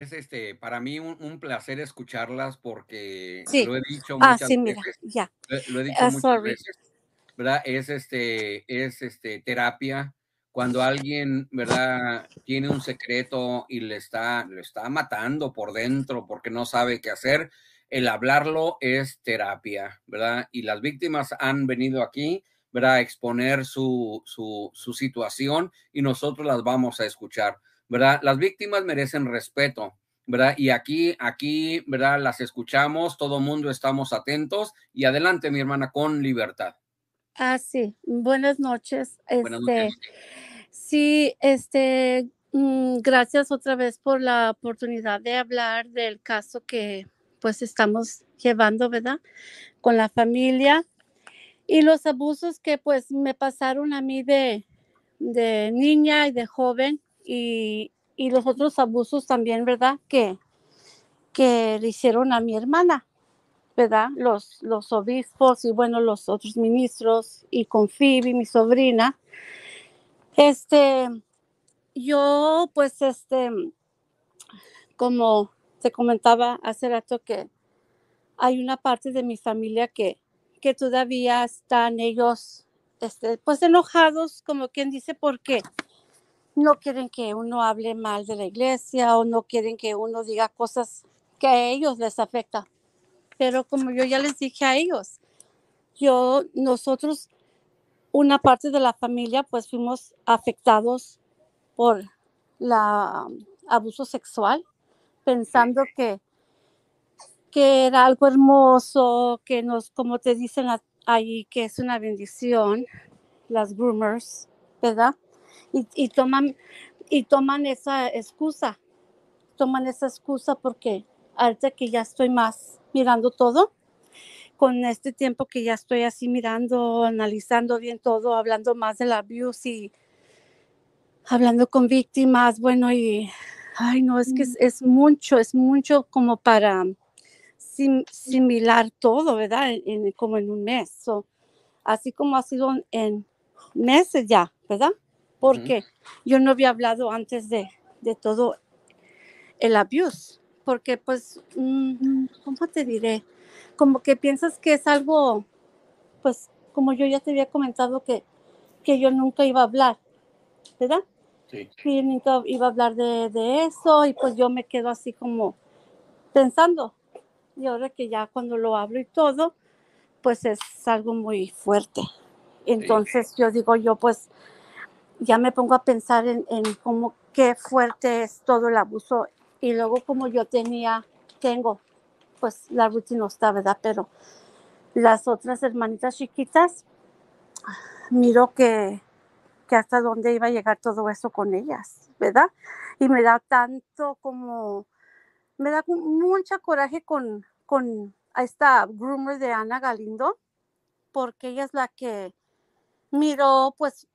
Es este, para mí un, placer escucharlas porque lo he dicho ah, muchas sí, veces. Ya. Lo, he dicho ah, muchas veces. ¿Verdad? Es este, es este terapia. Cuando alguien, ¿verdad? Tiene un secreto y le está, lo está matando por dentro porque no sabe qué hacer. El hablarlo es terapia, ¿verdad? Y las víctimas han venido aquí ¿verdad? exponer su, su, situación y nosotros las vamos a escuchar. ¿verdad? Las víctimas merecen respeto, ¿verdad? Y aquí, aquí, ¿verdad? Las escuchamos, todo mundo estamos atentos y adelante, mi hermana, con libertad. Ah, sí, buenas noches. Buenas noches. Este, sí, este, mm, gracias otra vez por la oportunidad de hablar del caso que pues estamos llevando, ¿verdad? Con la familia y los abusos que pues me pasaron a mí de, de niña y de joven y, los otros abusos también, ¿verdad? Que, que le hicieron a mi hermana, ¿verdad? Los, los obispos y bueno, los otros ministros y con Phoebe, mi sobrina. Este, yo pues este, como te comentaba hace rato que hay una parte de mi familia que, que todavía están ellos, este, pues enojados, como quien dice, ¿por qué? no quieren que uno hable mal de la iglesia o no quieren que uno diga cosas que a ellos les afecta. Pero como yo ya les dije a ellos, yo, nosotros, una parte de la familia, pues fuimos afectados por el um, abuso sexual, pensando que, que era algo hermoso, que nos, como te dicen ahí, que es una bendición, las groomers, ¿verdad? y, toman esa excusa, toman esa excusa porque ahorita que ya estoy más mirando todo, con este tiempo que ya estoy así mirando, analizando bien todo, hablando más del abuse y hablando con víctimas, bueno, y, ay, no, es que es, mm. mucho, es mucho como para similar todo, ¿verdad? como en un mes, así como ha sido en meses ya, ¿verdad? porque yo no había hablado antes de, todo el abuse, porque pues, mm, ¿cómo te diré? Como que piensas que es algo, pues, como yo ya te había comentado que, que yo nunca iba a hablar, ¿verdad? Sí. Y nunca iba a hablar de, eso y pues yo me quedo así como pensando. Y ahora que ya cuando lo hablo y todo, pues es algo muy fuerte. Entonces yo digo, yo pues ya me pongo a pensar en, cómo qué fuerte es todo el abuso y luego como yo tenía, tengo, pues la rutina está, ¿verdad? Pero las otras hermanitas chiquitas, miro que, hasta dónde iba a llegar todo eso con ellas, ¿verdad? Y me da tanto como, me da mucha coraje con, con esta groomer de Ana Galindo, porque ella es la que miró, pues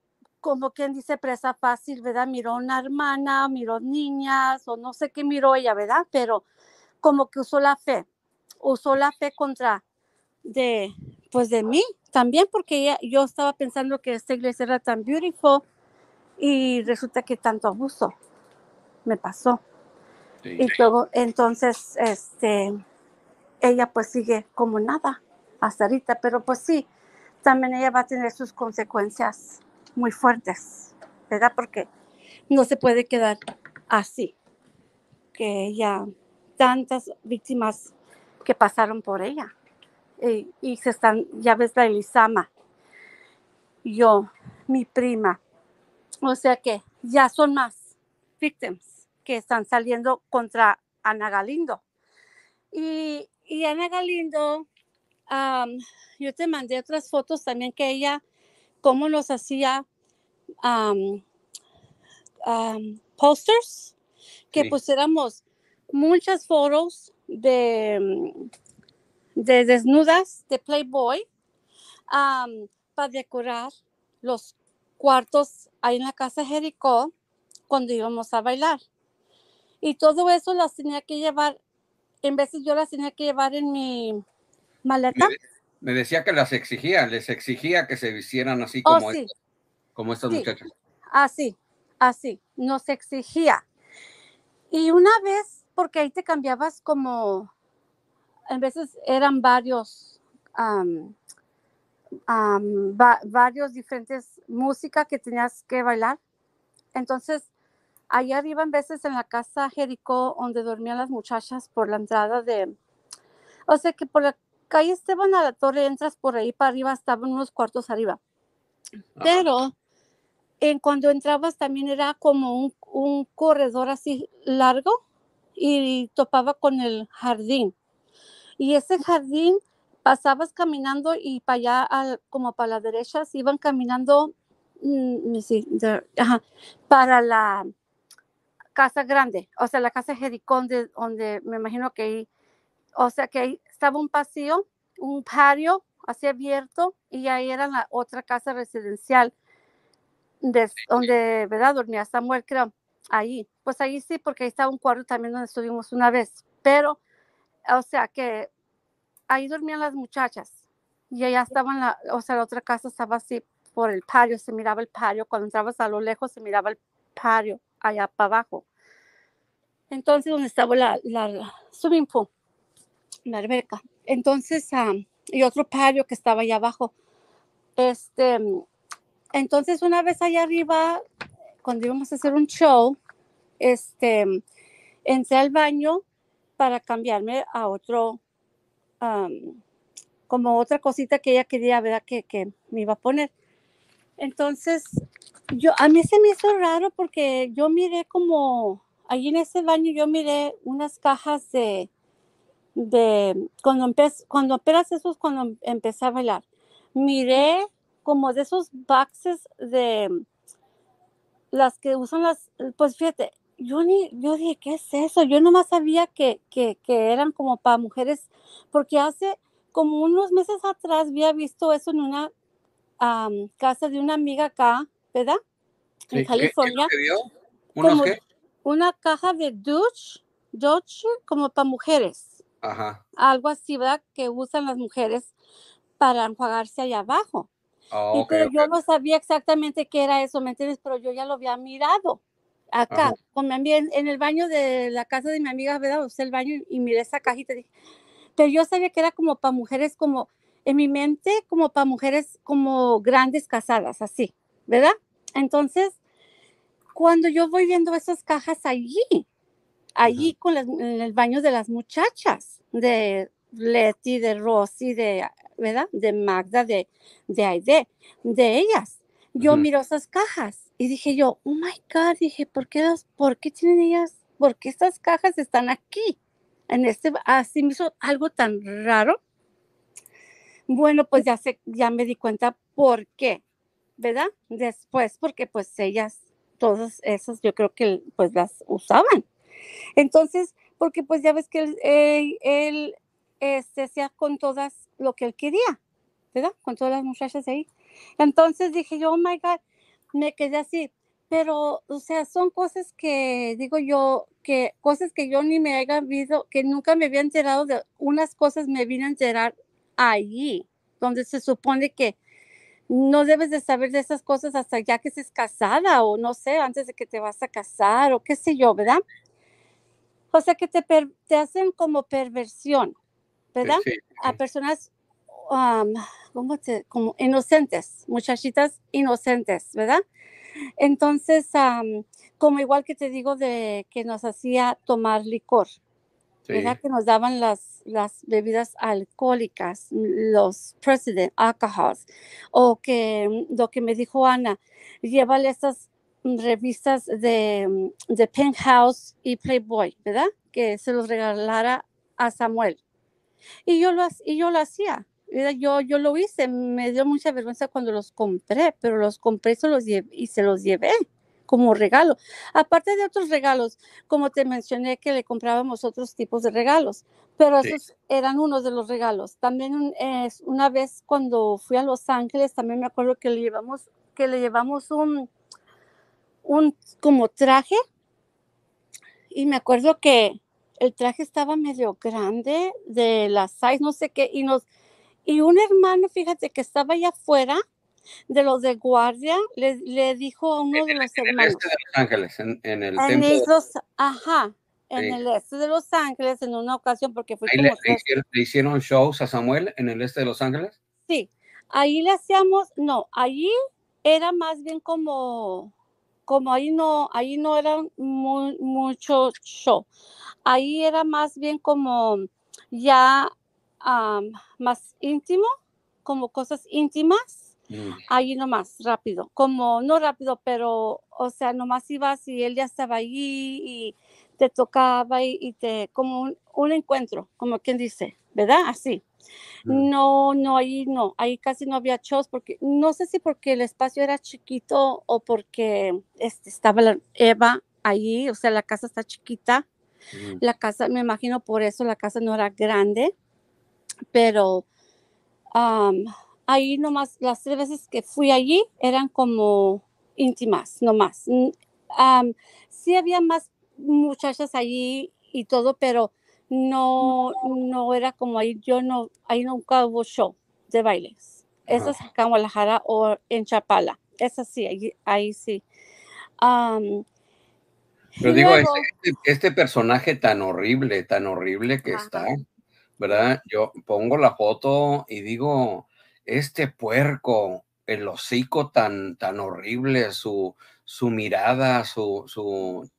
como quien dice presa fácil, ¿verdad? Miró una hermana, miró niñas o no sé qué miró ella, ¿verdad? Pero como que usó la fe, usó la fe contra de, pues de mí también, porque ella, yo estaba pensando que esta iglesia era tan beautiful y resulta que tanto abuso me pasó. Y todo, entonces, este, ella pues sigue como nada hasta ahorita, pero pues sí, también ella va a tener sus consecuencias muy fuertes, ¿verdad? Porque no se puede quedar así, que ya tantas víctimas que pasaron por ella y se están, ya ves la Elisama, yo, mi prima, o sea que ya son más víctimas que están saliendo contra Ana Galindo. Y, Ana Galindo, yo te mandé otras fotos también que ella cómo nos hacía posters, que pusiéramos muchas fotos de, mm, de desnudas de Playboy para decorar los cuartos ahí en la casa de Jericó cuando íbamos a bailar. Y todo eso las tenía que llevar, en veces yo las tenía que llevar en mi maleta me decía que las exigía, les exigía que se hicieran así oh, como, como estas muchachas. Así, así, nos exigía. Y una vez, porque ahí te cambiabas como, en veces eran varios, varios diferentes música que tenías que bailar. Entonces, allá arriba, en veces en la casa Jericó, donde dormían las muchachas por la entrada de, o sea que por la calle Esteban a la torre, entras por ahí para arriba, estaban unos cuartos arriba. Pero en, cuando entrabas también era como un, corredor así largo y, topaba con el jardín. Y ese jardín pasabas caminando y para allá, como para la derecha, se iban caminando mm, sí, para la casa grande, o sea, la casa Jericón, de, donde me imagino que, o sea, que estaba un pasillo, un patio así abierto y ahí era la otra casa residencial de, pues. donde, ¿verdad? Dormía Samuel, creo, ahí. Pues ahí sí, porque ahí estaba un cuarto también donde estuvimos una vez, pero, o sea, que ahí dormían las muchachas y allá estaba, la, o sea, la otra casa estaba así por el patio, se miraba el patio, cuando entrabas a lo lejos se miraba el patio allá para abajo. Entonces, donde estaba la, la, la la Entonces, ah, y otro patio que estaba allá abajo. Este, entonces, una vez allá arriba, cuando íbamos a hacer un show, este, entré al baño para cambiarme a otro, como otra cosita que ella quería, ¿verdad? Que, me iba a poner. Entonces, yo, a mí se me hizo raro porque yo miré como, ahí en ese baño yo miré unas cajas de, de cuando, empecé, cuando apenas esos cuando empecé a bailar. Miré como de esos boxes de mm, las que usan las, pues fíjate, yo ni, yo dije, ¿qué es eso? Yo nomás sabía que, que, eran como para mujeres, porque hace como unos meses atrás había visto eso en una casa de una amiga acá, ¿verdad? En California. como Una caja de Dutch, Dutch, como para mujeres. Algo así, ¿verdad? Que usan las mujeres para enjuagarse allá abajo. Oh, y, yo no sabía exactamente qué era eso, ¿me entiendes? Pero yo ya lo había mirado acá, con mi en, el baño de la casa de mi amiga, ¿verdad? Usé el baño y, miré esa cajita. Dije, pero yo sabía que era como para mujeres, como en mi mente, como para mujeres como grandes casadas, así, ¿verdad? Entonces, cuando yo voy viendo esas cajas allí, allí con en el baño de las muchachas, de Leti, de Rosy, de, ¿verdad? De Magda, de, de Aide, de ellas. Yo miro esas cajas y dije yo, oh my God, dije, ¿por qué, los, ¿por qué tienen ellas? ¿Por qué estas cajas están aquí? En este, así ah, me hizo algo tan raro. Bueno, pues ya, ya me di cuenta por qué, ¿verdad? Después, porque pues ellas, todas esas, yo creo que pues las usaban. Entonces, porque pues ya ves que él, se este, hacía con todas lo que él quería, ¿verdad? Con todas las muchachas ahí. Entonces dije yo, oh my God, me quedé así. Pero, o sea, son cosas que digo yo, que cosas que yo ni me había visto, que nunca me había enterado de unas cosas me vine a enterar allí, donde se supone que no debes de saber de esas cosas hasta ya que estés casada o no sé, antes de que te vas a casar o qué sé yo, ¿verdad? O sea que te, te hacen como perversión, ¿verdad? A personas um, como inocentes, muchachitas inocentes, ¿verdad? Entonces, um, como igual que te digo de que nos hacía tomar licor, ¿verdad? Que nos daban las, las bebidas alcohólicas, los president alcohols, o que lo que me dijo Ana, llévale esas revistas de, mm, de Penthouse y Playboy, ¿verdad? Que se los regalara a Samuel. Y yo lo, y yo lo hacía. Yo, yo lo hice, me dio mucha vergüenza cuando los compré, pero los compré y se los llevé como regalo. Aparte de otros regalos, como te mencioné que le comprábamos otros tipos de regalos, pero esos eran unos de los regalos. También es una vez cuando fui a Los Ángeles, también me acuerdo que le llevamos, que le llevamos un, un como traje y me acuerdo que el traje estaba medio grande de las size, no sé qué, y nos y un hermano, fíjate que estaba allá afuera de los de guardia, le, dijo a uno de los en este hermanos. El de Los Ángeles, en, el en en el este de Los Ángeles, en una ocasión, porque fue le, hicieron, shows a Samuel en el este de Los Ángeles? Sí, ahí le hacíamos, no, allí era más bien como como ahí no, ahí no era mucho show, ahí era más bien como ya más íntimo, como cosas íntimas, mm. ahí nomás, rápido, como no rápido, pero o sea, nomás ibas y él ya estaba allí y te tocaba y, te, como un encuentro, como quien dice, ¿verdad? Así. Mm. No, no, ahí no, ahí casi no había shows porque no sé si porque el espacio era chiquito o porque este, estaba Eva ahí, o sea, la casa está chiquita. Mm. La casa, me imagino por eso la casa no era grande, pero ahí nomás las tres veces que fui allí eran como íntimas, nomás. Mm, sí había más muchachas allí y todo, pero no, no era como ahí, yo no, ahí nunca hubo show de bailes. Eso es acá en Guadalajara o en Chapala. eso sí, ahí, sí. pero digo, este, este, este, personaje tan horrible, tan horrible que está, ¿verdad? Yo pongo la foto y digo, este puerco, el hocico tan, tan horrible, su, su mirada, su, su,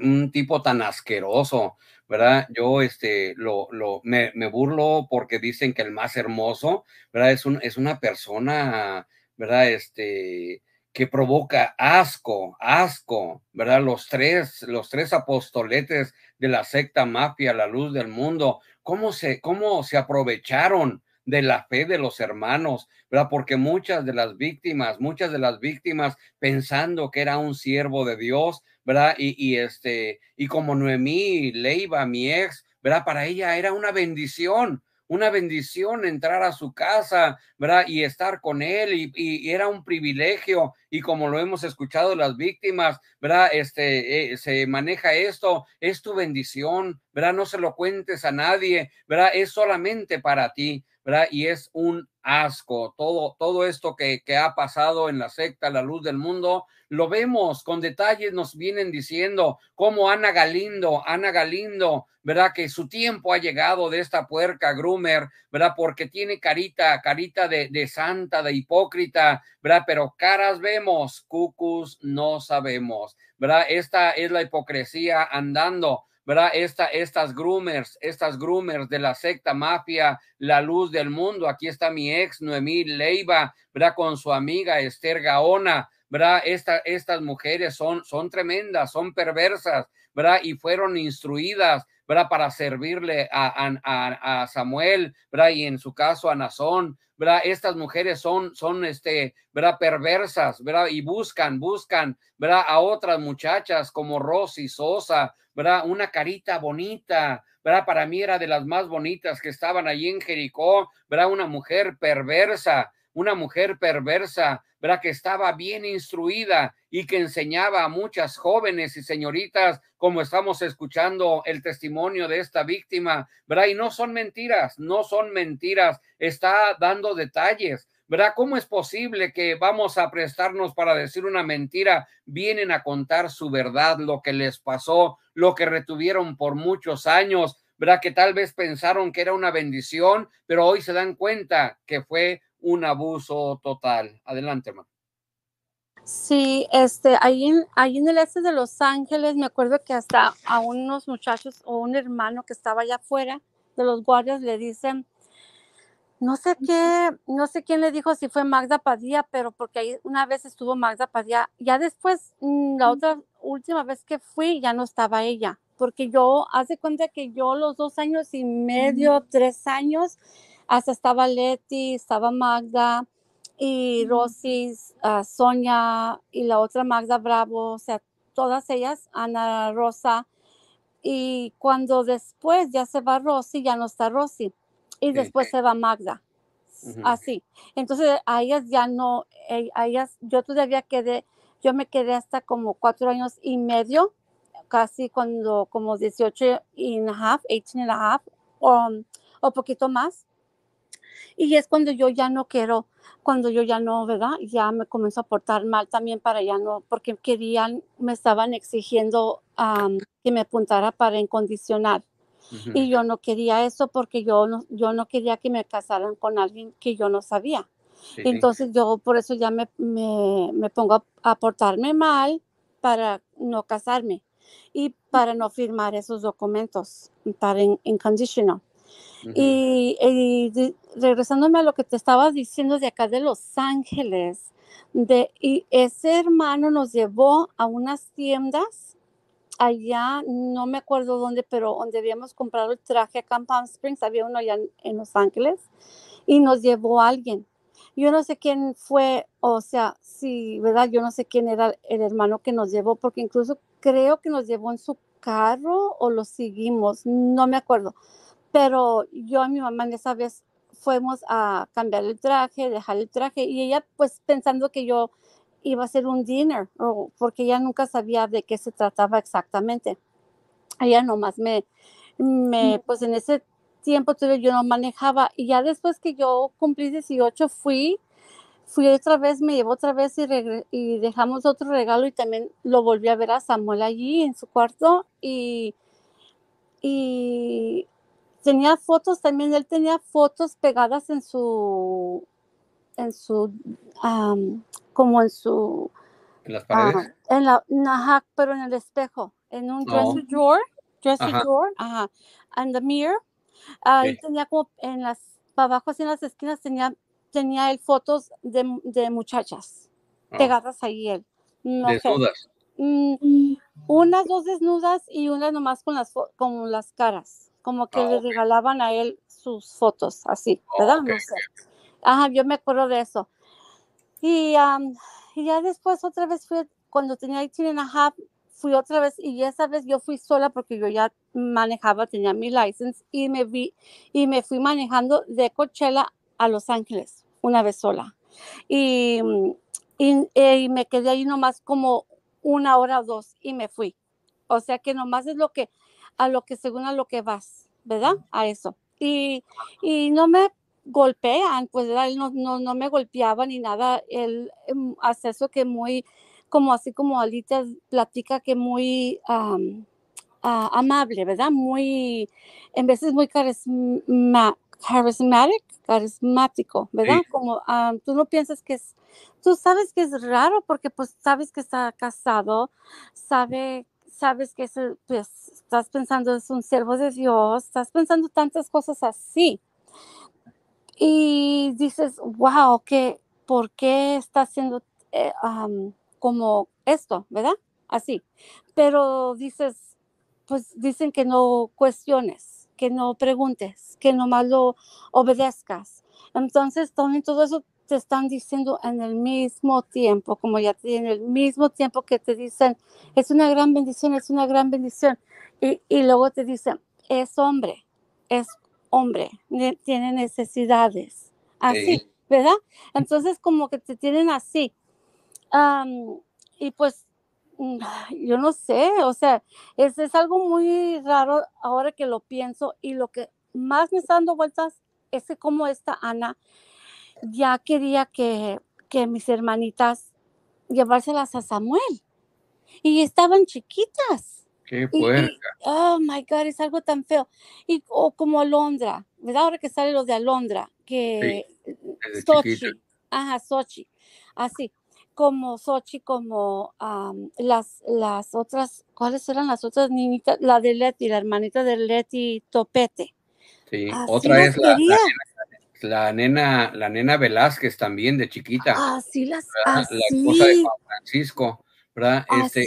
un tipo tan asqueroso. ¿verdad? Yo este, lo, lo, me, me, burlo porque dicen que el más hermoso, ¿verdad? Es, un, es una persona, ¿verdad? Este, que provoca asco, asco, ¿verdad? Los tres, los tres apostoletes de la secta mafia, la luz del mundo, ¿cómo se, cómo se aprovecharon? de la fe de los hermanos, ¿verdad? Porque muchas de las víctimas, muchas de las víctimas pensando que era un siervo de Dios, ¿verdad? Y, este, y como Noemí, Leiva, mi ex, ¿verdad? Para ella era una bendición, una bendición entrar a su casa, ¿verdad? Y estar con él, y, era un privilegio, y como lo hemos escuchado las víctimas, ¿verdad? Este, eh, se maneja esto, es tu bendición, ¿verdad? No se lo cuentes a nadie, ¿verdad? Es solamente para ti. ¿verdad? Y es un asco. Todo, todo esto que, que, ha pasado en la secta La Luz del Mundo, lo vemos con detalles, nos vienen diciendo cómo Ana Galindo, Ana Galindo, ¿verdad? Que su tiempo ha llegado de esta puerca grumer, ¿verdad? Porque tiene carita, carita de, de santa, de hipócrita, ¿verdad? Pero caras vemos, cucus no sabemos, ¿verdad? Esta es la hipocresía andando. ¿verdad? estas groomers, estas groomers de la secta mafia, la luz del mundo. Aquí está mi ex Noemí Leiva, ¿verdad? Con su amiga Esther Gaona, ¿verdad? Esta, estas mujeres son, son tremendas, son perversas ¿verdad? Y fueron instruidas, ¿verdad? Para servirle a, Samuel, ¿verdad? Y en su caso a Nazón, ¿verdad? Estas mujeres son, son, este, ¿verdad? Perversas, ¿verdad? Y buscan, buscan, ¿verdad? A otras muchachas como Rosy Sosa, ¿verdad? Una carita bonita, ¿verdad? Para mí era de las más bonitas que estaban allí en Jericó, ¿verdad? Una mujer perversa, una mujer perversa, ¿verdad? Que estaba bien instruida y que enseñaba a muchas jóvenes y señoritas, como estamos escuchando el testimonio de esta víctima, ¿verdad? Y no son mentiras, no son mentiras, está dando detalles. ¿Verdad? ¿Cómo es posible que vamos a prestarnos para decir una mentira? Vienen a contar su verdad, lo que les pasó, lo que retuvieron por muchos años, ¿verdad? Que tal vez pensaron que era una bendición, pero hoy se dan cuenta que fue un abuso total. Adelante, hermano. Sí, este, ahí ahí en el este de Los Ángeles, me acuerdo que hasta a unos muchachos o un hermano que estaba allá afuera de los guardias le dicen, no sé qué, no sé quién le dijo si fue Magda Padilla, pero porque ahí una vez estuvo Magda Padilla, ya después, mm, la otra última vez que fui, ya no estaba ella, porque yo, hace cuenta que yo los dos años y medio, tres años, hasta estaba Leti, estaba Magda y Rosy, ah, Sonia y la otra Magda Bravo, o sea, todas ellas, Ana Rosa. Y cuando después ya se va Rosy, ya no está Rosy. Y después se va Magda. Así. Entonces a ellas ya no, eh, a ellas, yo todavía quedé, yo me quedé hasta como cuatro años y medio, casi cuando como 18 y half, 18 and a half, o, um, o poquito más. Y es cuando yo ya no quiero, cuando yo ya no, ¿verdad? Ya me comenzó a portar mal también para ya no, porque querían, me estaban exigiendo que me apuntara para incondicional. Y yo no quería eso porque yo no, yo no quería que me casaran con alguien que yo no sabía. Entonces yo por eso ya me, me, me pongo a, a, portarme mal para no casarme y para no firmar esos documentos para incondicional y, regresándome a lo que te estaba diciendo de acá de Los Ángeles, de, y ese hermano nos llevó a unas tiendas allá, no me acuerdo dónde, pero donde habíamos comprado el traje acá en Palm Springs, había uno allá en, Los Ángeles, y nos llevó a alguien. Yo no sé quién fue, o sea, sí, ¿verdad? Yo no sé quién era el hermano que nos llevó, porque incluso creo que nos llevó en su carro o lo seguimos, no me acuerdo. Pero yo a mi mamá en esa vez fuimos a cambiar el traje, dejar el traje y ella pues pensando que yo iba a hacer un dinner porque ella nunca sabía de qué se trataba exactamente. Ella nomás me, me pues en ese tiempo yo no manejaba y ya después que yo cumplí 18 fui, fui otra vez, me llevó otra vez y, dejamos otro regalo y también lo volví a ver a Samuel allí en su cuarto y, y tenía fotos también, él tenía fotos pegadas en su, en su, como en su... En las ah, paredes. la, ajá, pero en el espejo, en un dresser drawer, dresser drawer, ajá, and the mirror. ahí tenía como en las, para abajo, así en las esquinas, tenía, tenía él fotos de, de muchachas oh. pegadas ahí él. desnudas. Mm, unas dos desnudas y una nomás con las, con las caras como que ah, le regalaban a él sus fotos, así, oh, ¿verdad? Ajá, yo me acuerdo de eso. Y, ya después otra vez fui, cuando tenía 18 and fui otra vez y esa vez yo fui sola porque yo ya manejaba, tenía mi license y me vi y me fui manejando de Coachella a Los Ángeles una vez sola. y, mm, eh, y me quedé ahí nomás como una hora o dos y me fui. O sea que nomás es lo que a lo que según a lo que vas, ¿verdad? A eso. Y, y no me golpean, pues ¿verdad? no, no, no, me golpeaba ni nada, él em, hace eso que muy, como así como Alita platica que muy amable, ¿verdad? Muy, en veces muy carisma, carismático, ¿verdad? Como ah, tú no piensas que es, tú sabes que es raro porque pues sabes que está casado, sabe sabes que pues, estás pensando es un siervo de Dios, estás pensando tantas cosas así. Y dices, wow, ¿Qué? ¿por qué está haciendo eh, como esto, verdad? Así. Pero dices, pues dicen que no cuestiones, que no preguntes, que nomás lo obedezcas. Entonces, también todo eso te están diciendo en el mismo tiempo, como ya te el mismo tiempo que te dicen, es una gran bendición, es una gran bendición. Y, luego te dicen, es hombre, es hombre, tiene necesidades. Así, ¿verdad? Entonces como que te tienen así. y pues mm, yo no sé, o sea, es, es algo muy raro ahora que lo pienso y lo que más me está dando vueltas es que como esta Ana ya quería que, que mis hermanitas llevárselas a Samuel. Y estaban chiquitas. Qué oh my God, es algo tan feo. Y o como Alondra, ¿verdad? Ahora que sale lo de Alondra, que Sochi. Ajá, Sochi. Así, como Sochi, como las, las otras, ¿cuáles eran las otras niñitas? La de Leti, la hermanita de Leti Topete. Sí, otra es la, la nena, la nena Velázquez también de chiquita. Ah, sí, las, La ah, esposa de Juan Francisco, ¿verdad? Ah, este,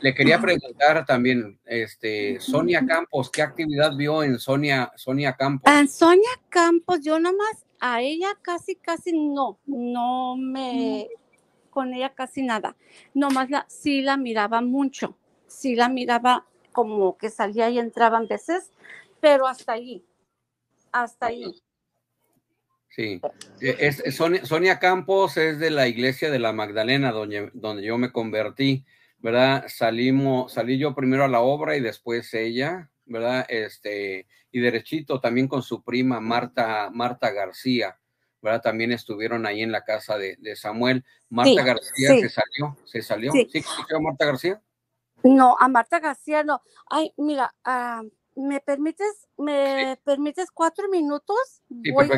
le, quería ah. preguntar también, este, Sonia Campos, ¿qué actividad vio en Sonia, Sonia Campos? En Sonia Campos, yo nomás a ella casi, casi no, no me, con ella casi nada. Nomás la, sí la miraba mucho, sí la miraba como que salía y entraba veces, pero hasta ahí, hasta ahí. Sí. Ah, eh, Sonia, Campos es de la iglesia de la Magdalena, donde, yo me convertí, ¿verdad? Salimos, salí yo primero a la obra y después ella, ¿verdad? Este, y derechito también con su prima Marta, Marta García, ¿verdad? También estuvieron ahí en la casa de, Samuel. Marta García se salió, se salió. ¿Sí, ¿Sí a Marta García? No, a Marta García no. Ay, mira, ah, ¿me permites, me permites cuatro minutos? Voy,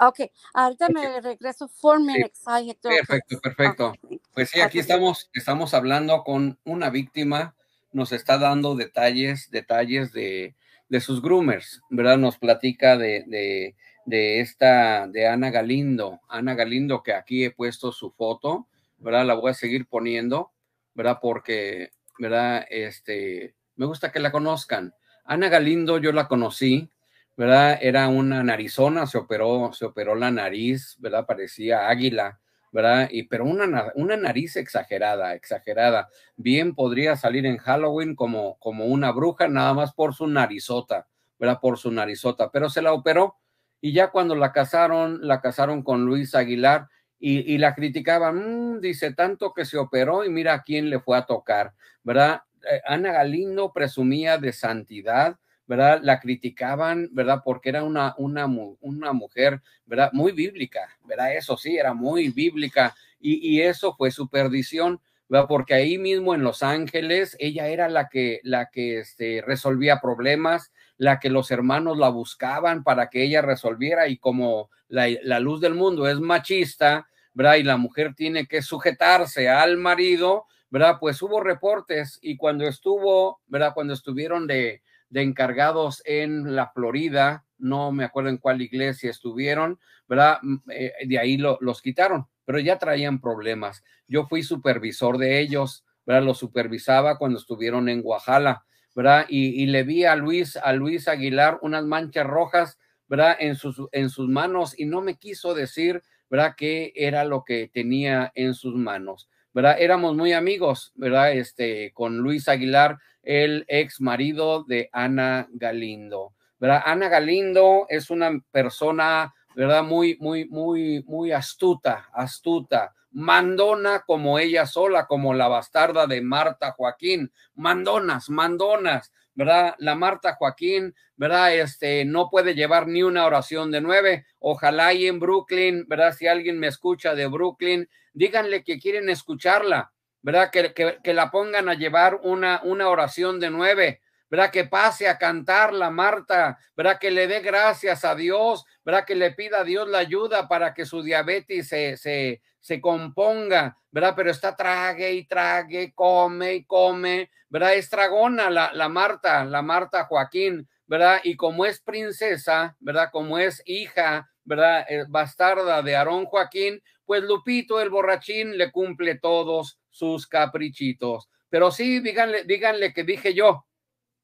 Ok, ahorita me regreso four minutes. Perfecto, perfecto. Pues sí, aquí estamos, estamos hablando con una víctima, nos está dando detalles, detalles de, sus groomers, ¿verdad? Nos platica de, de, de, esta, de Ana Galindo, Ana Galindo, que aquí he puesto su foto, ¿verdad? La voy a seguir poniendo, ¿verdad? Porque, ¿verdad? Este, me gusta que la conozcan. Ana Galindo, yo la conocí, ¿verdad? Era una narizona, se operó, se operó la nariz, ¿verdad? Parecía águila, ¿verdad? Y, pero una, una nariz exagerada, exagerada. Bien podría salir en Halloween como, como una bruja, nada más por su narizota, ¿verdad? Por su narizota, pero se la operó y ya cuando la casaron, la casaron con Luis Aguilar y, y la criticaban, mm, dice tanto que se operó y mira quién le fue a tocar, ¿verdad? Eh, Ana Galindo presumía de santidad, ¿verdad? La criticaban, ¿verdad? Porque era una, una, una mujer, ¿verdad? Muy bíblica, ¿verdad? Eso sí, era muy bíblica y, y eso fue su perdición. ¿verdad? Porque ahí mismo en Los Ángeles ella era la que, la que este, resolvía problemas, la que los hermanos la buscaban para que ella resolviera y como la, la luz del mundo es machista, ¿verdad? Y la mujer tiene que sujetarse al marido, ¿verdad? Pues hubo reportes y cuando estuvo, ¿verdad? Cuando estuvieron de, de encargados en la Florida, no me acuerdo en cuál iglesia estuvieron, ¿verdad? Mm, eh, de ahí los quitaron, pero ya traían problemas. Yo fui supervisor de ellos, ¿verdad? Los supervisaba cuando estuvieron en Oaxaca, ¿verdad? Y, le vi a Luis, a Luis Aguilar unas manchas rojas, ¿verdad? En sus, en sus manos y no me quiso decir, ¿verdad? ¿Qué era lo que tenía en sus manos? ¿verdad? Éramos muy amigos, ¿verdad? Este, con Luis Aguilar, el ex marido de Ana Galindo, ¿verdad? Ana Galindo es una persona, ¿verdad? Muy, muy, muy, muy astuta, astuta, mandona como ella sola, como la bastarda de Marta Joaquín, mandonas, mandonas, ¿verdad? La Marta Joaquín, ¿verdad? Este, no puede llevar ni una oración de nueve. Ojalá y en Brooklyn, ¿verdad? Si alguien me escucha de Brooklyn, díganle que quieren escucharla, ¿verdad? Que, que la pongan a llevar una, una oración de nueve. ¿verdad? Que pase a cantar la Marta, ¿verdad? Que le dé gracias a Dios, ¿verdad? Que le pida a Dios la ayuda para que su diabetes se, se, componga, ¿verdad? Pero está trague y trague, come y come, ¿verdad? Estragona la, la Marta, la Marta Joaquín, ¿verdad? Y como es princesa, ¿verdad? Como es hija, ¿verdad? Eh, bastarda de Aarón Joaquín, pues Lupito el borrachín le cumple todos sus caprichitos. Pero sí, díganle, díganle que dije yo,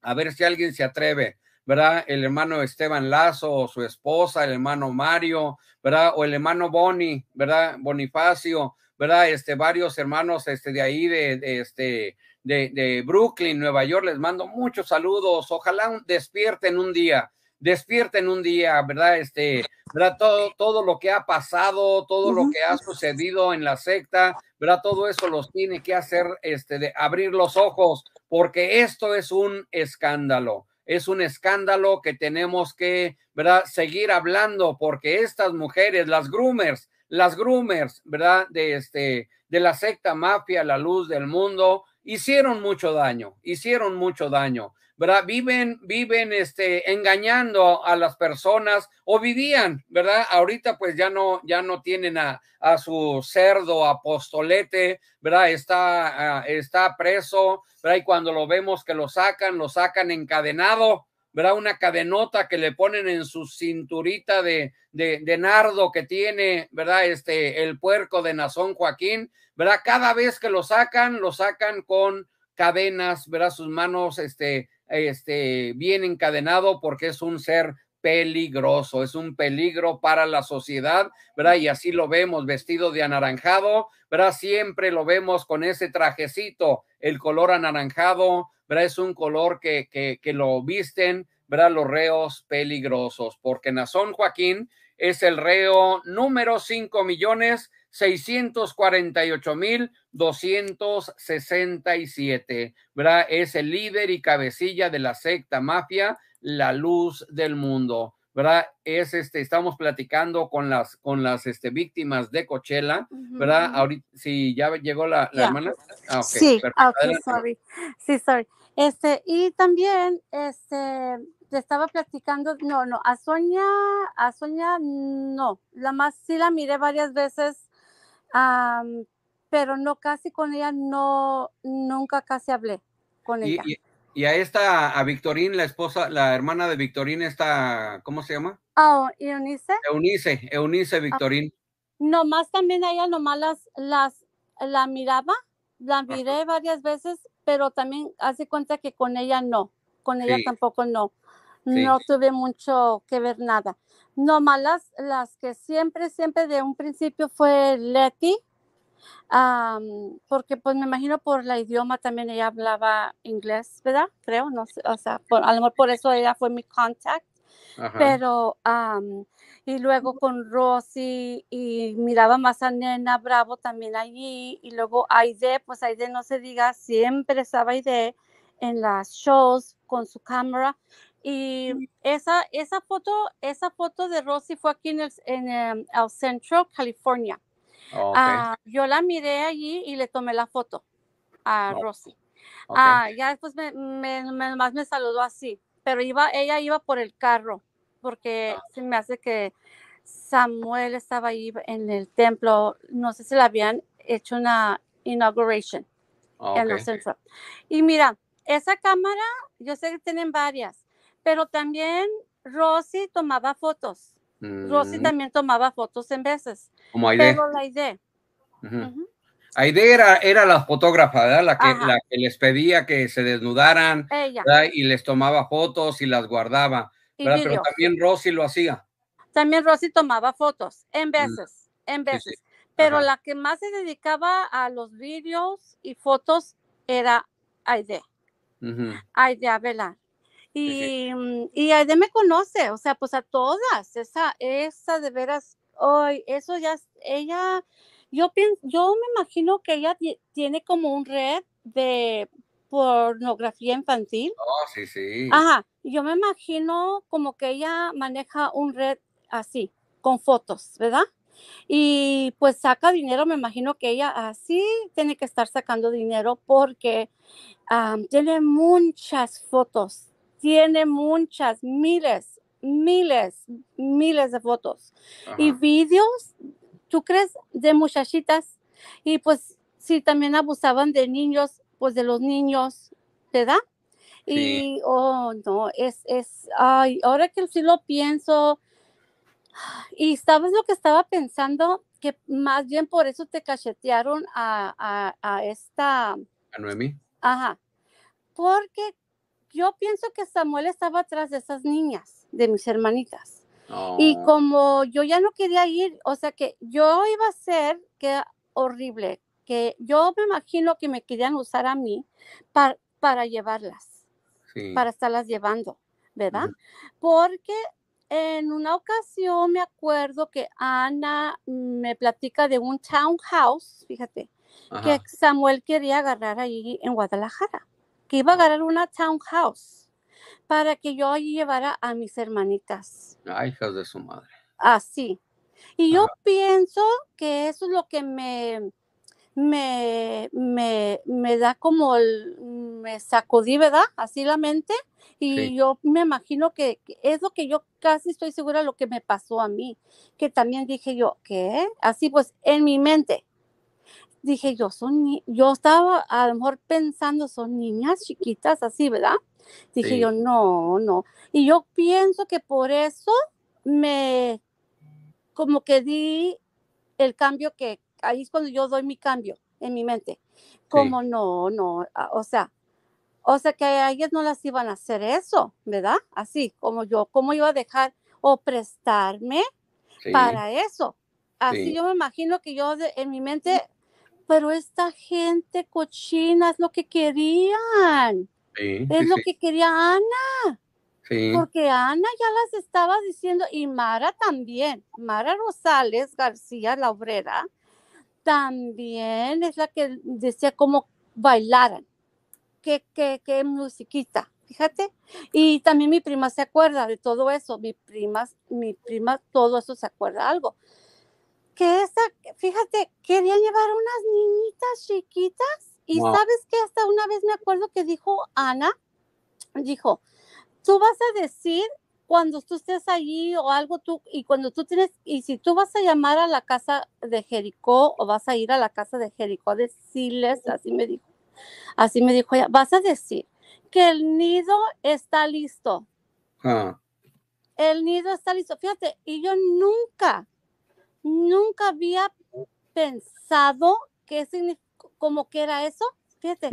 a ver si alguien se atreve, ¿verdad? El hermano Esteban Lazo su esposa, el hermano Mario, ¿verdad? O el hermano Bonnie, ¿verdad? Bonifacio, ¿verdad? Este, varios hermanos este, de ahí, de, este, de, Brooklyn, Nueva York, les mando muchos saludos. Ojalá despierten un día, despierten un día, ¿verdad? Este, ¿verdad? Todo, todo lo que ha pasado, todo lo que ha sucedido en la secta, ¿verdad? Todo eso los tiene que hacer, este, de abrir los ojos, porque esto es un escándalo. Es un escándalo que tenemos que, ¿verdad?, seguir hablando porque estas mujeres, las groomers, las groomers, ¿verdad?, de, este, de la secta mafia, la luz del mundo, hicieron mucho daño, hicieron mucho daño. ¿verdad? Viven, viven este, engañando a las personas o vivían, ¿verdad? Ahorita pues ya no, ya no tienen a, a su cerdo apostolete, ¿verdad? Está, ah, está preso, ¿verdad? Y cuando lo vemos que lo sacan, lo sacan encadenado, ¿verdad? Una cadenota que le ponen en su cinturita de, de, de, nardo que tiene, ¿verdad? Este, el puerco de Nazón Joaquín, ¿verdad? Cada vez que lo sacan, lo sacan con cadenas, ¿verdad? Sus manos, este, este, bien encadenado porque es un ser peligroso, es un peligro para la sociedad, ¿verdad? Y así lo vemos vestido de anaranjado, ¿verdad? Siempre lo vemos con ese trajecito, el color anaranjado, ¿verdad? Es un color que, que, lo visten, ¿verdad? Los reos peligrosos, porque Nazón Joaquín es el reo número cinco millones seiscientos cuarenta y ocho mil 267, ¿verdad? Es el líder y cabecilla de la secta mafia, la luz del mundo, ¿verdad? Es este, estamos platicando con las, con las este, víctimas de Coachella, ¿verdad? Ahorita, si sí, ya llegó la, hermana. Ah, sí, Sí, sorry. Este, y también, este, te estaba platicando, no, no, a Sonia, a Sonia, no, la más sí la miré varias veces pero no casi con ella, no, nunca casi hablé con ella. Y, a esta, a Victorín, la esposa, la hermana de Victorín, está, ¿cómo se llama? oh, Eunice. Eunice, Eunice ah, Victorín. No, más también a ella, nomás las, las, la miraba, la miré varias veces, pero también hace cuenta que con ella no, con ella tampoco no. No tuve mucho que ver nada. No malas, las que siempre, siempre de un principio fue Leti, porque pues me imagino por la idioma también ella hablaba inglés, ¿verdad? Creo, no sé, o sea, por, a lo mejor por eso ella fue mi contact. Pero, y luego con Rosy, y miraba más a Nena Bravo también allí, y luego Aide, pues Aide no se diga, siempre estaba Aide en las shows con su cámara. Y esa, esa foto, esa foto de Rosy fue aquí en el, en el Centro, California. Ah, yo la miré allí y le tomé la foto a Rosy. Ah, ya después me, más me saludó así, pero iba, ella iba por el carro, porque se me hace que Samuel estaba ahí en el templo, no sé si le habían hecho una inauguration ah, en el centro. Y mira, esa cámara, yo sé que tienen varias, pero también Rosy tomaba fotos Rosy mm. también tomaba fotos en veces. Como Aide. Pero Aide. era, era la fotógrafa, ¿verdad? La que, les pedía que se desnudaran y les tomaba fotos y las guardaba. Pero también Rosy lo hacía. También Rosy tomaba fotos, en mm. veces, en veces. Pero la que más se dedicaba a los vídeos y fotos era Aide. Uh -huh. Y, mm, y me conoce, o sea, pues a todas, esa, esa de veras, hoy, eso ya, ella, yo pienso, yo me imagino que ella tiene como un red de pornografía infantil. Oh, sí, sí. Ajá, yo me imagino como que ella maneja un red así, con fotos, ¿verdad? Y pues saca dinero, me imagino que ella así tiene que estar sacando dinero porque tiene muchas fotos tiene muchas, miles, miles, miles de fotos y vídeos, ¿tú crees? De muchachitas. Y pues si también abusaban de niños, pues de los niños, ¿verdad? Sí. Y, oh, no, es, es, ay, ahora que sí lo pienso, y sabes lo que estaba pensando, que más bien por eso te cachetearon a, a esta... A Noemi. Ajá. Porque yo pienso que Samuel estaba atrás de esas niñas, de mis hermanitas. Y oh. como yo ya no quería ir, o sea que yo iba a ser que horrible, que yo me imagino que me querían usar a mí para, llevarlas, para estarlas llevando, ¿verdad? Porque en una ocasión me acuerdo que Ana me platica de un townhouse, fíjate, que Samuel quería agarrar ahí en Guadalajara iba a agarrar una townhouse para que yo allí llevara a mis hermanitas. A ah, hijas de su madre. Así. Ah, y yo pienso que eso es lo que me, me, da como, el, me sacudí, ¿verdad? Así la mente. Y yo me imagino que, es lo que yo casi estoy segura lo que me pasó a mí, que también dije yo, ¿qué? Así pues, en mi mente dije yo, son yo estaba a lo mejor pensando, son niñas chiquitas así, ¿verdad? Dije yo, no, no. Y yo pienso que por eso me, como que di el cambio que, ahí es cuando yo doy mi cambio en mi mente. Como no, no, o sea, o sea que a ellas no las iban a hacer eso, ¿verdad? Así como yo, ¿cómo iba a dejar o prestarme para eso? Así yo me imagino que yo en mi mente pero esta gente cochina es lo que querían. es lo que quería Ana. Porque Ana ya las estaba diciendo y Mara también. Mara Rosales García, la obrera, también es la que decía cómo bailaran. Qué, qué, qué musiquita, fíjate. Y también mi prima se acuerda de todo eso. Mi prima, mi prima, todo eso se acuerda algo que esa, fíjate, quería llevar unas niñitas chiquitas y sabes que hasta una vez me acuerdo que dijo Ana, dijo, tú vas a decir cuando tú estés allí o algo tú y cuando tú tienes y si tú vas a llamar a la casa de Jericó o vas a ir a la casa de Jericó a decirles así me dijo así me dijo ella vas a decir que el nido está listo ah. el nido está listo fíjate y yo nunca nunca había pensado qué como que era eso, fíjate,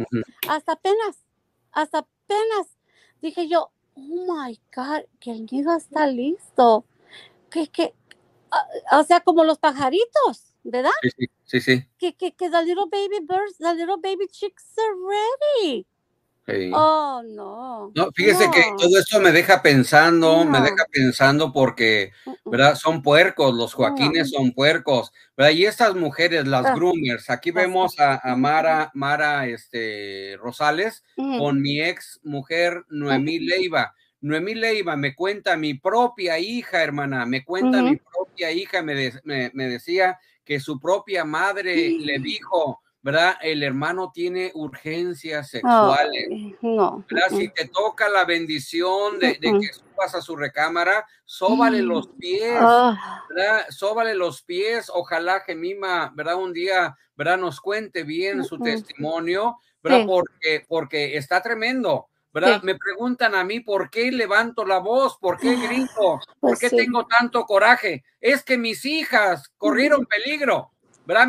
hasta apenas, hasta apenas dije yo, oh my God, que el nido está listo, que, que, ah, ah, o sea, como los pajaritos, ¿verdad? Sí, sí, sí. sí. Que, que, que the little baby birds, the little baby chicks are ready. Oh, no. No, fíjese que todo esto me deja pensando, me deja pensando porque, ¿verdad? Son puercos, los Joaquines son puercos, ¿verdad? Y estas mujeres, las ah, groomers, aquí vemos a, Mara, Mara este, Rosales con mi ex mujer Noemí Leiva. Noemí Leiva me cuenta mi propia hija, hermana, me cuenta mi propia hija, me, decía que su propia madre le dijo, ¿verdad? El hermano tiene urgencias sexuales. no. Si mm. te toca la bendición de, que subas a su recámara, sóbale mm. los pies, ah. ¿verdad? Sóbale los pies. Ojalá que Mima, ¿verdad? Un día, ¿verdad? Nos cuente bien su testimonio, ¿verdad? Porque, porque está tremendo. ¿verdad? Me preguntan a mí por qué levanto la voz, por qué ah, grito, por pues qué tengo tanto coraje. Es que mis hijas mm. corrieron peligro.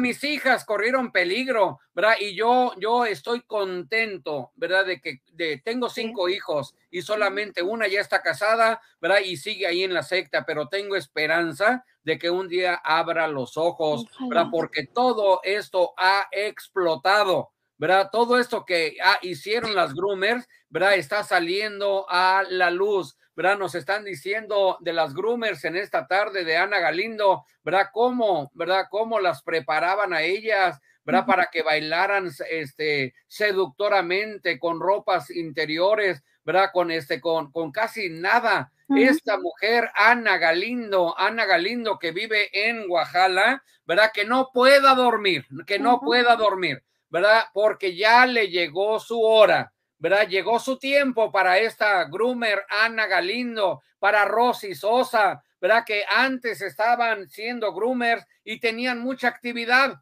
Mis hijas corrieron peligro, ¿verdad? Y yo, yo estoy contento, ¿verdad? De que de, tengo cinco hijos y solamente una ya está casada, ¿verdad? Y sigue ahí en la secta, pero tengo esperanza de que un día abra los ojos, Porque todo esto ha explotado. ¿verdad? Todo esto que ah, hicieron las groomers, ¿verdad? Está saliendo a la luz. ¿verdad? Nos están diciendo de las groomers en esta tarde de Ana Galindo, ¿verdad? ¿Cómo, ¿verdad? ¿Cómo las preparaban a ellas? ¿verdad? Para que bailaran este, seductoramente con ropas interiores, ¿verdad? Con, este, con, con casi nada. Esta mujer, Ana Galindo, Ana Galindo, que vive en Oaxaca, ¿verdad? Que no pueda dormir, que no pueda dormir, ¿verdad? Porque ya le llegó su hora. ¿verdad? Llegó su tiempo para esta groomer Ana Galindo, para Rosy Sosa, ¿verdad? Que antes estaban siendo Groomers y tenían mucha actividad.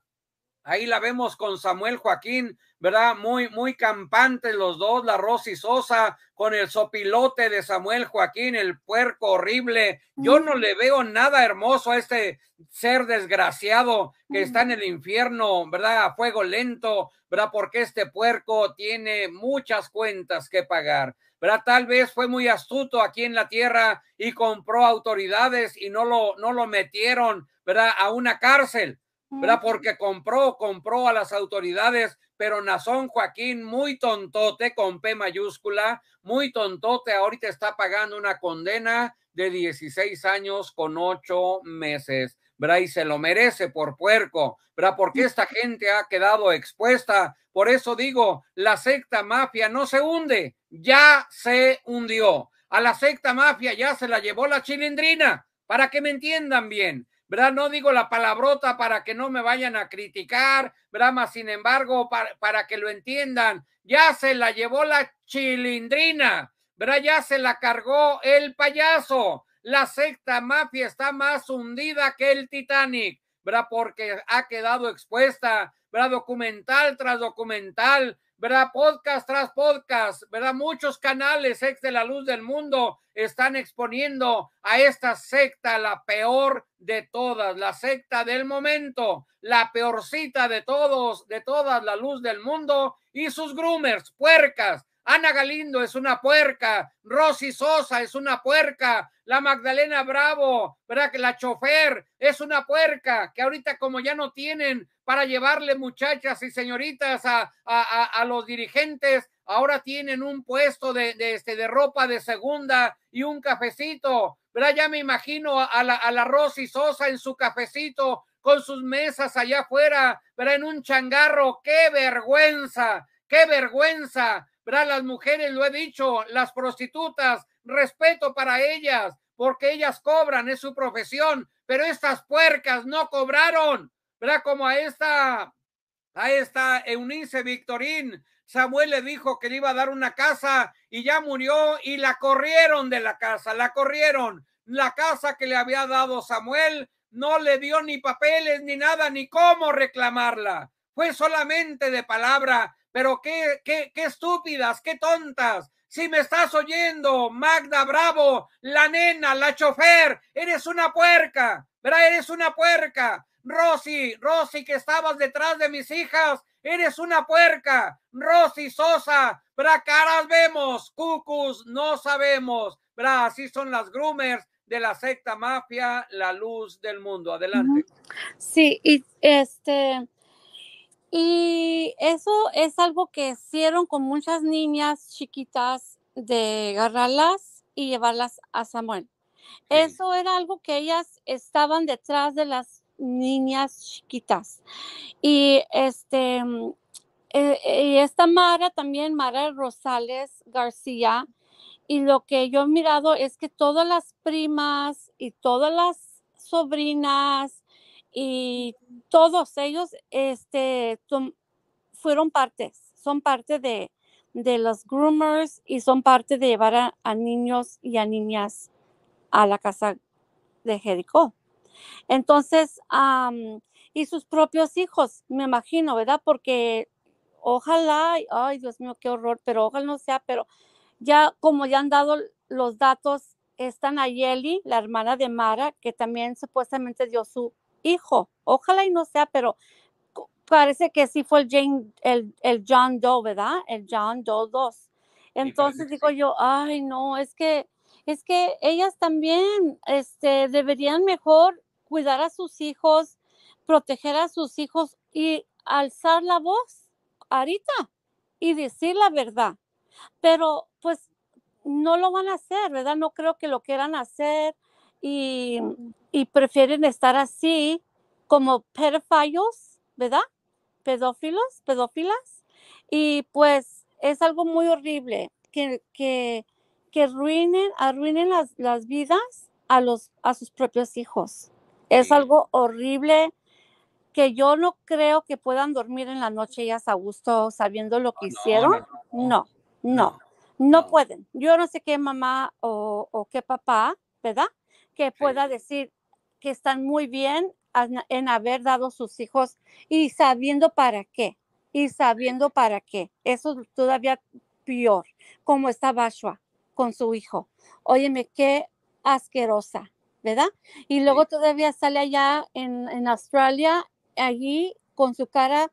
Ahí la vemos con Samuel Joaquín, ¿verdad? Muy, muy campantes los dos, la Rosy Sosa con el sopilote de Samuel Joaquín, el puerco horrible. Yo no le veo nada hermoso a este ser desgraciado que está en el infierno, ¿verdad? A fuego lento, ¿verdad? Porque este puerco tiene muchas cuentas que pagar. ¿verdad? Tal vez fue muy astuto aquí en la tierra y compró autoridades y no lo, no lo metieron, ¿verdad? A una cárcel, ¿verdad? Porque compró, compró a las autoridades, pero Nazón Joaquín, muy tontote, con P mayúscula, muy tontote, ahorita está pagando una condena de 16 años con 8 meses, ¿verdad? Y se lo merece por puerco, ¿verdad? Porque esta gente ha quedado expuesta. Por eso digo, la secta mafia no se hunde, ya se hundió. A la secta mafia ya se la llevó la chilindrina, para que me entiendan bien. No digo la palabrota para que no me vayan a criticar, ¿verdad? sin embargo, para, para que lo entiendan, ya se la llevó la chilindrina, ¿verdad? Ya se la cargó el payaso. La secta mafia está más hundida que el Titanic, ¿verdad? Porque ha quedado expuesta, ¿verdad? Documental tras documental, ¿verdad? Podcast tras podcast, ¿verdad? Muchos canales ex de la luz del mundo están exponiendo a esta secta, la peor de todas, la secta del momento, la peorcita de todos, de todas, la luz del mundo y sus groomers, puercas, Ana Galindo es una puerca, Rosy Sosa es una puerca, la Magdalena Bravo, ¿verdad? Que la chofer es una puerca, que ahorita como ya no tienen para llevarle muchachas y señoritas a, los dirigentes, ahora tienen un puesto de, de, este, de ropa de segunda y un cafecito, ¿verdad? Ya me imagino a la, a Rosy Sosa en su cafecito con sus mesas allá afuera, ¿verdad? En un changarro, qué vergüenza, qué vergüenza las mujeres, lo he dicho, las prostitutas, respeto para ellas, porque ellas cobran, es su profesión, pero estas puercas no cobraron, Verá, Como a esta, a esta Eunice Victorín, Samuel le dijo que le iba a dar una casa y ya murió y la corrieron de la casa, la corrieron. La casa que le había dado Samuel no le dio ni papeles ni nada, ni cómo reclamarla. Fue solamente de palabra pero qué, qué, estúpidas, qué tontas. Si me estás oyendo, Magda Bravo, la nena, la chofer, eres una puerca, Bra, Eres una puerca. Rosy, Rosy, que estabas detrás de mis hijas, eres una puerca. Rosy Sosa, bra Caras vemos, cucus no sabemos, Bra, Así son las groomers de la secta mafia, la luz del mundo. Adelante. Sí, y este y eso es algo que hicieron con muchas niñas chiquitas de agarrarlas y llevarlas a Samuel. Eso era algo que ellas estaban detrás de las niñas chiquitas. Y este mm, eh, y esta Mara también, Mara Rosales García, y lo que yo he mirado es que todas las primas y todas las sobrinas y todos ellos este, fueron partes, son parte de, los groomers y son parte de llevar a, niños y a niñas a la casa de Jericó. Entonces, y sus propios hijos, me imagino, ¿verdad? Porque ojalá, ay Dios mío, qué horror, pero ojalá no sea, pero ya como ya han dado los datos, a Nayeli, la hermana de Mara, que también supuestamente dio su hijo. Ojalá y no sea, pero parece que sí fue el, el, John Doe, ¿verdad? El John Doe 2. Entonces digo yo, ay, no, es que, es que ellas también este, deberían mejor cuidar a sus hijos, proteger a sus hijos y alzar la voz ahorita y decir la verdad. Pero pues no lo van a hacer, ¿verdad? No creo que lo quieran hacer y, prefieren estar así como pedofilos, ¿verdad? Pedófilos, pedófilas. Y pues es algo muy horrible que, que, que arruinen, las, vidas a, los, a sus propios hijos. Es algo horrible que yo no creo que puedan dormir en la noche ellas a gusto sabiendo lo que ah, hicieron. No, no, no, pueden. Yo no sé qué mamá o qué papá, ¿verdad? que pueda decir que están muy bien en haber dado sus hijos y sabiendo para qué, y sabiendo para qué. Eso todavía peor, como está Bashua con su hijo. Óyeme, qué asquerosa, ¿verdad? Y luego todavía sale allá en, Australia, allí con su cara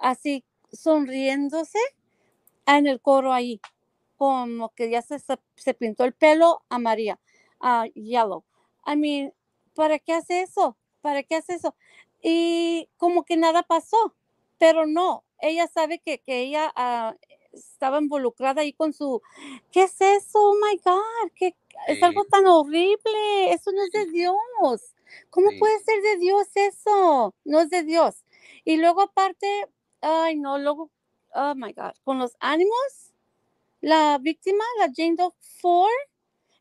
así sonriéndose en el coro ahí, como que ya se, se pintó el pelo a María, a yellow. I mean, ¿para qué hace eso? ¿Para qué hace eso? Y como que nada pasó, pero no, ella sabe que, ella ah, estaba involucrada ahí con su, ¿qué es eso? Oh my God, que es algo tan horrible, eso no es de Dios. ¿Cómo puede ser de Dios eso? No es de Dios. Y luego aparte, ay no, luego, oh my God, con los ánimos, la víctima, la Jane Doe Ford,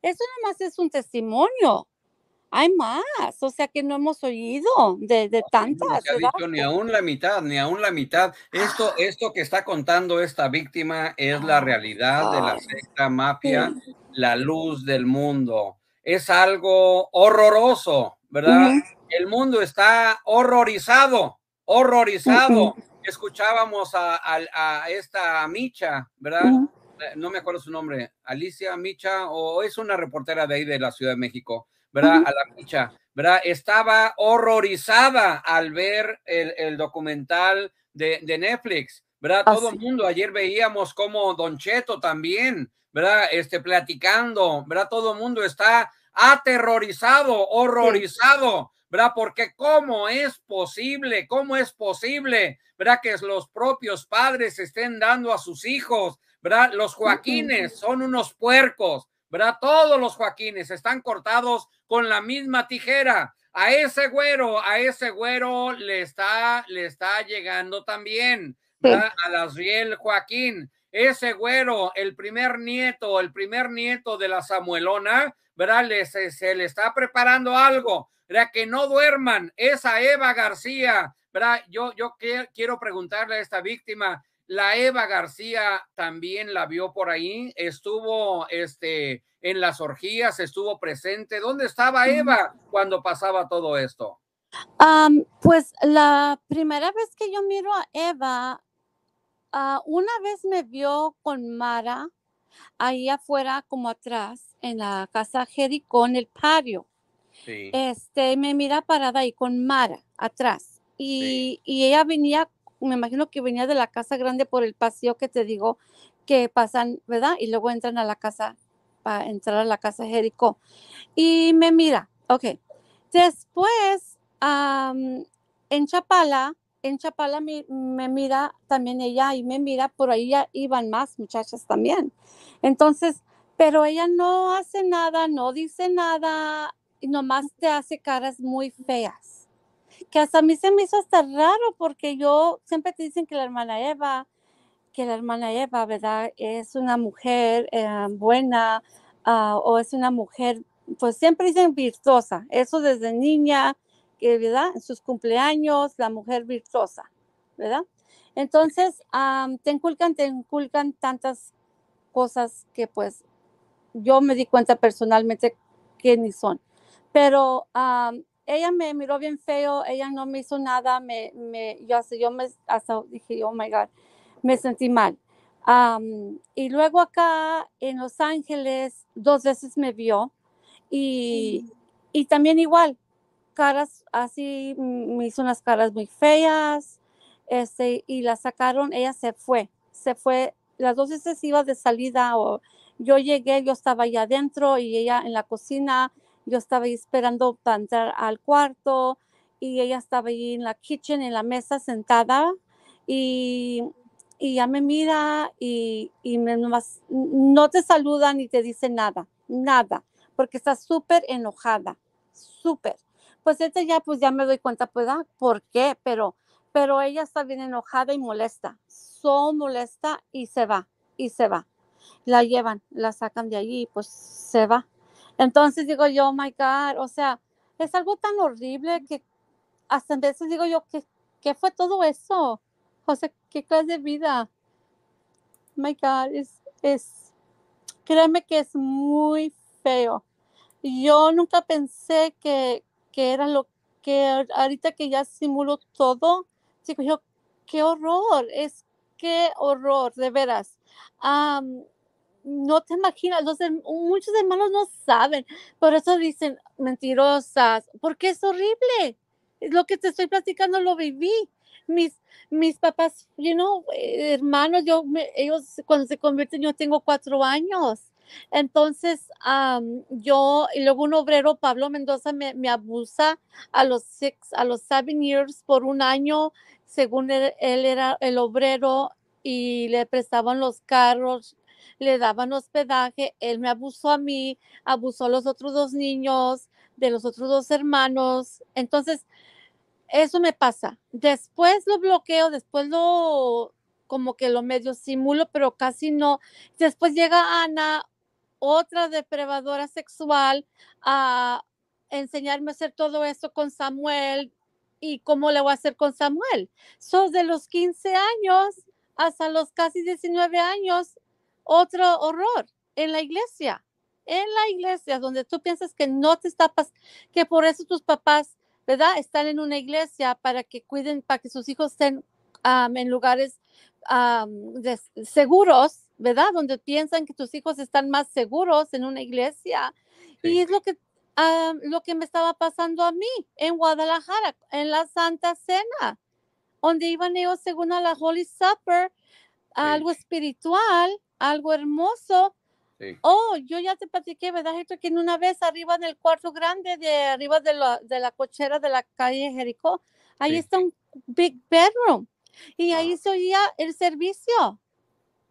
eso nada más es un testimonio hay más, o sea que no hemos oído de, de pues, tantas. No se ni aún la mitad, ni aún la mitad. Esto, ah. esto que está contando esta víctima es la ah, realidad de la secta mafia, la luz del mundo. Es algo horroroso, ¿verdad? El mundo está horrorizado, horrorizado. Escuchábamos a, esta Micha, ¿verdad? Eh, no me acuerdo su nombre, Alicia Micha, o es una reportera de ahí de la Ciudad de México ¿verdad? A la picha, ¿verdad? Estaba horrorizada al ver el, documental de, Netflix, ¿verdad? Ah, Todo el mundo, ayer veíamos como Don Cheto también, ¿verdad? Este, platicando, ¿verdad? Todo el mundo está aterrorizado, horrorizado, ¿verdad? Porque cómo es posible, cómo es posible, ¿verdad? Que los propios padres estén dando a sus hijos, ¿verdad? Los Joaquines son unos puercos, ¿verdad? Todos los Joaquines están cortados con la misma tijera. A ese güero, a ese güero le está, le está llegando también a las riel Joaquín. Ese güero, el primer nieto, el primer nieto de la Samuelona, ¿verdad? se, le está preparando algo, ¿verdad? Que no duerman. Esa Eva García, ¿verdad? Yo, yo quiero preguntarle a esta víctima, la Eva García también la vio por ahí, estuvo este, en las orgías, estuvo presente. ¿Dónde estaba Eva cuando pasaba todo esto? pues la primera vez que yo miro a Eva, ah, una vez me vio con Mara ahí afuera, como atrás, en la casa Jericó, con el patio. Este, me mira parada ahí con Mara atrás. Y, y ella venía me imagino que venía de la casa grande por el paseo que te digo que pasan, ¿verdad? Y luego entran a la casa, para entrar a la casa Jericó. Y me mira, ok. Después, en Chapala, en Chapala me, mira también ella y me mira, por ahí ya iban más muchachas también. Entonces, pero ella no hace nada, no dice nada, y nomás te hace caras muy feas que hasta a mí se me hizo hasta raro porque yo siempre te dicen que la hermana Eva, que la hermana Eva, ¿verdad? Es una mujer eh, buena ah, o es una mujer, pues siempre dicen virtuosa, eso desde niña, que, ¿verdad? En sus cumpleaños, la mujer virtuosa, ¿verdad? Entonces, te inculcan, te inculcan tantas cosas que pues yo me di cuenta personalmente que ni son. Pero ella me miró bien feo, ella no me hizo nada, me, me yo, hasta, yo me, dije, oh my God, me sentí mal. y luego acá en Los Ángeles, dos veces me vio y, y también igual, caras así, me hizo unas caras muy feas, este, y la sacaron, ella se fue, se fue, las dos veces iba de salida o yo llegué, yo estaba allá adentro y ella en la cocina, yo estaba ahí esperando para entrar al cuarto y ella estaba ahí en la kitchen, en la mesa sentada y, y ya me mira y, no te saluda ni te dice nada, nada, porque está súper enojada, súper. Pues este ya, pues ya me doy cuenta, pues, ah, ¿por qué? Pero, pero ella está bien enojada y molesta, so molesta y se va, y se va. La llevan, la sacan de allí y pues se va entonces digo yo, oh my God, o sea, es algo tan horrible que hasta en veces digo yo, ¿qué, fue todo eso? José, ¿qué clase de vida? Oh my God, es, es, créeme que es muy feo. Yo nunca pensé que, que era lo que ahorita que ya simulo todo, digo yo, qué horror, es qué horror, de veras. Um, no te imaginas, muchos hermanos no saben, por eso dicen mentirosas, porque es horrible. Lo que te estoy platicando lo viví. Mis, mis papás, you know, hermanos, yo, ellos cuando se convierten, yo tengo cuatro años. Entonces, yo, y luego un obrero, Pablo Mendoza, me, abusa a los six, a los seven years por un año, según él, era el obrero y le prestaban los carros, le daban hospedaje, él me abusó a mí, abusó a los otros dos niños, de los otros dos hermanos. Entonces, eso me pasa. Después lo bloqueo, después lo como que lo medio simulo, pero casi no. Después llega Ana, otra depredadora sexual, a enseñarme a hacer todo esto con Samuel y cómo le voy a hacer con Samuel. Sos de los 15 años hasta los casi 19 años, otro horror en la iglesia, en la iglesia, donde tú piensas que no te está pasando, que por eso tus papás, ¿verdad? Están en una iglesia para que cuiden, para que sus hijos estén en lugares seguros, ¿verdad? Donde piensan que tus hijos están más seguros en una iglesia. Y es lo que lo que me estaba pasando a mí en Guadalajara, en la Santa Cena, donde iban ellos según a la Holy Supper, algo espiritual, algo hermoso. Oh, yo ya te platiqué, ¿verdad, Esto Que en una vez arriba en el cuarto grande, de arriba de la, cochera de la calle Jericó, ahí está un big bedroom. Y ahí ah. se oía el servicio.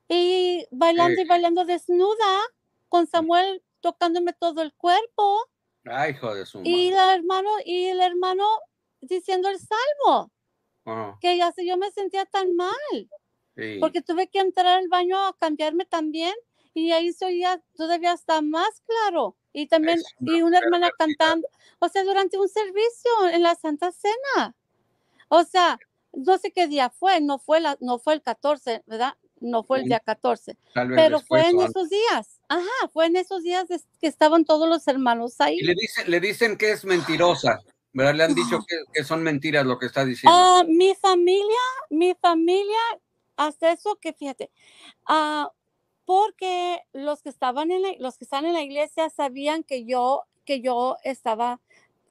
Y bailando y bailando desnuda, con Samuel tocándome todo el cuerpo. Ay, hijo de su Y el hermano, y el hermano diciendo el salvo Que ya se, yo me sentía tan mal. Porque tuve que entrar al baño a cambiarme también y ahí se todavía está más claro. Y también, una y una hermana cantando, o sea, durante un servicio en la Santa Cena. O sea, no sé qué día fue, no fue, la, no fue el 14, ¿verdad? No fue el día 14, pero fue en esos días. Ajá, fue en esos días que estaban todos los hermanos ahí. le, dicen, le dicen que es mentirosa, ¿verdad? Le han dicho que, son mentiras lo que está diciendo. Ah, mi familia, mi familia hasta eso que fíjate, ah, porque los que estaban en la, los que están en la iglesia sabían que yo que yo estaba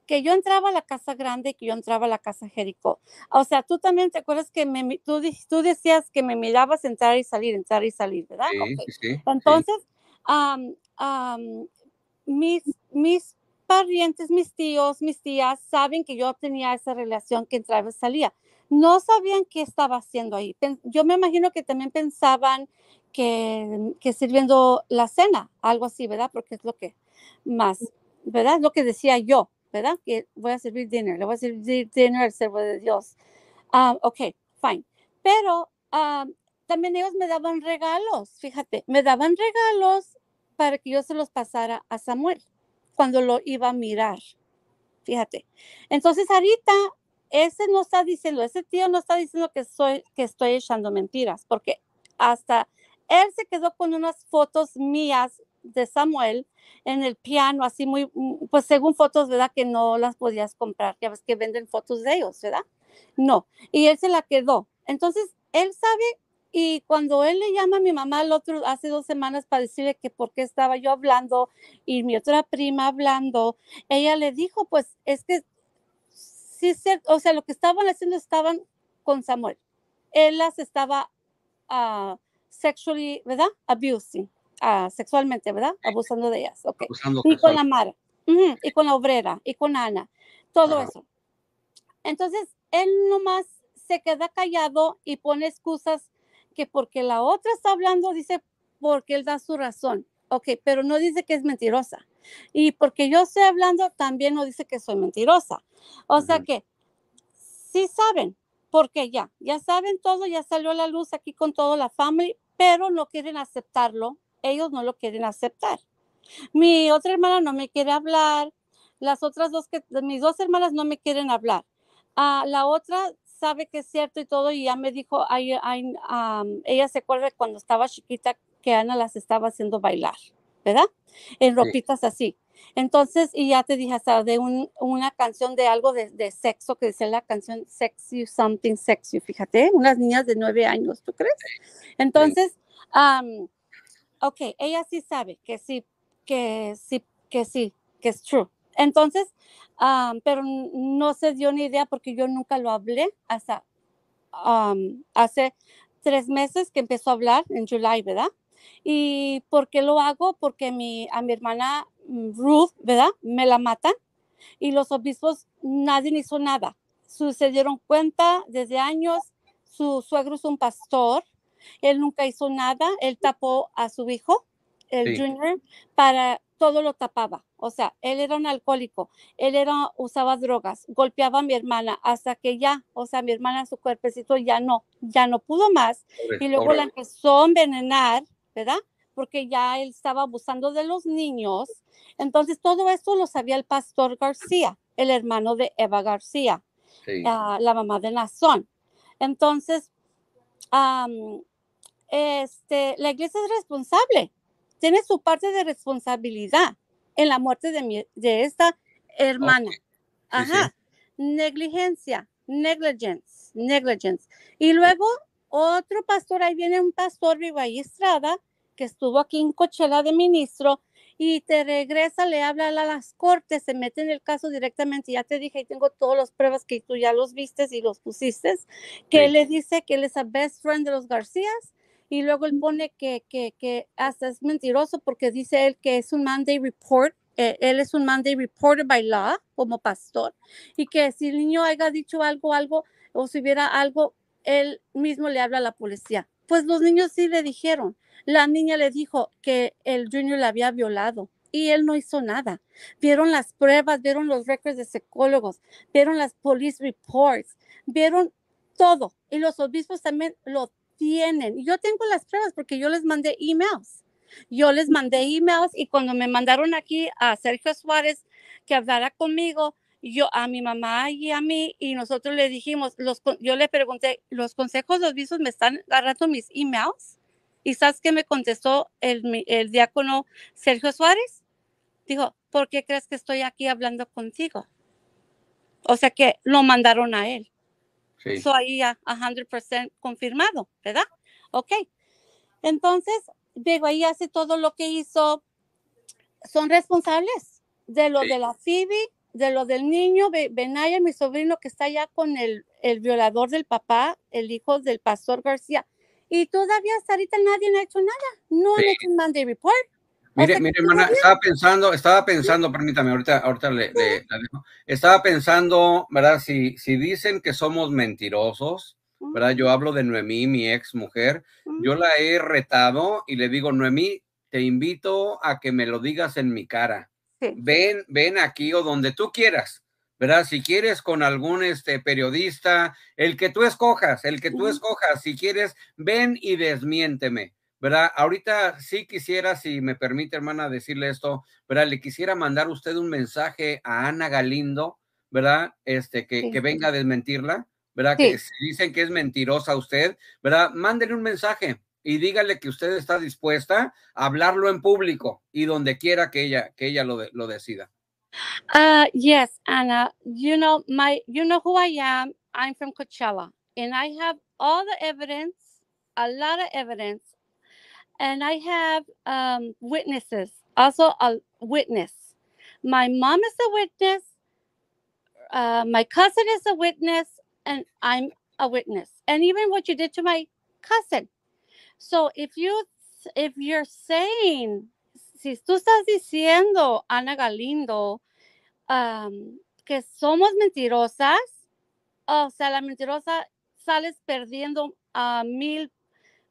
que yo entraba a la casa grande, que yo entraba a la casa Jericó. O sea, tú también te acuerdas que tú, tú, decías que me mirabas entrar y salir, entrar y salir, ¿verdad? Entonces, mis, mis parientes, mis tíos, mis tías saben que yo tenía esa relación que entraba y salía no sabían qué estaba haciendo ahí. Yo me imagino que también pensaban que, sirviendo la cena, algo así, ¿verdad? Porque es lo que más, ¿verdad? lo que decía yo, ¿verdad? Que voy a servir dinner, le voy a servir dinner al servo de Dios. Ah, ok, fine. Pero ah, también ellos me daban regalos, fíjate, me daban regalos para que yo se los pasara a Samuel cuando lo iba a mirar. Fíjate. Entonces ahorita ese no está diciendo, ese tío no está diciendo que, soy, que estoy echando mentiras, porque hasta él se quedó con unas fotos mías de Samuel en el piano, así muy, mm, pues según fotos, ¿verdad? Que no las podías comprar, ya ves que venden fotos de ellos, ¿verdad? No, y él se la quedó. Entonces, él sabe y cuando él le llama a mi mamá el otro, hace dos semanas para decirle que por qué estaba yo hablando y mi otra prima hablando, ella le dijo, pues es que sí, o sea, lo que estaban haciendo estaban con Samuel. Él las estaba ah, sexually, ¿verdad? Abusing, ah, sexualmente, ¿verdad? Abusando de ellas, y con la Mara, y con la obrera, y con Ana, todo eso. Entonces, él nomás se queda callado y pone excusas que porque la otra está hablando, dice, porque él da su razón. Ok, pero no dice que es mentirosa. Y porque yo estoy hablando, también no dice que soy mentirosa. O sea que sí saben, porque ya, ya saben todo, ya salió a la luz aquí con toda la family, pero no quieren aceptarlo. Ellos no lo quieren aceptar. Mi otra hermana no me quiere hablar. Las otras dos, que, mis dos hermanas no me quieren hablar. Ah, la otra sabe que es cierto y todo, y ya me dijo, ella se acuerda cuando estaba chiquita que Ana las estaba haciendo bailar, ¿verdad? En ropitas así. Entonces, y ya te dije hasta de una canción de algo de, sexo, que decía la canción Sexy Something Sexy, fíjate, unas niñas de nueve años, ¿tú crees? Entonces, ok, ella sí sabe que sí, que sí, que sí, que es true. Entonces, pero no se dio ni idea porque yo nunca lo hablé hasta hace tres meses que empezó a hablar en July, ¿verdad? ¿Y por qué lo hago? Porque a mi hermana mm, Ruth, ¿verdad? Me la matan y los obispos, nadie hizo nada. se dieron cuenta desde años, su suegro es un pastor, él nunca hizo nada, él tapó a su hijo, el junior, para todo lo tapaba. O sea, él era un alcohólico, él era, usaba drogas, golpeaba a mi hermana hasta que ya, o sea, mi hermana, su cuerpecito ya no, ya no pudo más. y luego la empezó a envenenar ¿verdad? Porque ya él estaba abusando de los niños. Entonces, todo esto lo sabía el pastor García, el hermano de Eva García, ah, la mamá de Nazón. Entonces, este, la iglesia es responsable, tiene su parte de responsabilidad en la muerte de, esta hermana. Ajá, negligencia, negligence, negligence. Y luego otro pastor, ahí viene un pastor Estrada, que estuvo aquí en Cochela de ministro, y te regresa, le habla a las cortes, se mete en el caso directamente. Ya te dije, y tengo todas las pruebas que tú ya los vistes y los pusiste, que le dice que él es el best friend de los Garcías. Y luego él pone que, que, que hasta es mentiroso porque dice él que es un Monday report, eh, él es un Monday reporter by law como pastor, y que si el niño haya dicho algo, algo, o si hubiera algo, él mismo le habla a la policía. Pues los niños sí le dijeron. La niña le dijo que el junior la había violado y él no hizo nada. Vieron las pruebas, vieron los récords de psicólogos, vieron las police reports, vieron todo. Y los obispos también lo tienen. Yo tengo las pruebas porque yo les mandé emails. Yo les mandé emails y cuando me mandaron aquí a Sergio Suárez que hablara conmigo, yo a mi mamá y a mí y nosotros le dijimos, los, yo le pregunté, ¿los consejos de visos me están agarrando mis emails? ¿Y sabes qué me contestó el, diácono Sergio Suárez? Dijo, ¿por qué crees que estoy aquí hablando contigo? O sea que lo mandaron a él. Sí. ahí a 100% confirmado, ¿verdad? Ok. Entonces, digo, ahí hace todo lo que hizo. Son responsables de lo de la civic de lo del niño, Benaya, mi sobrino que está allá con el, violador del papá, el hijo del pastor García. Y todavía hasta ahorita nadie ha hecho nada. No le han hecho un report. Mire, mire, hermana, estaba pensando, estaba pensando, permítame, ahorita, ahorita le, Estaba pensando, ¿verdad? Si, si dicen que somos mentirosos, ¿verdad? Yo hablo de Noemí, mi ex mujer. Yo la he retado y le digo, Noemí, te invito a que me lo digas en mi cara ven, ven aquí o donde tú quieras, ¿verdad? Si quieres con algún este, periodista, el que tú escojas, el que tú escojas, si quieres, ven y desmiénteme. ¿verdad? Ahorita sí quisiera, si me permite, hermana, decirle esto, ¿verdad? Le quisiera mandar usted un mensaje a Ana Galindo, ¿verdad? Este, que, que venga a desmentirla, ¿verdad? Que si dicen que es mentirosa usted, ¿verdad? Mándele un mensaje, y dígale que usted está dispuesta a hablarlo en público y donde quiera que ella, que ella lo, lo decida. Uh, yes, Anna, you know my, you know who I am. I'm from Coachella, and I have all the evidence, a lot of evidence, and I have um, witnesses. Also, a witness. My mom is a witness. Uh, my cousin is a witness, and I'm a witness. And even what you did to my cousin, So if you you're saying, si tú estás diciendo, Ana Galindo, um, que somos mentirosas, o sea, la mentirosa sales perdiendo a mil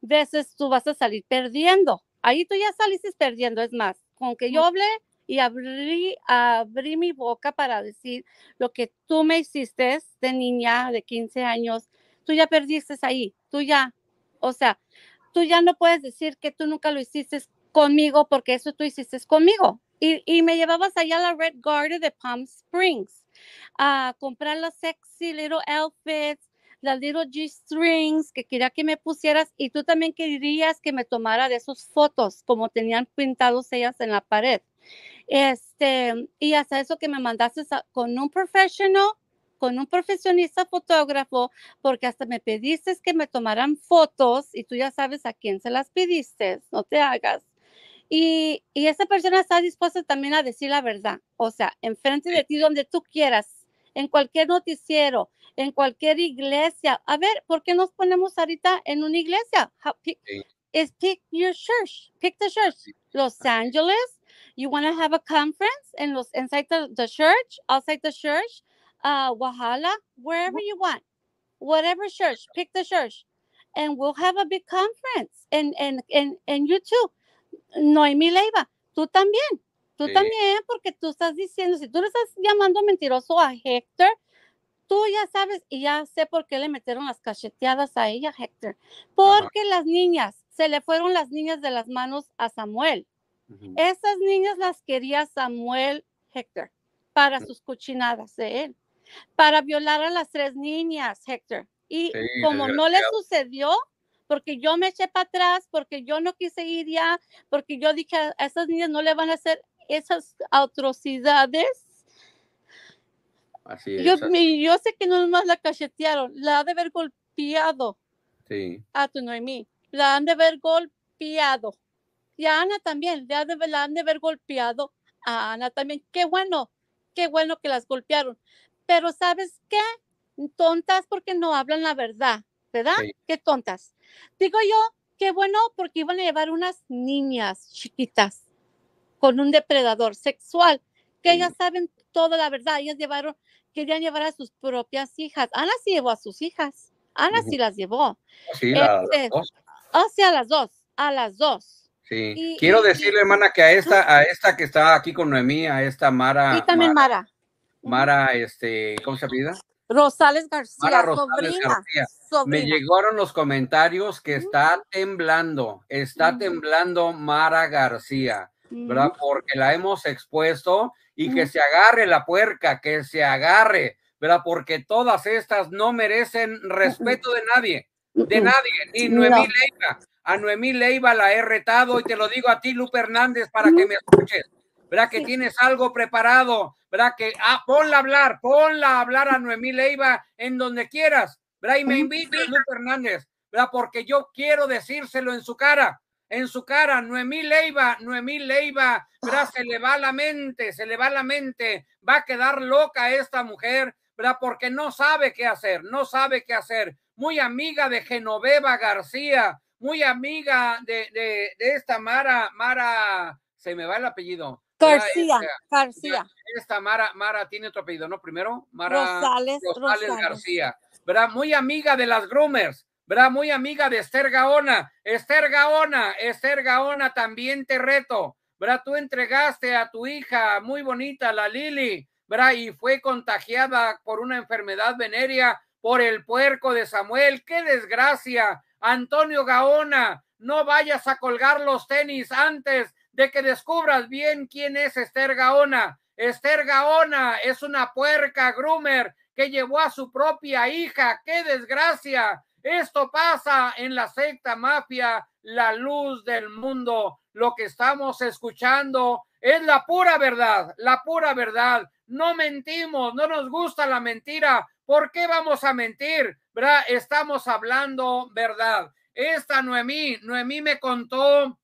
veces, tú vas a salir perdiendo. Ahí tú ya saliste perdiendo, es más, con que yo hablé y abrí, abrí mi boca para decir lo que tú me hiciste de niña de 15 años, tú ya perdiste ahí, tú ya, o sea, tú ya no puedes decir que tú nunca lo hiciste conmigo porque eso tú hiciste conmigo. Y, y me llevabas allá a la Red Garden de Palm Springs a comprar los sexy little outfits, las little G-strings que quería que me pusieras y tú también querías que me tomara de esas fotos como tenían pintados ellas en la pared. Este, y hasta eso que me mandaste con un professional con un profesionista fotógrafo porque hasta me pediste que me tomaran fotos y tú ya sabes a quién se las pediste, no te hagas. Y, esa persona está dispuesta también a decir la verdad, o sea, frente de ti donde tú quieras, en cualquier noticiero, en cualquier iglesia. A ver, ¿por qué nos ponemos ahorita en una iglesia? pick, your church, pick the church. Los Ángeles, you want to have a conference in los inside the, church, outside the church uh, Wahala, wherever you want, whatever church, pick the church, and we'll have a big conference. And and and and you too, Noemi Leiva, tú también, tú también, porque tú estás diciendo, si tú le estás llamando mentiroso a Hector, tú ya sabes y ya sé por qué le metieron las cacheteadas a ella, Hector, porque las niñas se le fueron las niñas de las manos a Samuel. Esas niñas las quería Samuel Hector para sus cochinadas de él para violar a las tres niñas, Hector. Y como no le sucedió, porque yo me eché para atrás, porque yo no quise ir ya, porque yo dije a esas niñas no le van a hacer esas atrocidades. Así es. Yo, yo sé que no más la cachetearon, la han de haber golpeado sí. a ah, tu Noemí, la han de haber golpeado. Y a Ana también, la de, la han de haber golpeado a Ana también. Qué bueno, qué bueno que las golpearon pero ¿sabes qué? Tontas porque no hablan la verdad, ¿verdad? Qué tontas. Digo yo, qué bueno, porque iban a llevar unas niñas chiquitas con un depredador sexual, que ellas saben toda la verdad, ellas llevaron, querían llevar a sus propias hijas. Ana sí llevó a sus hijas, Ana sí las llevó. Sí, a las este, dos. a las dos, a las dos. Sí. Quiero decirle, hermana, que a esta, a esta que está aquí con Noemí, a esta Mara. Y también Mara Mara, este, ¿cómo se apellida? Rosales García, sobrina, Me llegaron los comentarios que está temblando, está temblando Mara García, ¿verdad? Porque la hemos expuesto y que se agarre la puerca, que se agarre, ¿verdad? Porque todas estas no merecen respeto de nadie, de nadie, ni Noemí Leiva. A Noemí Leiva la he retado y te lo digo a ti, Lupe Hernández, para que me escuches. ¿verdad? Que tienes algo preparado, ¿verdad? Que ah, ponla a hablar, ponla a hablar a Noemí Leiva en donde quieras, ¿verdad? Y me invito a Luis Hernández, ¿verdad? Porque yo quiero decírselo en su cara, en su cara, Noemí Leiva, Noemí Leiva, ¿verdad? Se le va la mente, se le va la mente, va a quedar loca esta mujer, ¿verdad? Porque no sabe qué hacer, no sabe qué hacer. Muy amiga de Genoveva García, muy amiga de esta Mara, Mara, se me va el apellido, García, García. Esta Mara, Mara tiene otro apellido, ¿no? Primero, Mara Rosales, Rosales, García, ¿verdad? Muy amiga de las groomers, ¿verdad? Muy amiga de Esther Gaona. Esther Gaona, Esther Gaona, también te reto, ¿verdad? Tú entregaste a tu hija muy bonita, la Lili, ¿verdad? Y fue contagiada por una enfermedad venérea por el puerco de Samuel. ¡Qué desgracia! Antonio Gaona, no vayas a colgar los tenis antes de que descubras bien quién es Esther Gaona. Esther Gaona es una puerca groomer que llevó a su propia hija. ¡Qué desgracia! Esto pasa en la secta mafia, la luz del mundo. Lo que estamos escuchando es la pura verdad, la pura verdad. No mentimos, no nos gusta la mentira. ¿Por qué vamos a mentir? ¿Verdad? Estamos hablando verdad. Esta Noemí, Noemí me contó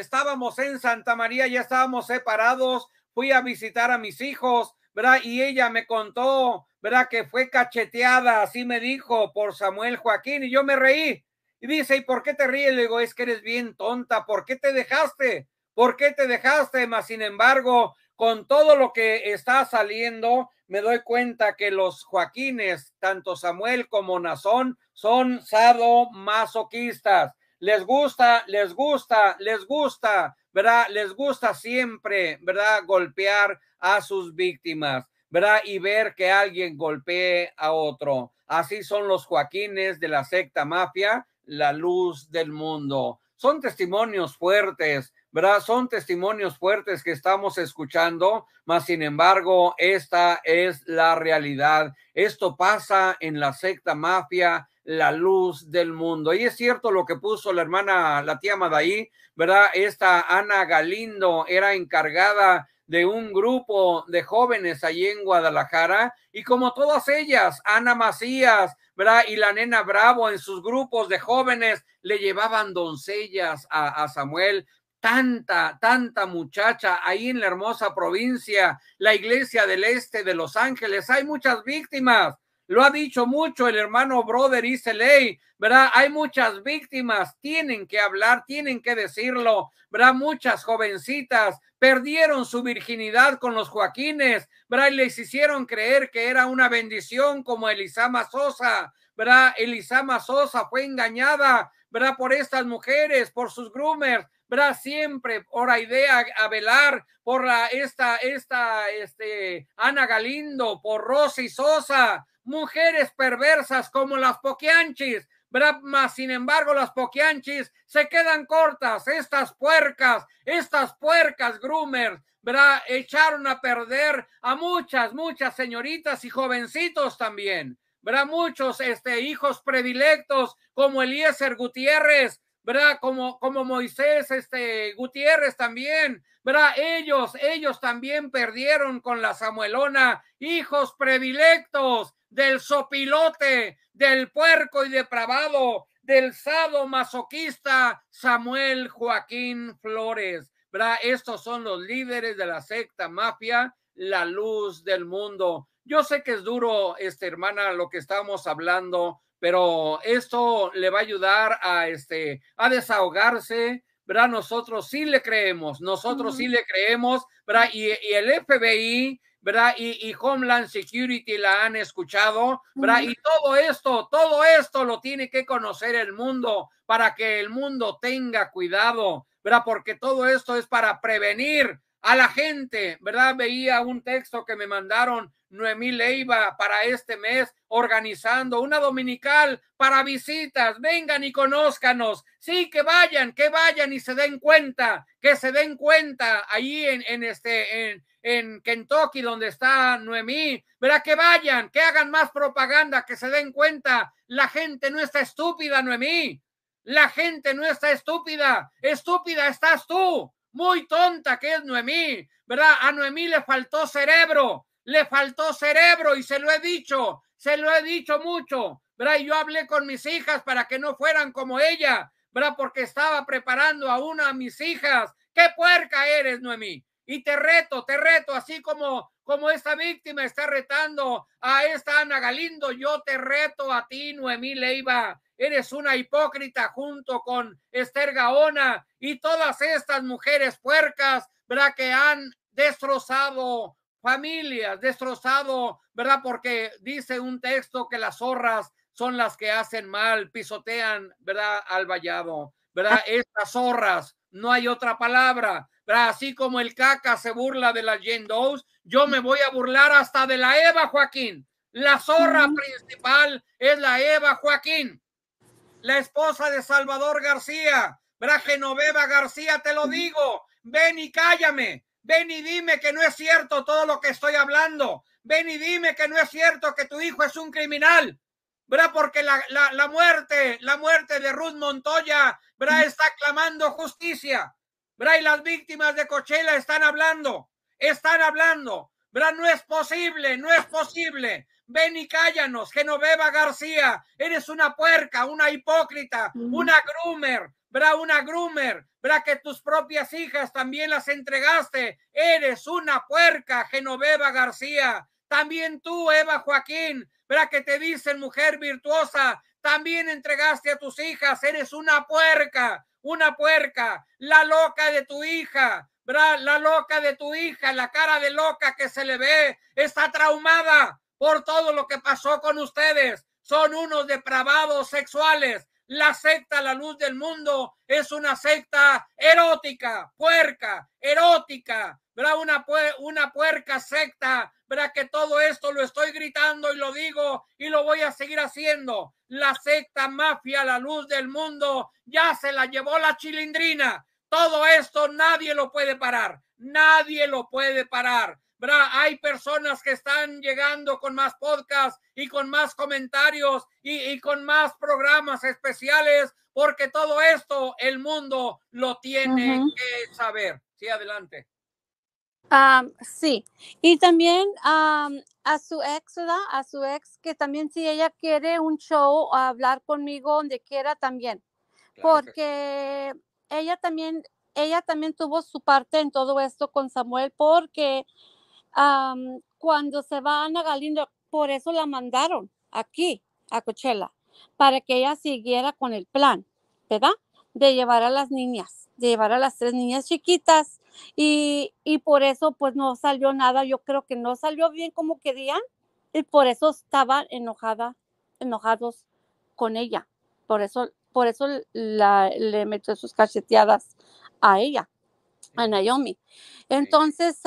estábamos en Santa María, ya estábamos separados, fui a visitar a mis hijos, ¿verdad? Y ella me contó, ¿verdad? Que fue cacheteada, así me dijo, por Samuel Joaquín, y yo me reí. Y dice, ¿y por qué te ríes? Le digo, es que eres bien tonta, ¿por qué te dejaste? ¿Por qué te dejaste? Mas, sin embargo, con todo lo que está saliendo, me doy cuenta que los Joaquines, tanto Samuel como Nazón, son sadomasoquistas les gusta, les gusta, les gusta, ¿verdad? Les gusta siempre, ¿verdad? Golpear a sus víctimas, ¿verdad? Y ver que alguien golpee a otro. Así son los Joaquines de la secta mafia, la luz del mundo. Son testimonios fuertes, ¿verdad? Son testimonios fuertes que estamos escuchando, mas sin embargo, esta es la realidad. Esto pasa en la secta mafia la luz del mundo. Y es cierto lo que puso la hermana, la tía Madaí, ¿verdad? Esta Ana Galindo era encargada de un grupo de jóvenes allí en Guadalajara y como todas ellas, Ana Macías, ¿verdad? Y la nena Bravo en sus grupos de jóvenes le llevaban doncellas a, a Samuel tanta, tanta muchacha ahí en la hermosa provincia, la iglesia del este de Los Ángeles. Hay muchas víctimas, lo ha dicho mucho el hermano Brother Iseley, ¿verdad? Hay muchas víctimas, tienen que hablar, tienen que decirlo, ¿verdad? Muchas jovencitas perdieron su virginidad con los Joaquines, ¿verdad? Y les hicieron creer que era una bendición como Elisama Sosa, ¿verdad? Elisama Sosa fue engañada, ¿verdad? Por estas mujeres, por sus groomers, ¿verdad? Siempre ora idea a velar por la, esta, esta, este, Ana Galindo, por Rosy Sosa, mujeres perversas como las poquianchis. Mas, sin embargo, las poquianchis se quedan cortas. Estas puercas, estas puercas groomers, ¿verdad? echaron a perder a muchas, muchas señoritas y jovencitos también. ¿verdad? Muchos este, hijos predilectos como Eliezer Gutiérrez, ¿verdad? Como, como Moisés este, Gutiérrez también, ¿verdad? Ellos, ellos también perdieron con la Samuelona hijos predilectos, del sopilote, del puerco y depravado, del sado masoquista Samuel Joaquín Flores. ¿verdad? Estos son los líderes de la secta mafia, la luz del mundo. Yo sé que es duro, este, hermana, lo que estamos hablando, pero esto le va a ayudar a, este, a desahogarse, ¿verdad? Nosotros sí le creemos, nosotros sí le creemos, ¿verdad? y el FBI ¿verdad? Y, Homeland Security la han escuchado, ¿verdad? Y todo esto, todo esto lo tiene que conocer el mundo para que el mundo tenga cuidado, ¿verdad? Porque todo esto es para prevenir a la gente, ¿verdad? Veía un texto que me mandaron Noemí Leiva para este mes organizando una dominical para visitas. Vengan y conózcanos. Sí, que vayan, que vayan y se den cuenta, que se den cuenta ahí en, en este, en, en Kentucky, donde está Noemí, verá que vayan, que hagan más propaganda, que se den cuenta, la gente no está estúpida, Noemí, la gente no está estúpida, estúpida estás tú, muy tonta que es Noemí, ¿verdad? A Noemí le faltó cerebro, le faltó cerebro y se lo he dicho, se lo he dicho mucho, ¿verdad? yo hablé con mis hijas para que no fueran como ella, ¿verdad? Porque estaba preparando a una de mis hijas. ¡Qué puerca eres, Noemí! Y te reto, te reto, así como, como esta víctima está retando a esta Ana Galindo, yo te reto a ti, Noemí Leiva. Eres una hipócrita junto con Esther Gaona y todas estas mujeres puercas, ¿verdad? Que han destrozado familias, destrozado, ¿verdad? Porque dice un texto que las zorras son las que hacen mal, pisotean, ¿verdad? Al vallado, ¿verdad? Estas zorras, no hay otra palabra, así como el caca se burla de la Jane Doe's, yo me voy a burlar hasta de la Eva Joaquín. La zorra principal es la Eva Joaquín, la esposa de Salvador García. Bra Genoveva García, te lo digo, ven y cállame, ven y dime que no es cierto todo lo que estoy hablando, ven y dime que no es cierto que tu hijo es un criminal. Bra, Porque la, muerte, la muerte de Ruth Montoya, bra, Está clamando justicia. Y las víctimas de Coachella están hablando, están hablando, No es posible, no es posible. Ven y cállanos, Genoveva García, eres una puerca, una hipócrita, mm. una groomer, ¿bra? Una groomer, Que tus propias hijas también las entregaste. Eres una puerca, Genoveva García. También tú, Eva Joaquín, verá Que te dicen mujer virtuosa. También entregaste a tus hijas. Eres una puerca una puerca, la loca de tu hija, La loca de tu hija, la cara de loca que se le ve, está traumada por todo lo que pasó con ustedes. Son unos depravados sexuales. La secta La Luz del Mundo es una secta erótica, puerca, erótica, ¿verdad? Una, una puerca secta, ¿verdad? Que todo esto lo estoy gritando y lo digo y lo voy a seguir haciendo la secta mafia la luz del mundo. Ya se la llevó la chilindrina. Todo esto nadie lo puede parar. Nadie lo puede parar. Hay personas que están llegando con más podcasts y con más comentarios y, con más programas especiales, porque todo esto el mundo lo tiene que saber. Sí, adelante. Ah, sí, y también ah, a su ex, ¿verdad? A su ex, que también si ella quiere un show, hablar conmigo donde quiera también. Porque ella también, ella también tuvo su parte en todo esto con Samuel, porque cuando se va Ana Galindo, por eso la mandaron aquí, a Coachella, para que ella siguiera con el plan, ¿verdad? De llevar a las niñas, de llevar a las tres niñas chiquitas y, por eso pues no salió nada, yo creo que no salió bien como querían y por eso estaban enojada, enojados con ella, por eso, por eso le metió sus cacheteadas a ella, a Naomi. Entonces,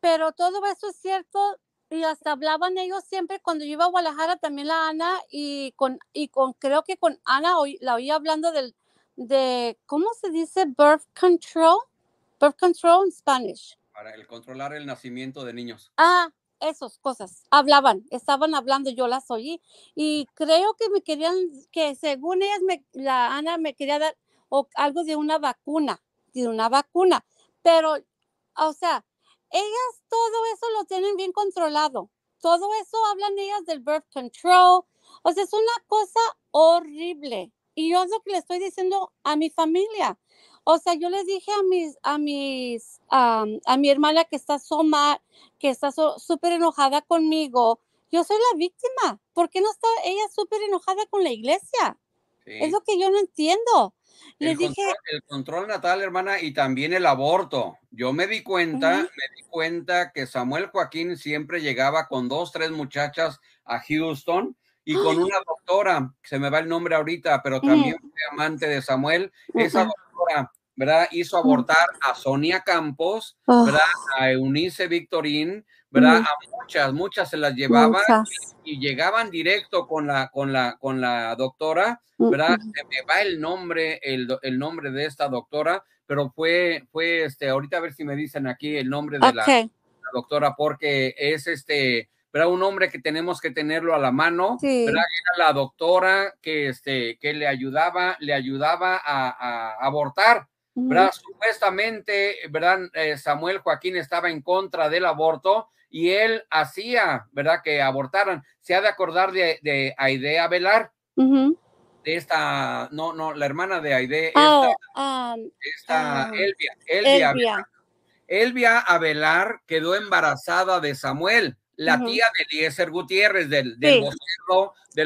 pero todo eso es cierto, y hasta hablaban ellos siempre cuando yo iba a Guadalajara también la Ana y y con creo que con Ana hoy la oí hablando del de cómo se dice birth control control en Spanish. Para el controlar el nacimiento de niños. Ah, esas cosas. Hablaban, estaban hablando, yo las oí y creo que me querían, que según ellas, me, la Ana me quería dar o, algo de una vacuna, de una vacuna. Pero, o sea, ellas todo eso lo tienen bien controlado. Todo eso hablan ellas del birth control. O sea, es una cosa horrible. Y yo es lo que le estoy diciendo a mi familia. O sea, yo les dije a mis, a mis, a mi hermana que está soma, que está súper enojada conmigo. Yo soy la víctima. ¿Por qué no está ella súper enojada con la iglesia? Es lo que yo no entiendo. Les dije... el control natal, hermana, y también el aborto. Yo me di cuenta, me di cuenta que Samuel Joaquín siempre llegaba con dos, tres muchachas a Houston y con una doctora, se me va el nombre ahorita, pero también amante de Samuel. Esa ¿verdad? Hizo abortar a Sonia Campos, ah. ¿verdad? A Eunice Victorín, ¿verdad? A muchas, muchas se las llevaban y, llegaban directo con la, con la, con la doctora, ¿verdad? Se me va el nombre, el, nombre de esta doctora, pero fue, fue este, ahorita a ver si me dicen aquí el nombre de la, doctora, porque es este, era Un hombre que tenemos que tenerlo a la mano, ¿verdad? Era la doctora que, este, que le ayudaba, le ayudaba a, abortar, ¿verdad? Supuestamente, ¿verdad? Eh, Samuel Joaquín estaba en contra del aborto y él hacía, ¿verdad? Que abortaran. Se ha de acordar de, Aidea Velar, de esta, no, no, la hermana de Aidea, oh, esta, um, ah, Elvia, Elvia. Elvia. Elvia quedó embarazada de Samuel la tía de Eliezer Gutiérrez, del, del,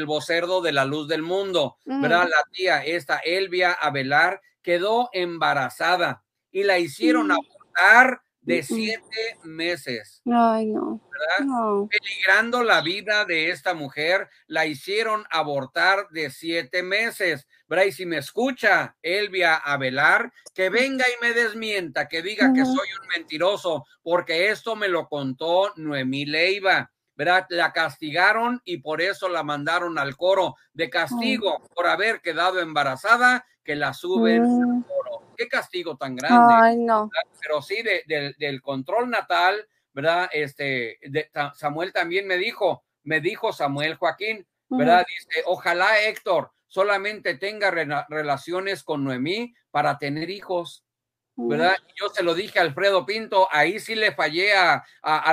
vocerdo, del de la luz del mundo, ¿verdad? La tía, esta Elvia Avelar, quedó embarazada y la hicieron abortar de siete meses. Ay, no. ¿verdad? Peligrando la vida de esta mujer, la hicieron abortar de siete meses. ¿verdad? Y si me escucha Elvia velar, que venga y me desmienta, que diga que soy un mentiroso, porque esto me lo contó Noemí Leiva. ¿verdad? La castigaron y por eso la mandaron al coro de castigo por haber quedado embarazada, que la suben mm qué castigo tan grande. Ay, no. Pero sí, del control natal, ¿verdad? Este, Samuel también me dijo, me dijo Samuel Joaquín, ¿verdad? Dice, ojalá Héctor solamente tenga relaciones con Noemí para tener hijos. ¿Verdad? Yo se lo dije a Alfredo Pinto, ahí sí le fallé a,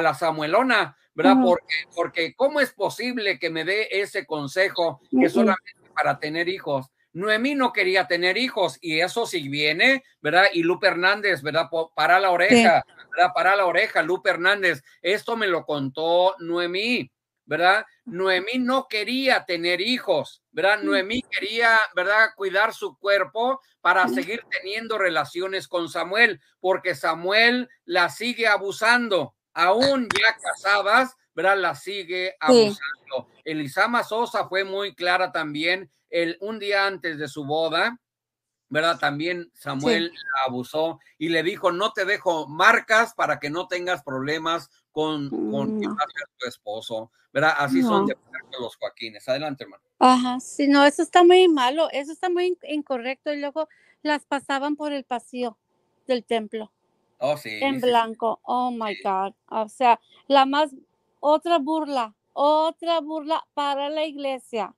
la Samuelona, ¿verdad? porque, porque ¿cómo es posible que me dé ese consejo que solamente para tener hijos? Noemí no quería tener hijos y eso sí viene, ¿verdad? Y Lupe Hernández, ¿verdad? Para la oreja, ¿verdad? Para la oreja, Lupe Hernández. Esto me lo contó Noemí, ¿verdad? Noemí no quería tener hijos, ¿verdad? Noemí quería, ¿verdad? Cuidar su cuerpo para seguir teniendo relaciones con Samuel, porque Samuel la sigue abusando, aún ya casadas, ¿verdad? La sigue abusando. Elisama Sosa fue muy clara también el, un día antes de su boda, ¿verdad? También Samuel abusó y le dijo, no te dejo marcas para que no tengas problemas con, mm, tu esposo, ¿verdad? Así son los Joaquines. Adelante, hermano. Ajá, sí, no, eso está muy malo, eso está muy incorrecto y luego las pasaban por el pasillo del templo. Oh, sí. En blanco, oh my God. O sea, la más, otra burla, otra burla para la iglesia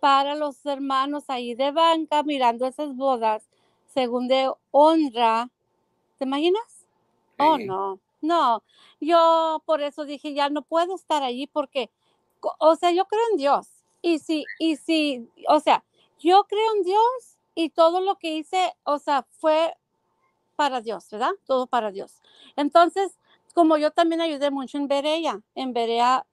para los hermanos ahí de banca mirando esas bodas, según de honra. ¿Te imaginas? Oh, no, no. Yo por eso dije, ya no puedo estar allí porque, o sea, yo creo en Dios. Y si, y si, o sea, yo creo en Dios y todo lo que hice, o sea, fue para Dios, ¿verdad? Todo para Dios. Entonces, como yo también ayudé mucho en Berea, en Berea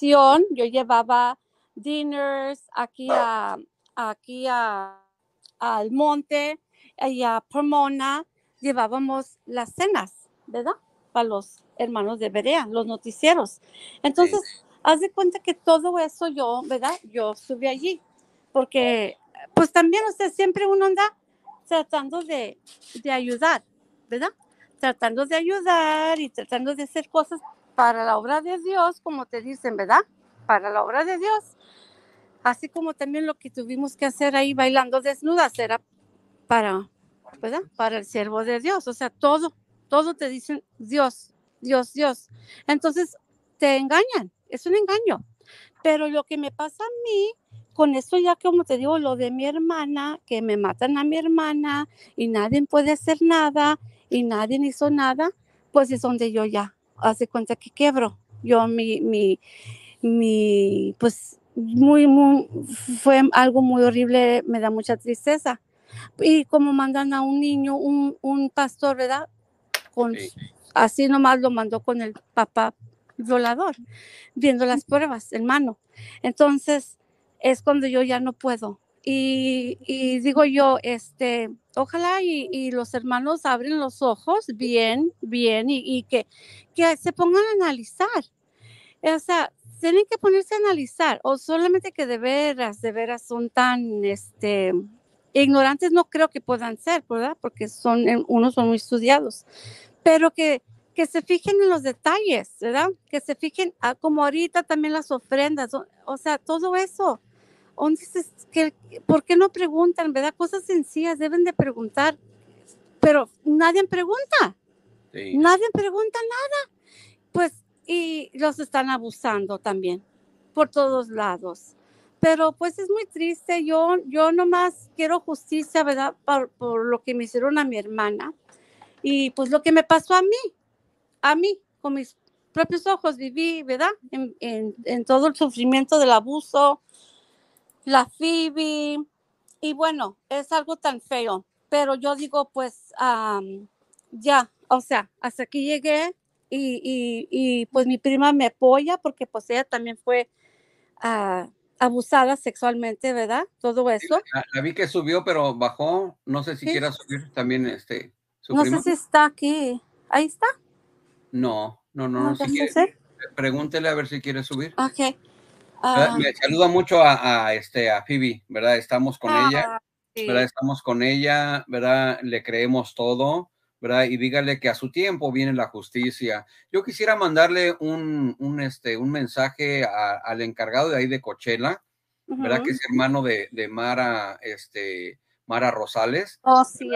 yo llevaba dinners aquí a, aquí al monte y a Pomona llevábamos las cenas, ¿verdad? Para los hermanos de Berea, los noticieros. Entonces, haz de cuenta que todo eso yo, ¿verdad? Yo subí allí, porque pues también usted siempre uno anda tratando de ayudar, ¿verdad? Tratando de ayudar y tratando de hacer cosas para la obra de Dios, como te dicen, ¿verdad? para la obra de Dios. Así como también lo que tuvimos que hacer ahí bailando desnudas era para, ¿verdad? Para el siervo de Dios. O sea, todo, todo te dicen Dios, Dios, Dios. Entonces te engañan, es un engaño. Pero lo que me pasa a mí, con esto, ya como te digo, lo de mi hermana, que me matan a mi hermana y nadie puede hacer nada y nadie hizo nada, pues es donde yo ya hace cuenta que quebro. Yo mi, mi, mi, pues muy, muy, fue algo muy horrible, me da mucha tristeza. Y como mandan a un niño, un, un pastor, ¿verdad? Con, Así nomás lo mandó con el papá violador, viendo las pruebas en mano. Entonces es cuando yo ya no puedo. Y, digo yo, este, ojalá y, los hermanos abren los ojos bien, bien, y, que, que se pongan a analizar. O sea, tienen que ponerse a analizar o solamente que de veras, de veras son tan este, ignorantes, no creo que puedan ser, ¿verdad? Porque son, eh, unos son muy estudiados, pero que, que se fijen en los detalles, ¿verdad? Que se fijen, a, ah, como ahorita también las ofrendas, o, sea, todo eso. ¿por qué no preguntan, verdad? Cosas sencillas deben de preguntar, pero nadie pregunta. Nadie pregunta nada. Pues y los están abusando también por todos lados. Pero pues es muy triste, yo, yo nomás quiero justicia, ¿verdad? Por, lo que me hicieron a mi hermana y pues lo que me pasó a mí, a mí, con mis propios ojos viví, ¿verdad? En, en, todo el sufrimiento del abuso, la Phoebe, y bueno, es algo tan feo, pero yo digo pues ya, o sea, hasta aquí llegué, y, pues mi prima me apoya porque pues ella también fue ah, abusada sexualmente, ¿verdad? Todo eso. La, vi que subió, pero bajó. No sé si quiera subir también este. no sé si está aquí. ¿Ahí está? No, no, no, ah, no. Pregúntele a ver si quiere subir. Ok. Ah, saluda mucho a, este, a Phoebe, ¿verdad? Estamos con ella. Estamos con ella, ¿verdad? Le creemos todo. Y dígale que a su tiempo viene la justicia. Yo quisiera mandarle un, este, un mensaje al encargado de ahí de Cochela, ¿verdad? Que es hermano de, Mara, este, Mara Rosales. Oh, sí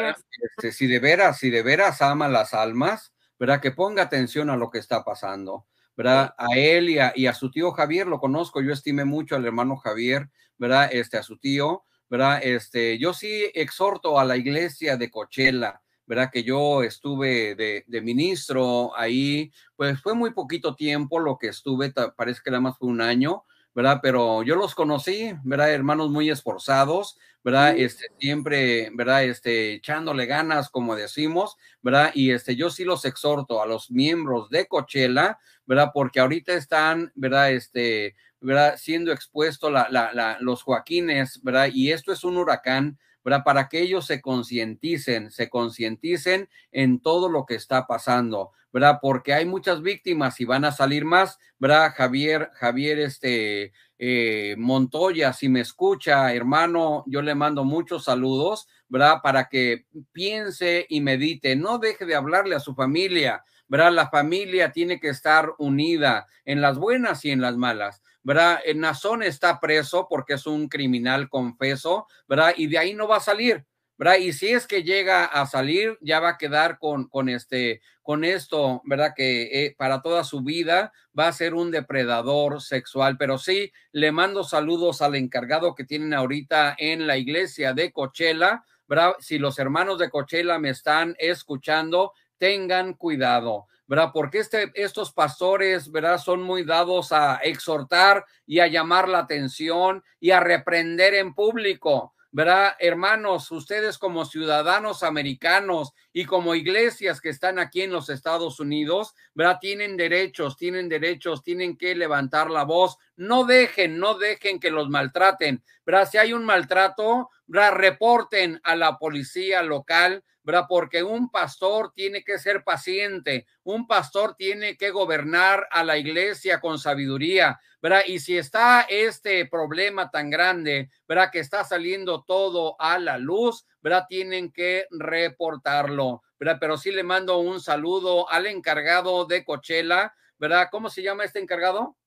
este, si de veras, si de veras ama las almas, ¿verdad? Que ponga atención a lo que está pasando, ¿verdad? A él y a, su tío Javier, lo conozco, yo estimé mucho al hermano Javier, ¿verdad? Este, a su tío, ¿verdad? Este, yo sí exhorto a la iglesia de Cochela, ¿verdad? Que yo estuve de, ministro ahí, pues fue muy poquito tiempo lo que estuve, parece que nada más fue un año, ¿verdad? Pero yo los conocí, ¿verdad? Hermanos muy esforzados, ¿verdad? Este, siempre, ¿verdad? Este, echándole ganas, como decimos, ¿verdad? Y este, yo sí los exhorto a los miembros de Coachella, ¿verdad? Porque ahorita están, ¿verdad? Este, ¿verdad? Siendo expuesto la, la, los Joaquines, ¿verdad? Y esto es un huracán, para que ellos se concienticen, se concienticen en todo lo que está pasando, ¿verdad? Porque hay muchas víctimas y van a salir más, ¿verdad? Javier, Javier, este, eh, Montoya, si me escucha, hermano, yo le mando muchos saludos, ¿verdad? Para que piense y medite, no deje de hablarle a su familia, ¿verdad? La familia tiene que estar unida en las buenas y en las malas. ¿verdad? Nazón está preso porque es un criminal confeso, ¿verdad? Y de ahí no va a salir. ¿verdad? Y si es que llega a salir, ya va a quedar con, con este, con esto, ¿verdad? Que eh, para toda su vida va a ser un depredador sexual. Pero sí, le mando saludos al encargado que tienen ahorita en la iglesia de Cochela, ¿verdad? Si los hermanos de Cochela me están escuchando, tengan cuidado. ¿verdad? Porque este, estos pastores, ¿verdad? Son muy dados a exhortar y a llamar la atención y a reprender en público, ¿verdad? Hermanos, ustedes como ciudadanos americanos y como iglesias que están aquí en los Estados Unidos, ¿verdad? Tienen derechos, tienen derechos, tienen que levantar la voz. No dejen, no dejen que los maltraten, ¿verdad? Si hay un maltrato, ¿verdad? Reporten a la policía local, porque un pastor tiene que ser paciente, un pastor tiene que gobernar a la iglesia con sabiduría, ¿verdad? Y si está este problema tan grande, ¿verdad? Que está saliendo todo a la luz, ¿verdad? Tienen que reportarlo, ¿verdad? Pero sí le mando un saludo al encargado de Cochela, ¿verdad? ¿Cómo se llama este encargado?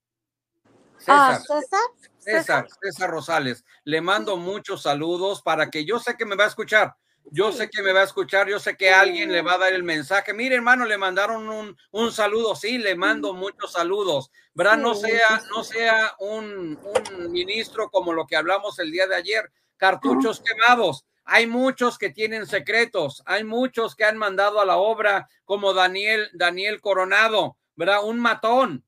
Ah, César. César. César, César Rosales. Le mando muchos saludos para que yo sé que me va a escuchar. Yo sé que me va a escuchar, yo sé que alguien le va a dar el mensaje. Mire, hermano, le mandaron un, saludo. Sí, le mando muchos saludos. ¿Verdad? No sea, no sea un, un ministro como lo que hablamos el día de ayer. Cartuchos quemados. Hay muchos que tienen secretos. Hay muchos que han mandado a la obra, como Daniel, Daniel Coronado, ¿verdad? Un matón,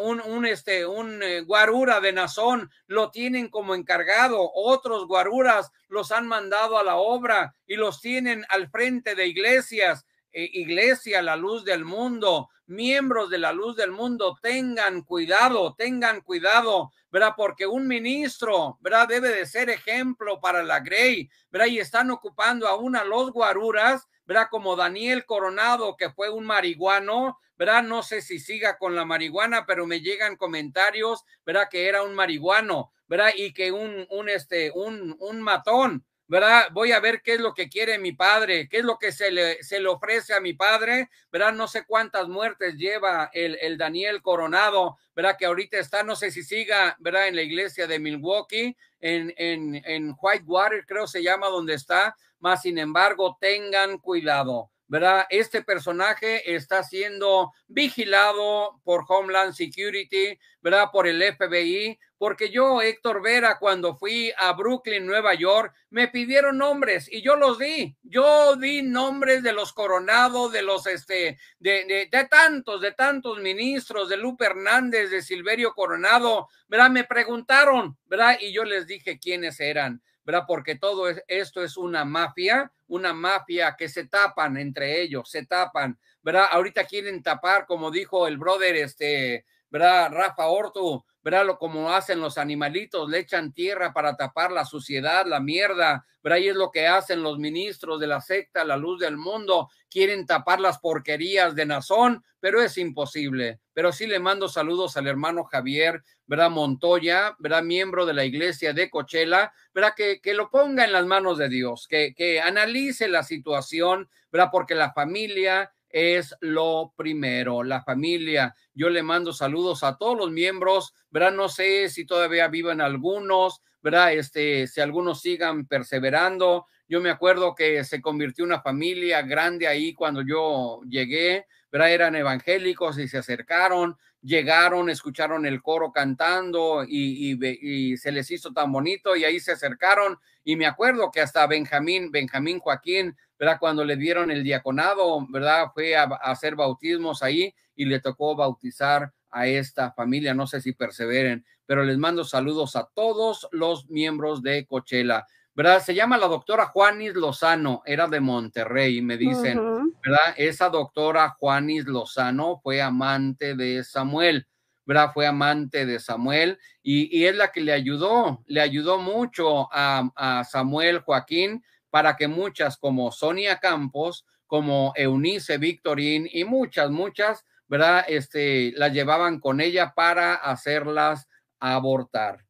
un, un, este, un eh, guarura de Nazón lo tienen como encargado, otros guaruras los han mandado a la obra y los tienen al frente de iglesias. Eh, iglesia, la luz del mundo, miembros de la luz del mundo, tengan cuidado, tengan cuidado, ¿verdad? Porque un ministro, ¿verdad? Debe de ser ejemplo para la Grey, ¿verdad? Y están ocupando aún a los guaruras ¿verdad? Como Daniel Coronado, que fue un marihuano, ¿verdad? No sé si siga con la marihuana, pero me llegan comentarios, ¿verdad? Que era un marihuano, ¿verdad? Y que un, un, este, un, un matón, ¿verdad? Voy a ver qué es lo que quiere mi padre, qué es lo que se le, se le ofrece a mi padre, ¿verdad? No sé cuántas muertes lleva el, el Daniel Coronado, ¿verdad? Que ahorita está, no sé si siga, ¿verdad? En la iglesia de Milwaukee, en, en, en Whitewater, creo se llama donde está, mas sin embargo tengan cuidado. ¿verdad? Este personaje está siendo vigilado por Homeland Security, ¿verdad? Por el FBI, porque yo, Héctor Vera, cuando fui a Brooklyn, Nueva York, me pidieron nombres y yo los di. Yo di nombres de los coronados, de los, este, de, de, de tantos, de tantos ministros, de Lupe Hernández, de Silverio Coronado, ¿verdad? Me preguntaron, ¿verdad? Y yo les dije quiénes eran. ¿verdad? Porque todo esto es una mafia, una mafia que se tapan entre ellos, se tapan, ¿verdad? Ahorita quieren tapar, como dijo el brother, este, ¿verdad? Rafa Orto lo Como hacen los animalitos, le echan tierra para tapar la suciedad, la mierda, verá, Y es lo que hacen los ministros de la secta, la luz del mundo, quieren tapar las porquerías de Nazón, pero es imposible. Pero sí le mando saludos al hermano Javier, ¿verdad? Montoya, ¿verdad? Miembro de la iglesia de Cochela, ¿verdad? Que, que lo ponga en las manos de Dios, que, que analice la situación, ¿verdad? Porque la familia, es lo primero, la familia. Yo le mando saludos a todos los miembros, ¿verdad? No sé si todavía viven algunos, ¿verdad? Este, si algunos sigan perseverando. Yo me acuerdo que se convirtió una familia grande ahí cuando yo llegué, ¿verdad? Eran evangélicos y se acercaron, llegaron, escucharon el coro cantando y, se les hizo tan bonito y ahí se acercaron. Y me acuerdo que hasta Benjamín, Benjamín Joaquín, ¿verdad? Cuando le dieron el diaconado, ¿verdad? Fue a, hacer bautismos ahí y le tocó bautizar a esta familia. No sé si perseveren, pero les mando saludos a todos los miembros de Cochela. ¿verdad? Se llama la doctora Juanis Lozano, era de Monterrey, me dicen, ¿verdad? Esa doctora Juanis Lozano fue amante de Samuel, ¿verdad? Fue amante de Samuel y, es la que le ayudó, le ayudó mucho a, a Samuel Joaquín para que muchas como Sonia Campos, como Eunice Victorín y muchas, muchas, ¿verdad? Este, las llevaban con ella para hacerlas abortar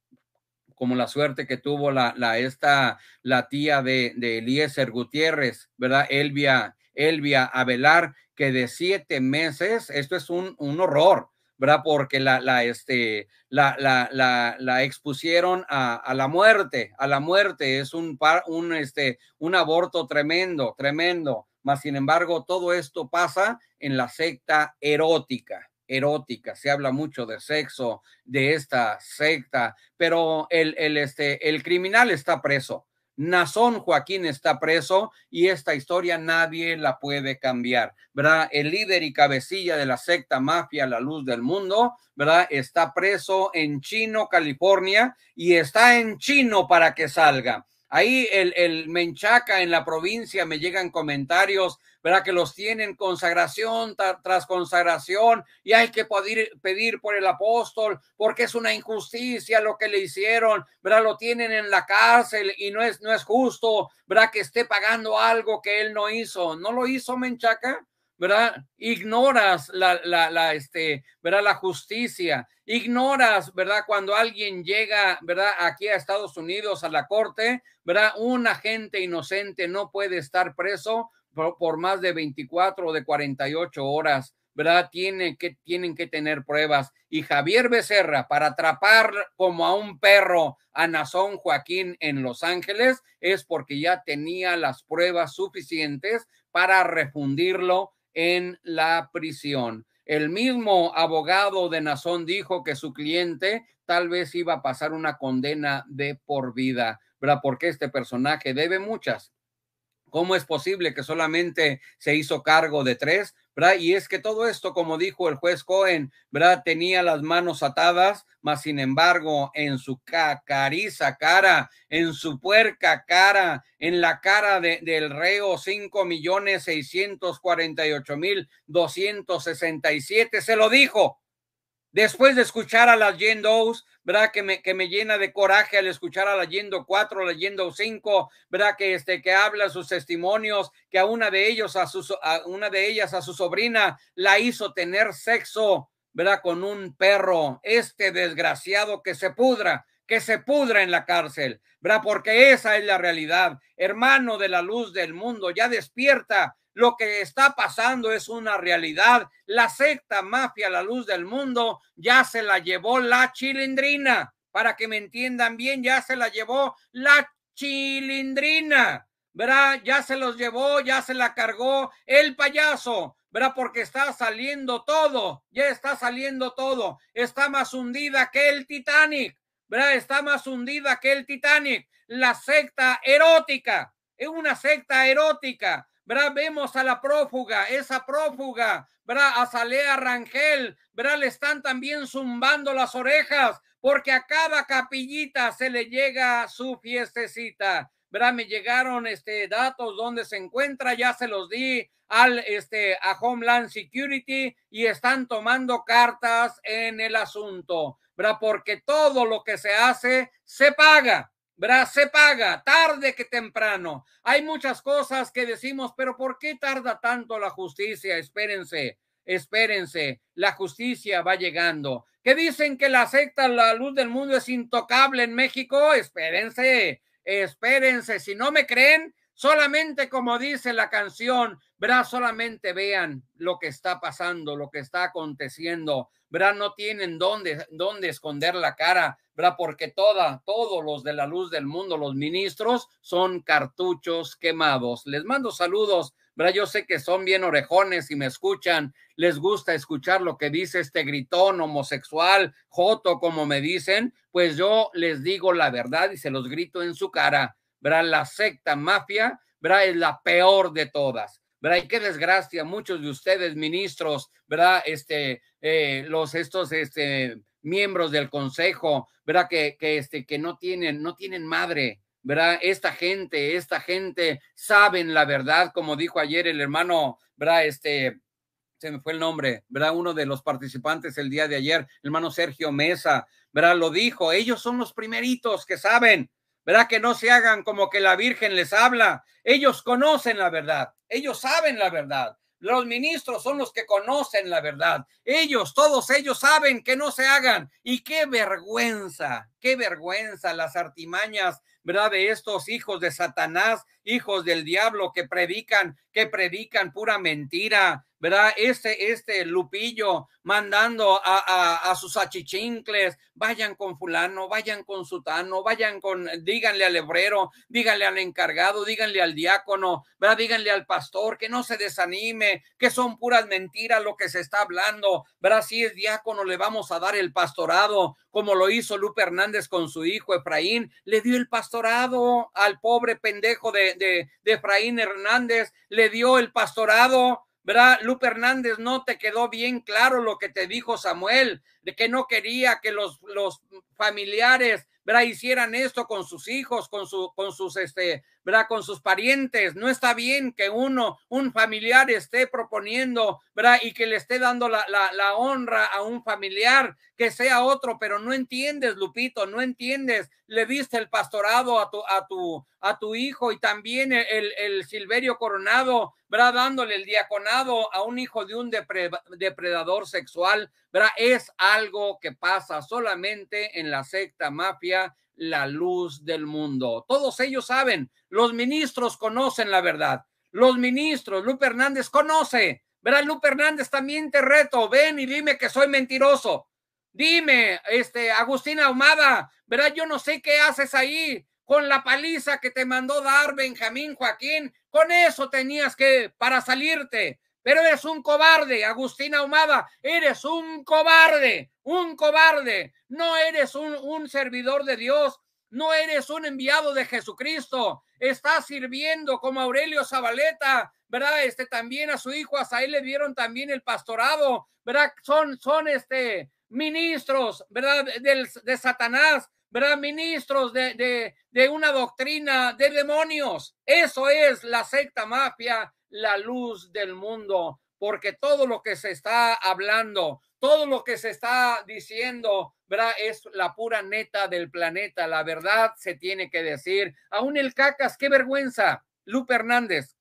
como la suerte que tuvo la, la, esta, la tía de, de Eliezer Gutiérrez, ¿verdad? Elvia, Elvia Avelar, que de siete meses, esto es un, un horror, ¿verdad? Porque la, la, este, la, la, la, la expusieron a, a, la muerte, a la muerte, es un, par, un, este, un aborto tremendo, tremendo. Mas, sin embargo, todo esto pasa en la secta erótica erótica, se habla mucho de sexo, de esta secta, pero el, el, este, el criminal está preso. Nazón Joaquín está preso y esta historia nadie la puede cambiar, ¿verdad? El líder y cabecilla de la secta mafia La Luz del Mundo, ¿verdad? Está preso en Chino, California y está en Chino para que salga. Ahí el, el Menchaca en la provincia me llegan comentarios, ¿verdad? Que los tienen consagración tras consagración y hay que pedir, pedir por el apóstol porque es una injusticia lo que le hicieron, ¿verdad? Lo tienen en la cárcel y no es, no es justo, ¿verdad? Que esté pagando algo que él no hizo. ¿No lo hizo Menchaca? ¿verdad? Ignoras la, la, este, ¿verdad? La justicia, ignoras, ¿verdad? Cuando alguien llega, ¿verdad? Aquí a Estados Unidos, a la corte, ¿verdad? Un agente inocente no puede estar preso por, más de 24 o de 48 horas, ¿verdad? Tiene que, tienen que tener pruebas. Y Javier Becerra, para atrapar como a un perro a Nazón Joaquín en Los Ángeles, es porque ya tenía las pruebas suficientes para refundirlo en la prisión. El mismo abogado de Nazón dijo que su cliente tal vez iba a pasar una condena de por vida, ¿verdad? Porque este personaje debe muchas ¿Cómo es posible que solamente se hizo cargo de tres? Y es que todo esto, como dijo el juez Cohen, Tenía las manos atadas, mas sin embargo, en su cacariza cara, en su puerca cara, en la cara de, del reo, cinco millones seiscientos cuarenta y ocho mil doscientos sesenta y siete, se lo dijo. Después de escuchar a las Yendo's, ¿verdad? Que me, que me llena de coraje al escuchar a la Yendo 4, la Yendo 5, ¿verdad? Que, este, que habla sus testimonios, que a una de ellos, a, sus a una de ellas, a su sobrina, la hizo tener sexo, ¿verdad? Con un perro, este desgraciado que se pudra, que se pudra en la cárcel, ¿verdad? Porque esa es la realidad. Hermano de la luz del mundo, ya despierta, lo que está pasando es una realidad. La secta mafia, la luz del mundo, ya se la llevó la chilindrina. Para que me entiendan bien, ya se la llevó la chilindrina. ¿Verdad? Ya se los llevó, ya se la cargó el payaso. ¿verdad? Porque está saliendo todo, ya está saliendo todo, está más hundida que el Titanic, ¿verdad? Está más hundida que el Titanic, la secta erótica, es una secta erótica, Vemos a la prófuga, esa prófuga, ¿verdad? A Salea Rangel, Le están también zumbando las orejas porque a cada capillita se le llega su fiestecita. Bra Me llegaron este, datos donde se encuentra, ya se los di al, este, a Homeland Security y están tomando cartas en el asunto, ¿verdad? Porque todo lo que se hace se paga, Bras Se paga tarde que temprano. Hay muchas cosas que decimos, pero ¿por qué tarda tanto la justicia? Espérense, espérense, la justicia va llegando. Que dicen que la secta La Luz del Mundo es intocable en México, espérense, espérense. Si no me creen, solamente como dice la canción, verá, Solamente vean lo que está pasando, lo que está aconteciendo, Bra No tienen dónde, dónde esconder la cara ¿verdad? Porque toda, todos los de la luz del mundo, los ministros, son cartuchos quemados. Les mando saludos, ¿verdad? Yo sé que son bien orejones y me escuchan, les gusta escuchar lo que dice este gritón homosexual, joto, como me dicen, pues yo les digo la verdad y se los grito en su cara, ¿verdad? La secta mafia, ¿verdad? Es la peor de todas. ¿verdad? Y qué desgracia, muchos de ustedes, ministros, ¿verdad? Este, eh, los, estos, este, miembros del consejo, ¿verdad? Que, que, este, que no, tienen, no tienen madre, ¿verdad? Esta gente, esta gente saben la verdad, como dijo ayer el hermano, ¿verdad? Este, se me fue el nombre, ¿verdad? Uno de los participantes el día de ayer, el hermano Sergio Mesa, ¿verdad? Lo dijo, ellos son los primeritos que saben, ¿verdad? Que no se hagan como que la Virgen les habla, ellos conocen la verdad, ellos saben la verdad. Los ministros son los que conocen la verdad. Ellos, todos ellos saben que no se hagan. Y qué vergüenza, qué vergüenza las artimañas, ¿verdad? De estos hijos de Satanás hijos del diablo que predican, que predican pura mentira, ¿verdad? Este, este Lupillo mandando a, sus achichincles, vayan con fulano, vayan con sutano, vayan con, díganle al hebrero, díganle al encargado, díganle al diácono, ¿verdad? Díganle al pastor que no se desanime, que son puras mentiras lo que se está hablando, ¿verdad? Si es diácono, le vamos a dar el pastorado, como lo hizo Lupe Hernández con su hijo Efraín, le dio el pastorado al pobre pendejo de, de, Efraín Hernández, le dio el pastorado, ¿verdad? Lupe Hernández, no te quedó bien claro lo que te dijo Samuel, de que no quería que los, los familiares, ¿verdad? Hicieran esto con sus hijos, con, su, con sus este, con sus parientes. No está bien que uno, un familiar esté proponiendo, ¿verdad? Y que le esté dando la, honra a un familiar que sea otro, pero no entiendes, Lupito, no entiendes. Le diste el pastorado a tu, a tu, a tu hijo y también el, el, Silverio Coronado, ¿verdad? Dándole el diaconado a un hijo de un depredador sexual, ¿verdad? Es algo que pasa solamente en la secta mafia la luz del mundo. Todos ellos saben, los ministros conocen la verdad. Los ministros, Lupe Hernández conoce. Verá, Lupe Hernández, también te reto. Ven y dime que soy mentiroso. Dime, este, Agustina Ahumada, Verá, yo no sé qué haces ahí con la paliza que te mandó dar Benjamín Joaquín. Con eso tenías que, para salirte pero eres un cobarde, Agustina Ahumada, eres un cobarde, un cobarde, no eres un, un servidor de Dios, no eres un enviado de Jesucristo, estás sirviendo como Aurelio Zabaleta, ¿verdad? Este también a su hijo ahí le dieron también el pastorado, ¿verdad? Son, son este ministros, ¿verdad? de Satanás, ¿verdad? Ministros de, de, de una doctrina de demonios. Eso es la secta mafia la luz del mundo, porque todo lo que se está hablando, todo lo que se está diciendo, Es la pura neta del planeta. La verdad se tiene que decir. Aún el cacas, qué vergüenza. Lupe Hernández,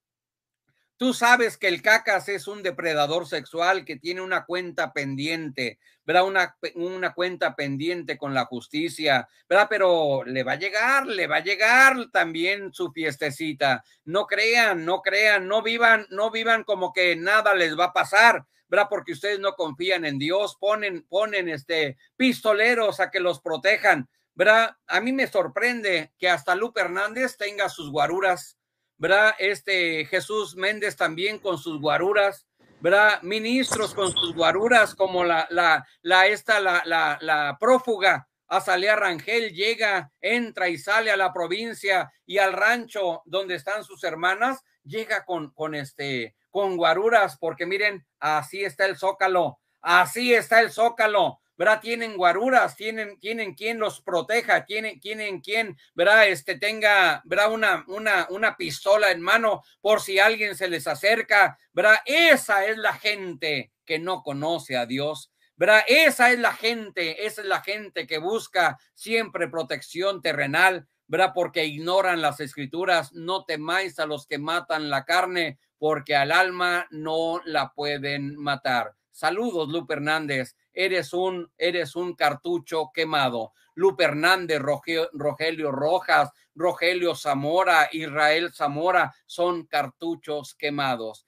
Tú sabes que el cacas es un depredador sexual que tiene una cuenta pendiente, ¿verdad? Una, cuenta pendiente con la justicia, ¿verdad? Pero le va a llegar, le va a llegar también su fiestecita. No crean, no crean, no vivan, no vivan como que nada les va a pasar. ¿verdad? Porque ustedes no confían en Dios, ponen, ponen este pistoleros a que los protejan, ¿verdad? A mí me sorprende que hasta Lupe Hernández tenga sus guaruras, ¿verdad? Este Jesús Méndez también con sus guaruras, ¿verdad? Ministros con sus guaruras, como la, la, la, esta, la, la, la prófuga, Azalea Rangel llega, entra y sale a la provincia y al rancho donde están sus hermanas, llega con, con este, con guaruras, porque miren, así está el zócalo, así está el zócalo, ¿verdad? Tienen guaruras, tienen, tienen quien los proteja, tienen, tienen quien, ¿verdad? Este tenga, ¿verdad? Una, una, una pistola en mano por si alguien se les acerca, ¿verdad? Esa es la gente que no conoce a Dios. ¿verdad? Esa es la gente, esa es la gente que busca siempre protección terrenal, ¿verdad? Porque ignoran las escrituras, no temáis a los que matan la carne, porque al alma no la pueden matar. Saludos, Lupe Hernández eres un, eres un cartucho quemado. Lupe Hernández, Rogelio Rojas, Rogelio Zamora, Israel Zamora, son cartuchos quemados.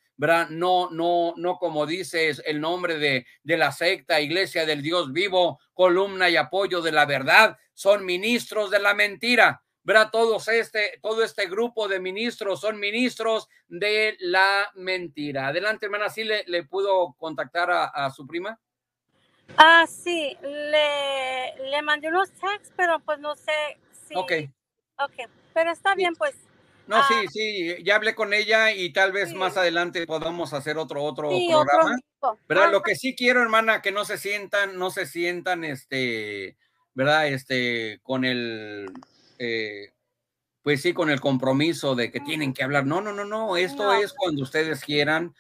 No, no, no como dices el nombre de, de la secta, iglesia del Dios vivo, columna y apoyo de la verdad, son ministros de la mentira. Verá, Todos este, todo este grupo de ministros son ministros de la mentira. Adelante, hermana, si le, le pudo contactar a su prima? Ah, sí, le, mandé unos textos, pero pues no sé si... Ok. Ok, pero está bien, pues. No, sí, ah. sí, ya hablé con ella y tal vez más adelante podamos hacer otro, otro programa. pero ah, Lo pues. que sí quiero, hermana, que no se sientan, no se sientan, este, ¿verdad? Este, con el... Eh, pues sí, con el compromiso de que tienen que hablar. No, no, no, no, esto es cuando ustedes quieran.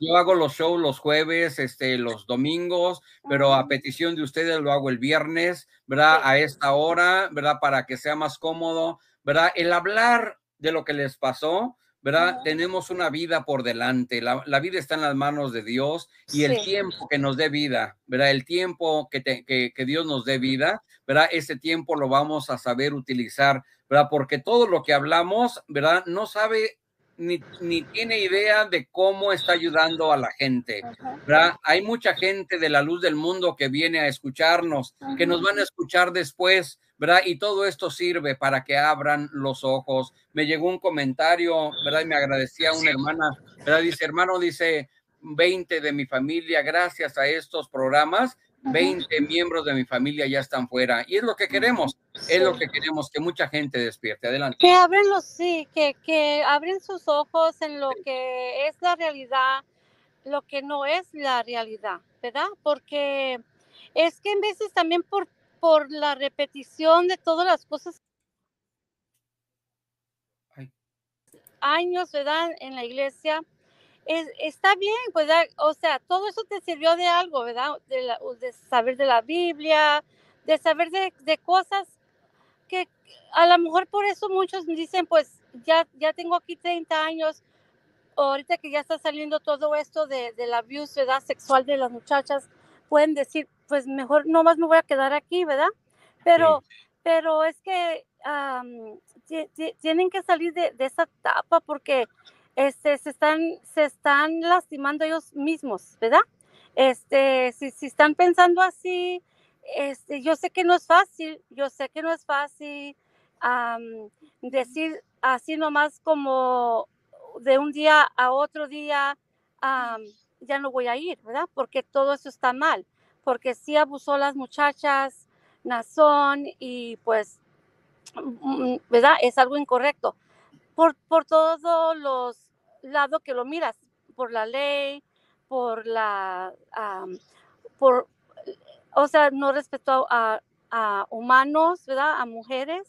Yo hago los shows los jueves, este, los domingos, pero a petición de ustedes lo hago el viernes, ¿verdad? A esta hora, ¿verdad? Para que sea más cómodo, ¿verdad? El hablar de lo que les pasó, ¿verdad? Tenemos una vida por delante, la, vida está en las manos de Dios y el tiempo que nos dé vida, ¿verdad? El tiempo que, que, Dios nos dé vida, ¿verdad? Ese tiempo lo vamos a saber utilizar porque todo lo que hablamos, ¿verdad? No sabe ni, tiene idea de cómo está ayudando a la gente. ¿verdad? Hay mucha gente de la luz del mundo que viene a escucharnos, que nos van a escuchar después, ¿verdad? Y todo esto sirve para que abran los ojos. Me llegó un comentario, ¿verdad? Y me agradecía una hermana, ¿verdad? Dice, hermano, dice, 20 de mi familia, gracias a estos programas, 20 miembros de mi familia ya están fuera. Y es lo que ah. queremos, es lo que queremos, que mucha gente despierte. Adelante. Que abren los, sí, que, abren sus ojos en lo que es la realidad, lo que no es la realidad, ¿verdad? Porque es que en veces también por, por la repetición de todas las cosas. Años, ¿verdad? En la iglesia está bien, pues, o sea, todo eso te sirvió de algo, ¿verdad? De, saber de la Biblia, de saber de, cosas que a lo mejor por eso muchos dicen, pues, ya, ya tengo aquí 30 años, ahorita que ya está saliendo todo esto de, del abuso, Sexual de las muchachas, pueden decir, pues, mejor nomás me voy a quedar aquí, ¿verdad? Pero, pero es que tienen que salir de, de esa etapa porque este, se, están, se están lastimando ellos mismos, ¿verdad? Este, si, están pensando así, este, yo sé que no es fácil, yo sé que no es fácil decir así nomás como de un día a otro día, ya no voy a ir, ¿verdad? Porque todo eso está mal, porque sí abusó las muchachas, Nazón, y pues, mm, mm, ¿verdad? Es algo incorrecto. Por, por todos los lado que lo miras, por la ley, por la, por, o sea, no respetó a, humanos, ¿verdad? A mujeres.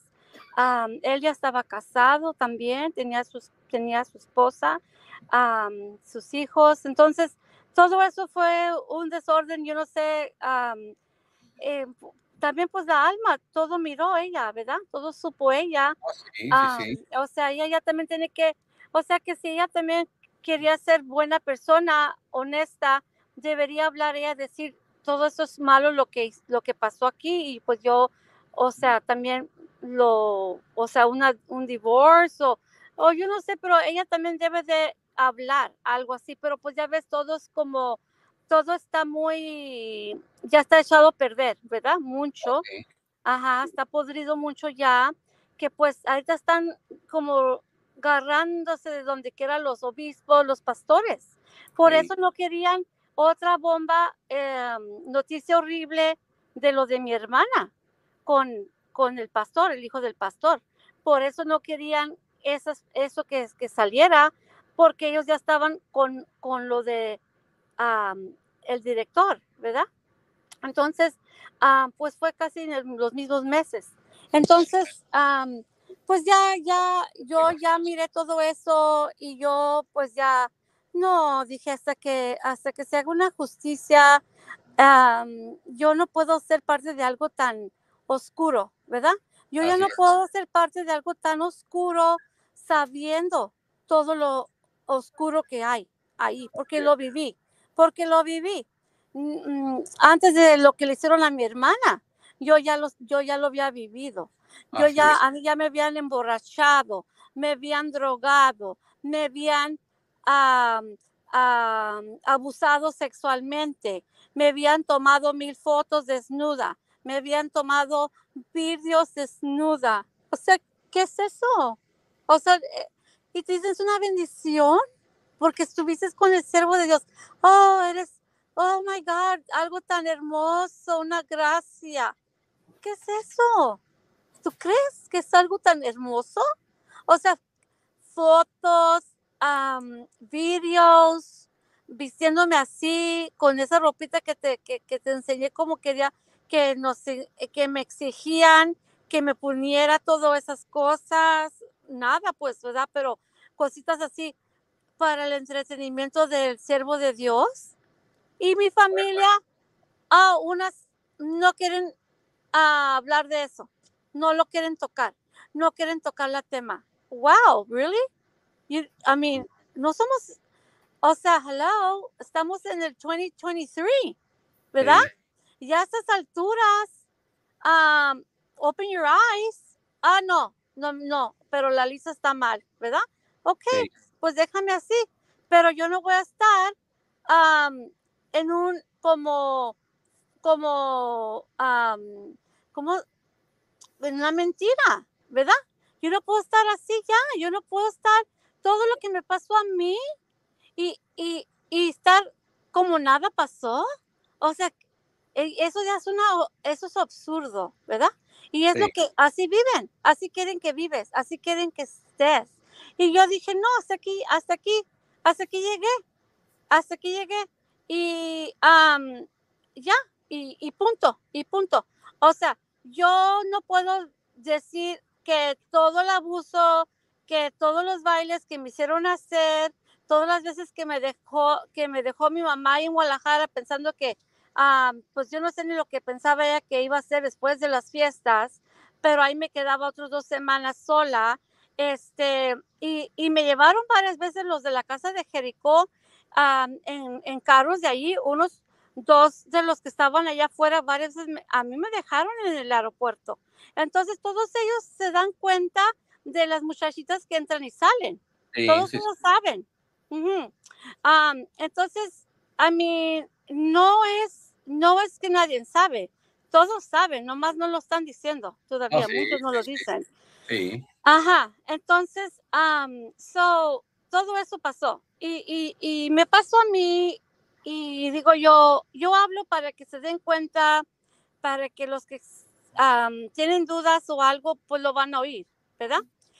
él ya estaba casado también, tenía, sus, tenía su esposa, um, sus hijos. Entonces, todo eso fue un desorden, yo no sé. Eh, también pues la alma, todo miró ella, ¿verdad? Todo supo ella. Ah, o sea, ella también tiene que o sea que si ella también quería ser buena persona, honesta, debería hablar ella, decir, todo eso es malo lo que, lo que pasó aquí y pues yo, o sea, también lo, o sea, una, un divorcio, o yo no sé, pero ella también debe de hablar, algo así, pero pues ya ves, es como, todo está muy, ya está echado a perder, ¿verdad? Mucho. Ajá, está podrido mucho ya, que pues ahorita están como agarrándose de donde quieran los obispos, los pastores. Por eso no querían otra bomba, em, noticia horrible de lo de mi hermana con, con el pastor, el hijo del pastor. Por eso no querían esas, eso que, que saliera, porque ellos ya estaban con, con lo de el director, ¿verdad? Entonces, ah, pues fue casi en los mismos meses. Entonces, pues ya, ya, yo ya miré todo eso y yo pues ya, no, dije hasta que, hasta que se haga una justicia, yo no puedo ser parte de algo tan oscuro, ¿verdad? Yo ya no puedo ser parte de algo tan oscuro sabiendo todo lo oscuro que hay ahí, porque lo viví, porque lo viví. Antes de lo que le hicieron a mi hermana, yo ya, los, yo ya lo había vivido. Yo ya, a mí ya me habían emborrachado, me habían drogado, me habían abusado sexualmente, me habían tomado mil fotos desnuda, me habían tomado vídeos desnuda. O sea, ¿qué es eso? O sea, eh, y te dices una bendición porque estuviste con el servo de Dios. Oh, eres, oh my God, algo tan hermoso, una gracia. ¿Qué es eso? ¿tú crees que es algo tan hermoso? O sea, fotos, um, videos, vistiéndome así, con esa ropita que te, enseñé como quería, que, nos, que me exigían, que me poniera todas esas cosas, nada pues, ¿verdad? Pero cositas así para el entretenimiento del siervo de Dios. Y mi pues. familia, ah, unas no quieren ah, hablar de eso no lo quieren tocar, no quieren tocar la tema. Wow, really? I mean, no somos, o sea, hello, estamos en el 2023, ¿verdad? Ya a estas alturas, um, open your eyes. Ah, no, no, no, pero la lista está mal, ¿verdad? Ok, pues déjame así, pero yo no voy a estar um, en un como, como, um, como, una mentira, ¿verdad? Yo no puedo estar así ya, yo no puedo estar todo lo que me pasó a mí y, y, y estar como nada pasó. O sea, e, eso ya es una, eso es absurdo, ¿verdad? Y es lo que, así viven, así quieren que vives, así quieren que estés. Y yo dije, no, hasta aquí, hasta aquí, hasta aquí llegué, hasta aquí llegué. Y ya, y, y punto, y punto. O sea, yo no puedo decir que todo el abuso, que todos los bailes que me hicieron hacer, todas las veces que me dejó, que me dejó mi mamá en Guadalajara pensando que, ah, pues yo no sé ni lo que pensaba ella que iba a hacer después de las fiestas, pero ahí me quedaba otras dos semanas sola. Este, y, me llevaron varias veces los de la casa de Jericó ah, en, en carros de allí, unos dos de los que estaban allá afuera varias a mí me dejaron en el aeropuerto. Entonces todos ellos se dan cuenta de las muchachitas que entran y salen. todos lo saben. Ah, entonces, a mí no es no es que nadie sabe. Todos saben, nomás no lo están diciendo todavía. Ah, muchos no lo dicen. Sí. Ajá. Entonces, todo eso pasó. Y, y me pasó a mí y digo yo, yo hablo para que se den cuenta, para que los que tienen dudas o algo, pues lo van a oír, ¿verdad?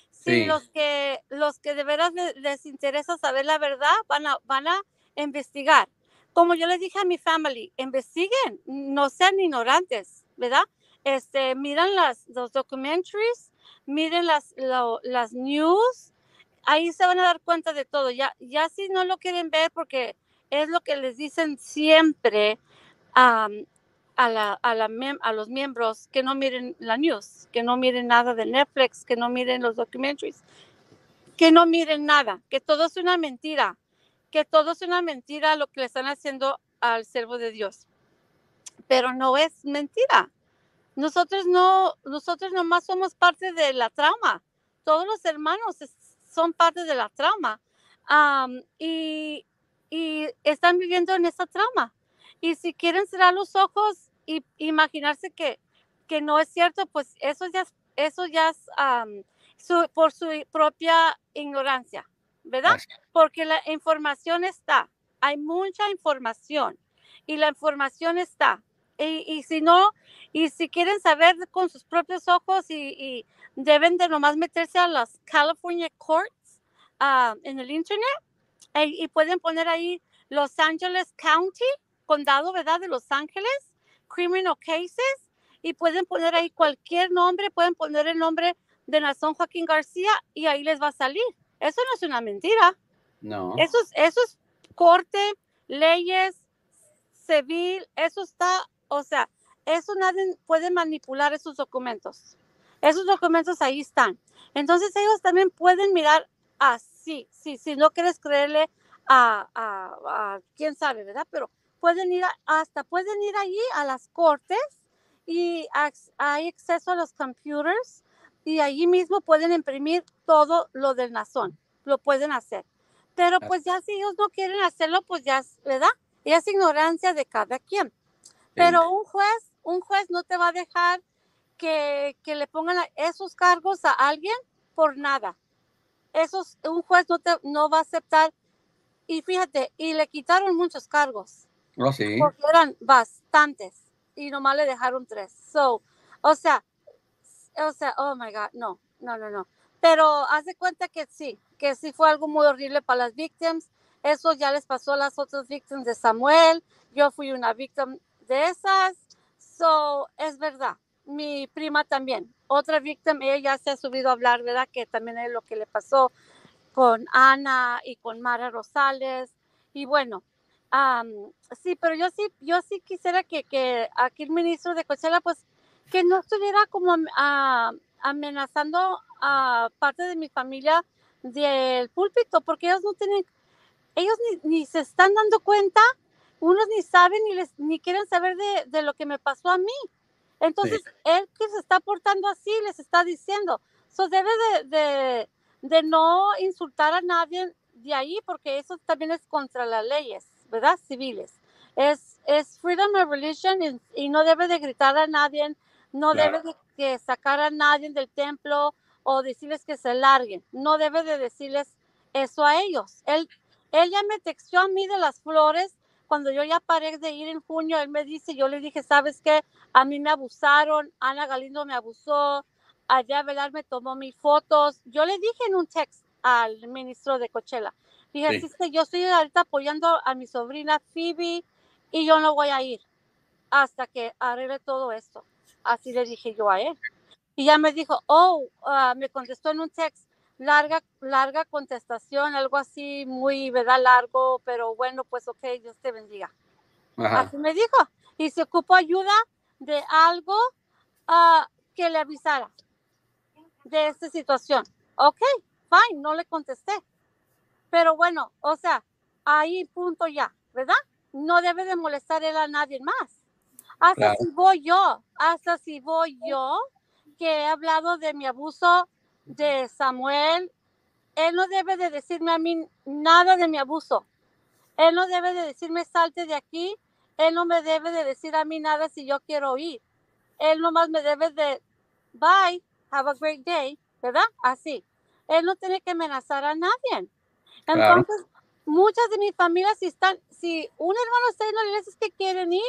Sí. Si los que, los que de veras les, interesa saber la verdad, van a, van a investigar. Como yo les dije a mi family, investiguen, no sean ignorantes, ¿verdad? Este, miren las, los documentaries, miren las, las news, ahí se van a dar cuenta de todo. Ya, ya si no lo quieren ver porque es lo que les dicen siempre a, los miembros que no miren la news, que no miren nada de Netflix, que no miren los documentaries, que no miren nada, que todo es una mentira, que todo es una mentira lo que le están haciendo al servo de Dios. Pero no es mentira. Nosotros no, nosotros nomás somos parte de la trama. Todos los hermanos son parte de la trama. y y están viviendo en esa trama. Y si quieren cerrar los ojos y imaginarse que, que no es cierto, pues eso ya, eso ya es por su propia ignorancia, ¿verdad? Porque la información está, hay mucha información y la información está. Y, y si no, y si quieren saber con sus propios ojos y, deben de nomás meterse a las California Courts ah, en el Internet y pueden poner ahí Los Angeles County, condado, ¿verdad? De Los Ángeles, criminal cases, y pueden poner ahí cualquier nombre, pueden poner el nombre de Nación Joaquín García y ahí les va a salir. Eso no es una mentira. No. Eso es, eso es corte, leyes, civil, eso está, o sea, eso nadie puede manipular esos documentos. Esos documentos ahí están. Entonces ellos también pueden mirar a sí, sí, si no quieres creerle a, quién sabe, ¿verdad? Pero pueden ir hasta, pueden ir allí a las cortes y hay acceso a los computers y allí mismo pueden imprimir todo lo del Nazón, lo pueden hacer. Pero ah. pues ya si ellos no quieren hacerlo, pues ya, ¿verdad? Ya es ignorancia de cada quien. Pero un juez, un juez no te va a dejar que le pongan esos cargos a alguien por nada. Eso un juez no, te, no va a aceptar. Y fíjate, y le quitaron muchos cargos. No, oh, sí. Porque eran bastantes y nomás le dejaron tres. So, o sea, o sea, oh my God, no, no, no, no. Pero hace cuenta que sí, que sí fue algo muy horrible para las víctimas. Eso ya les pasó a las otras víctimas de Samuel. Yo fui una víctima de esas. So, es verdad, mi prima también, otra víctima, ella se ha subido a hablar, ¿verdad? Que también es lo que le pasó con Ana y con Mara Rosales. Y bueno, sí, pero yo sí, yo sí quisiera que, aquí el ministro de Coachella, pues, que no estuviera como amenazando a parte de mi familia del púlpito, porque ellos no tienen, ellos ni, ni se están dando cuenta, unos ni saben ni, les, ni quieren saber de, de lo que me pasó a mí entonces, él que se está portando así, les está diciendo. eso debe de, de, no insultar a nadie de ahí, porque eso también es contra las leyes, ¿verdad? Civiles. Es, es freedom of religion y, no debe de gritar a nadie, no debe de que sacar a nadie del templo o decirles que se larguen. No debe de decirles eso a ellos. Él, él ya me textó a mí de las flores cuando yo ya paré de ir en junio, él me dice, yo le dije, ¿sabes qué? A mí me abusaron, Ana Galindo me abusó, allá Velar me tomó mis fotos. Yo le dije en un text al ministro de Coachella, dije, sí. yo estoy ahorita apoyando a mi sobrina Phoebe y yo no voy a ir hasta que arregle todo esto. Así le dije yo a él. Y ya me dijo, oh, ah", me contestó en un text, larga, larga contestación, algo así muy, ¿verdad? Largo, pero bueno, pues ok, Dios te bendiga. Así me dijo. Y se ocupó ayuda de algo ah, que le avisara de esta situación. Ok, fine, no le contesté. Pero bueno, o sea, ahí punto ya, ¿verdad? No debe de molestar él a nadie más. Hasta si voy yo, hasta si voy yo, que he hablado de mi abuso de Samuel, él no debe de decirme a mí nada de mi abuso. Él no debe de decirme salte de aquí. Él no me debe de decir a mí nada si yo quiero ir. Él nomás me debe de bye, have a great day, ¿verdad? Así. Él no tiene que amenazar a nadie. Entonces, muchas de mis familias, si están, si un hermano está en la iglesia es que quieren ir,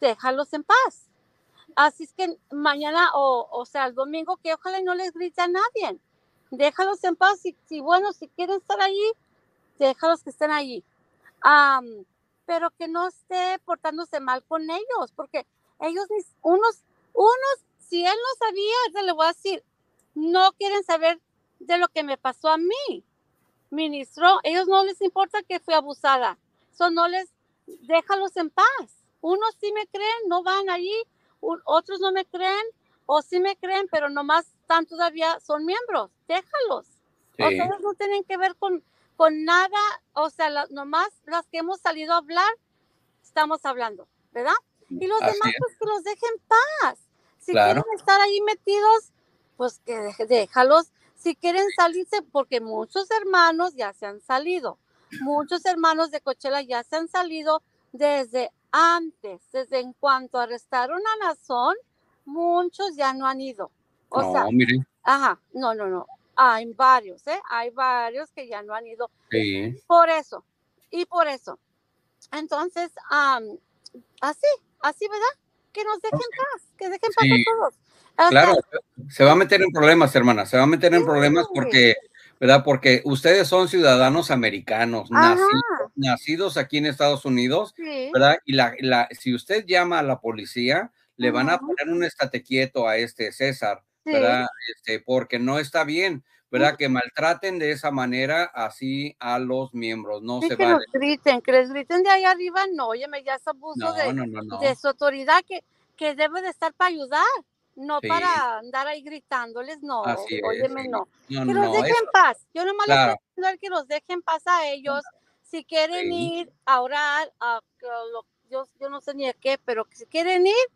déjalos en paz. Así es que mañana o, o sea, el domingo, que ojalá no les grite a nadie. Déjalos en paz. y bueno, si quieren estar allí, déjalos que estén allí. pero que no esté portándose mal con ellos, porque ellos, unos, unos, si él no sabía, se le voy a decir, no quieren saber de lo que me pasó a mí, ministro. Ellos no les importa que fui abusada. Eso no les, déjalos en paz. Unos sí me creen, no van allí otros no me creen o sí me creen, pero nomás están todavía, son miembros, déjalos. O sea, no tienen que ver con, con nada, o sea, nomás las que hemos salido a hablar, estamos hablando, ¿verdad? Y los demás, pues que los dejen paz. Si quieren estar ahí metidos, pues que déjalos. Si quieren salirse, porque muchos hermanos ya se han salido, muchos hermanos de Coachella ya se han salido desde antes, desde en cuanto a arrestaron a Nazón, muchos ya no han ido. no, Ajá, no, no, no. Hay varios, ¿eh? Hay varios que ya no han ido. Sí. Por eso, y por eso. Entonces, así, así, ¿verdad? Que nos dejen paz, que dejen paz a todos. claro, se va a meter en problemas, hermana, se va a meter en problemas porque, ¿verdad? Porque ustedes son ciudadanos americanos, nacidos nacidos aquí en Estados Unidos, ¿verdad? Y la, la, si usted llama a la policía, le van a poner un estate quieto a este César, ¿verdad? Este, porque no está bien, ¿verdad? Que maltraten de esa manera así a los miembros, no se que griten, que les griten de ahí arriba, no, oye, ya es abuso de, su autoridad que, que debe de estar para ayudar no para andar ahí gritándoles, no, oye, no. Que los dejen en paz. Yo nomás claro. que los dejen en paz a ellos, si quieren ir a orar, a, yo, yo no sé ni a qué, pero si quieren ir,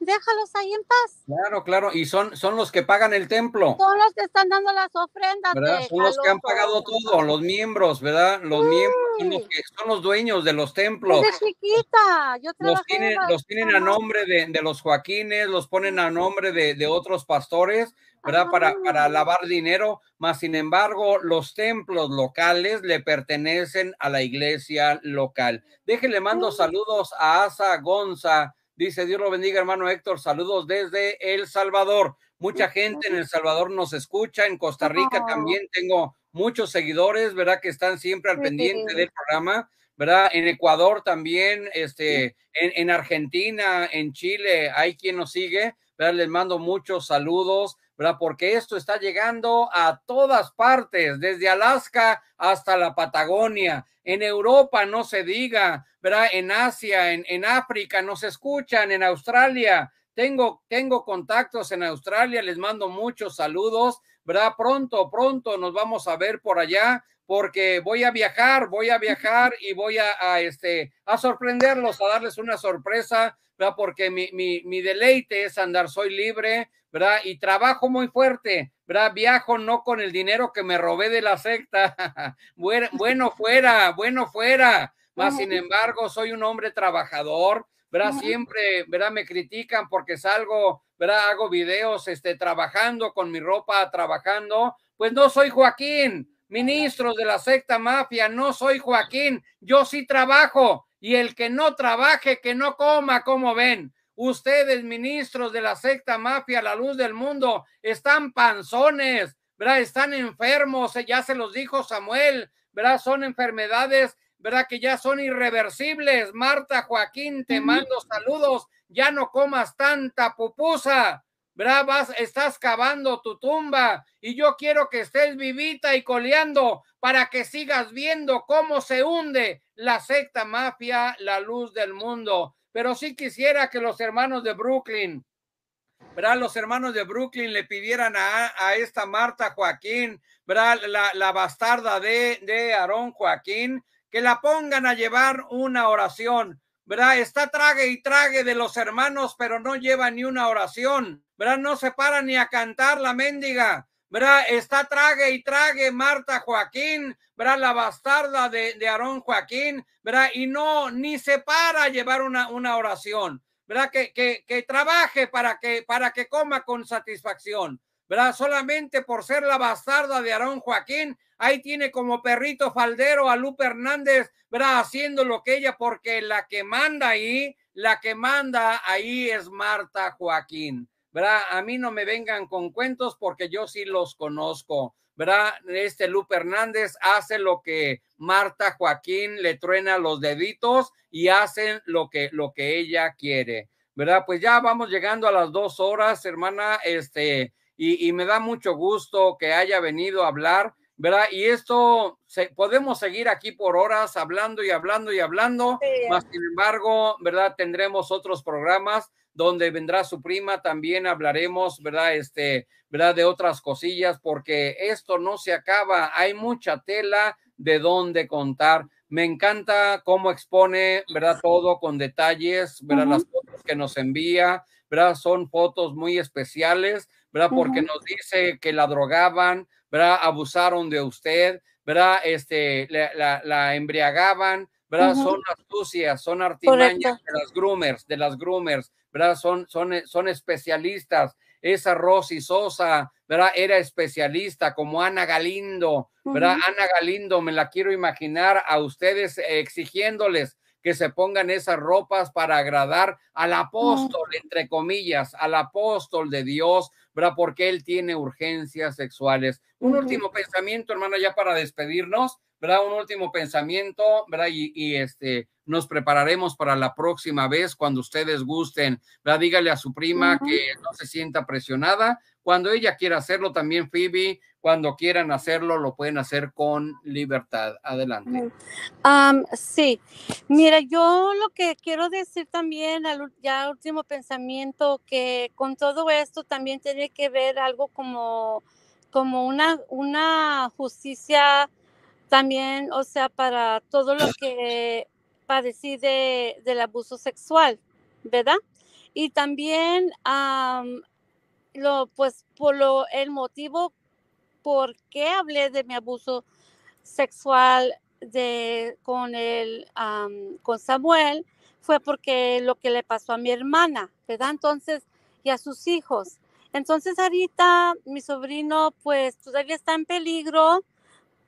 déjalos ahí en paz. Claro, claro, y son, son los que pagan el templo. Son los que están dando las ofrendas. Son los, que han pagado todo, los miembros, ¿verdad? Los miembros son los, que son los dueños de los templos. chiquita, los tienen, los tienen a nombre de, los Joaquines, los ponen a nombre de, otros pastores, ¿verdad? Para, para ah. lavar dinero, más sin embargo, los templos locales le pertenecen a la iglesia local. Déjenle mando saludos a Asa Gonza Dice Dios lo bendiga, hermano Héctor. Saludos desde El Salvador. Mucha gente en El Salvador nos escucha, en Costa Rica también tengo muchos seguidores, ¿verdad? Que están siempre al pendiente del programa, ¿verdad? En Ecuador también, este, en, en Argentina, en Chile, hay quien nos sigue, ¿verdad? Les mando muchos saludos porque esto está llegando a todas partes, desde Alaska hasta la Patagonia. En Europa no se diga, ¿verdad? En Asia, en, en África nos escuchan, en Australia. Tengo, tengo contactos en Australia, les mando muchos saludos, ¿verdad? Pronto, pronto nos vamos a ver por allá porque voy a viajar, voy a viajar y voy a, este, a sorprenderlos, a darles una sorpresa, ¿verdad? porque mi, mi deleite es andar, soy libre y trabajo muy fuerte, ¿verdad? Viajo no con el dinero que me robé de la secta. bueno, fuera, bueno fuera. Más sin embargo, soy un hombre trabajador, Siempre, ¿verdad? Me critican porque salgo, ¿verdad? Hago videos, este, trabajando con mi ropa, trabajando. Pues no soy Joaquín, ministro de la secta mafia, no soy Joaquín, yo sí trabajo. Y el que no trabaje, que no coma, como ven. Ustedes, ministros de la secta mafia, la luz del mundo, están panzones, ¿verdad? Están enfermos, eh, ya se los dijo Samuel, ¿verdad? Son enfermedades, ¿verdad? Que ya son irreversibles. Marta, Joaquín, te mando saludos. Ya no comas tanta pupusa, ¿verdad? estás cavando tu tumba y yo quiero que estés vivita y coleando para que sigas viendo cómo se hunde la secta mafia, la luz del mundo pero sí quisiera que los hermanos de Brooklyn, ¿verdad? Los hermanos de Brooklyn le pidieran a, esta Marta Joaquín, ¿verdad? La, bastarda de, de Aarón Joaquín, que la pongan a llevar una oración. ¿verdad? Está trague y trague de los hermanos, pero no lleva ni una oración, ¿verdad? No se para ni a cantar la mendiga. ¿verdad? Está trague y trague Marta Joaquín, ¿verdad? La bastarda de, de Aarón Joaquín, ¿verdad? Y no, ni se para llevar una, una oración, ¿verdad? Que, que, trabaje para que, para que coma con satisfacción, ¿verdad? Solamente por ser la bastarda de Aarón Joaquín, ahí tiene como perrito faldero a Lupe Hernández, ¿verdad? Haciendo lo que ella, porque la que manda ahí, la que manda ahí es Marta Joaquín. ¿verdad? A mí no me vengan con cuentos porque yo sí los conozco, ¿verdad? Este Lupe Hernández hace lo que Marta Joaquín le truena los deditos y hacen lo que, lo que ella quiere, ¿verdad? Pues ya vamos llegando a las dos horas, hermana, este, y, me da mucho gusto que haya venido a hablar. ¿verdad? Y esto, se, podemos seguir aquí por horas hablando y hablando y hablando, sin embargo, ¿verdad? Tendremos otros programas donde vendrá su prima, también hablaremos, ¿verdad? Este, ¿verdad? De otras cosillas, porque esto no se acaba, hay mucha tela de dónde contar. Me encanta cómo expone, ¿verdad? Todo con detalles, ¿verdad? Las fotos que nos envía, ¿verdad? Son fotos muy especiales, ¿verdad? Porque nos dice que la drogaban, ¿verdad? Abusaron de usted, ¿verdad? Este, la, embriagaban, ¿verdad? Son astucias, son artimañas de las groomers, de las groomers, ¿verdad? Son, son, eh, son especialistas. Esa Rosy Sosa, ¿verdad? Era especialista, como Ana Galindo, ¿verdad? Ana Galindo, me la quiero imaginar a ustedes exigiéndoles que se pongan esas ropas para agradar al apóstol, entre comillas, al apóstol de Dios, ¿verdad? Porque él tiene urgencias sexuales. Un último pensamiento, hermana, ya para despedirnos. ¿verdad? Un último pensamiento, ¿verdad? Y, este, nos prepararemos para la próxima vez cuando ustedes gusten, ¿verdad? Dígale a su prima que no se sienta presionada. Cuando ella quiera hacerlo, también Phoebe, cuando quieran hacerlo, lo pueden hacer con libertad. Adelante. sí, mira, yo lo que quiero decir también, al, ya último pensamiento, que con todo esto también tiene que ver algo como, como una, una justicia también, o sea, para todo lo que padecí de, del abuso sexual, ¿verdad? Y también, lo, pues, por lo, el motivo por qué hablé de mi abuso sexual de, con, el, con Samuel fue porque lo que le pasó a mi hermana, ¿verdad? Entonces, y a sus hijos. Entonces, ahorita mi sobrino, pues, todavía está en peligro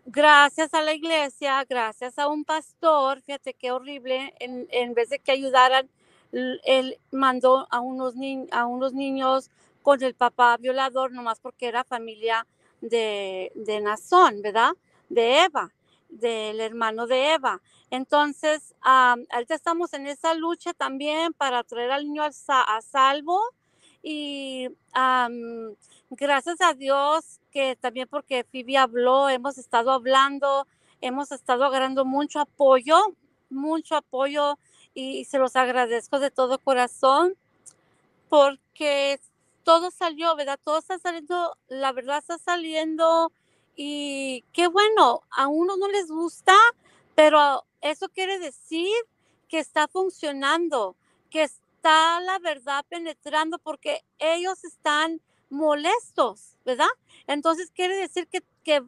gracias a la iglesia, gracias a un pastor, fíjate qué horrible, en, vez de que ayudaran, él mandó a unos, a unos niños con el papá violador, nomás porque era familia de, Nazón, ¿verdad? De Eva, del hermano de Eva. Entonces, ahorita estamos en esa lucha también para traer al niño a salvo y gracias a Dios que también porque Phoebe habló, hemos estado hablando, hemos estado agarrando mucho apoyo, mucho apoyo y, se los agradezco de todo corazón porque todo salió, ¿verdad? Todo está saliendo, la verdad está saliendo y qué bueno, a uno no les gusta, pero eso quiere decir que está funcionando, que, está la verdad penetrando porque ellos están molestos, ¿verdad? Entonces quiere decir que,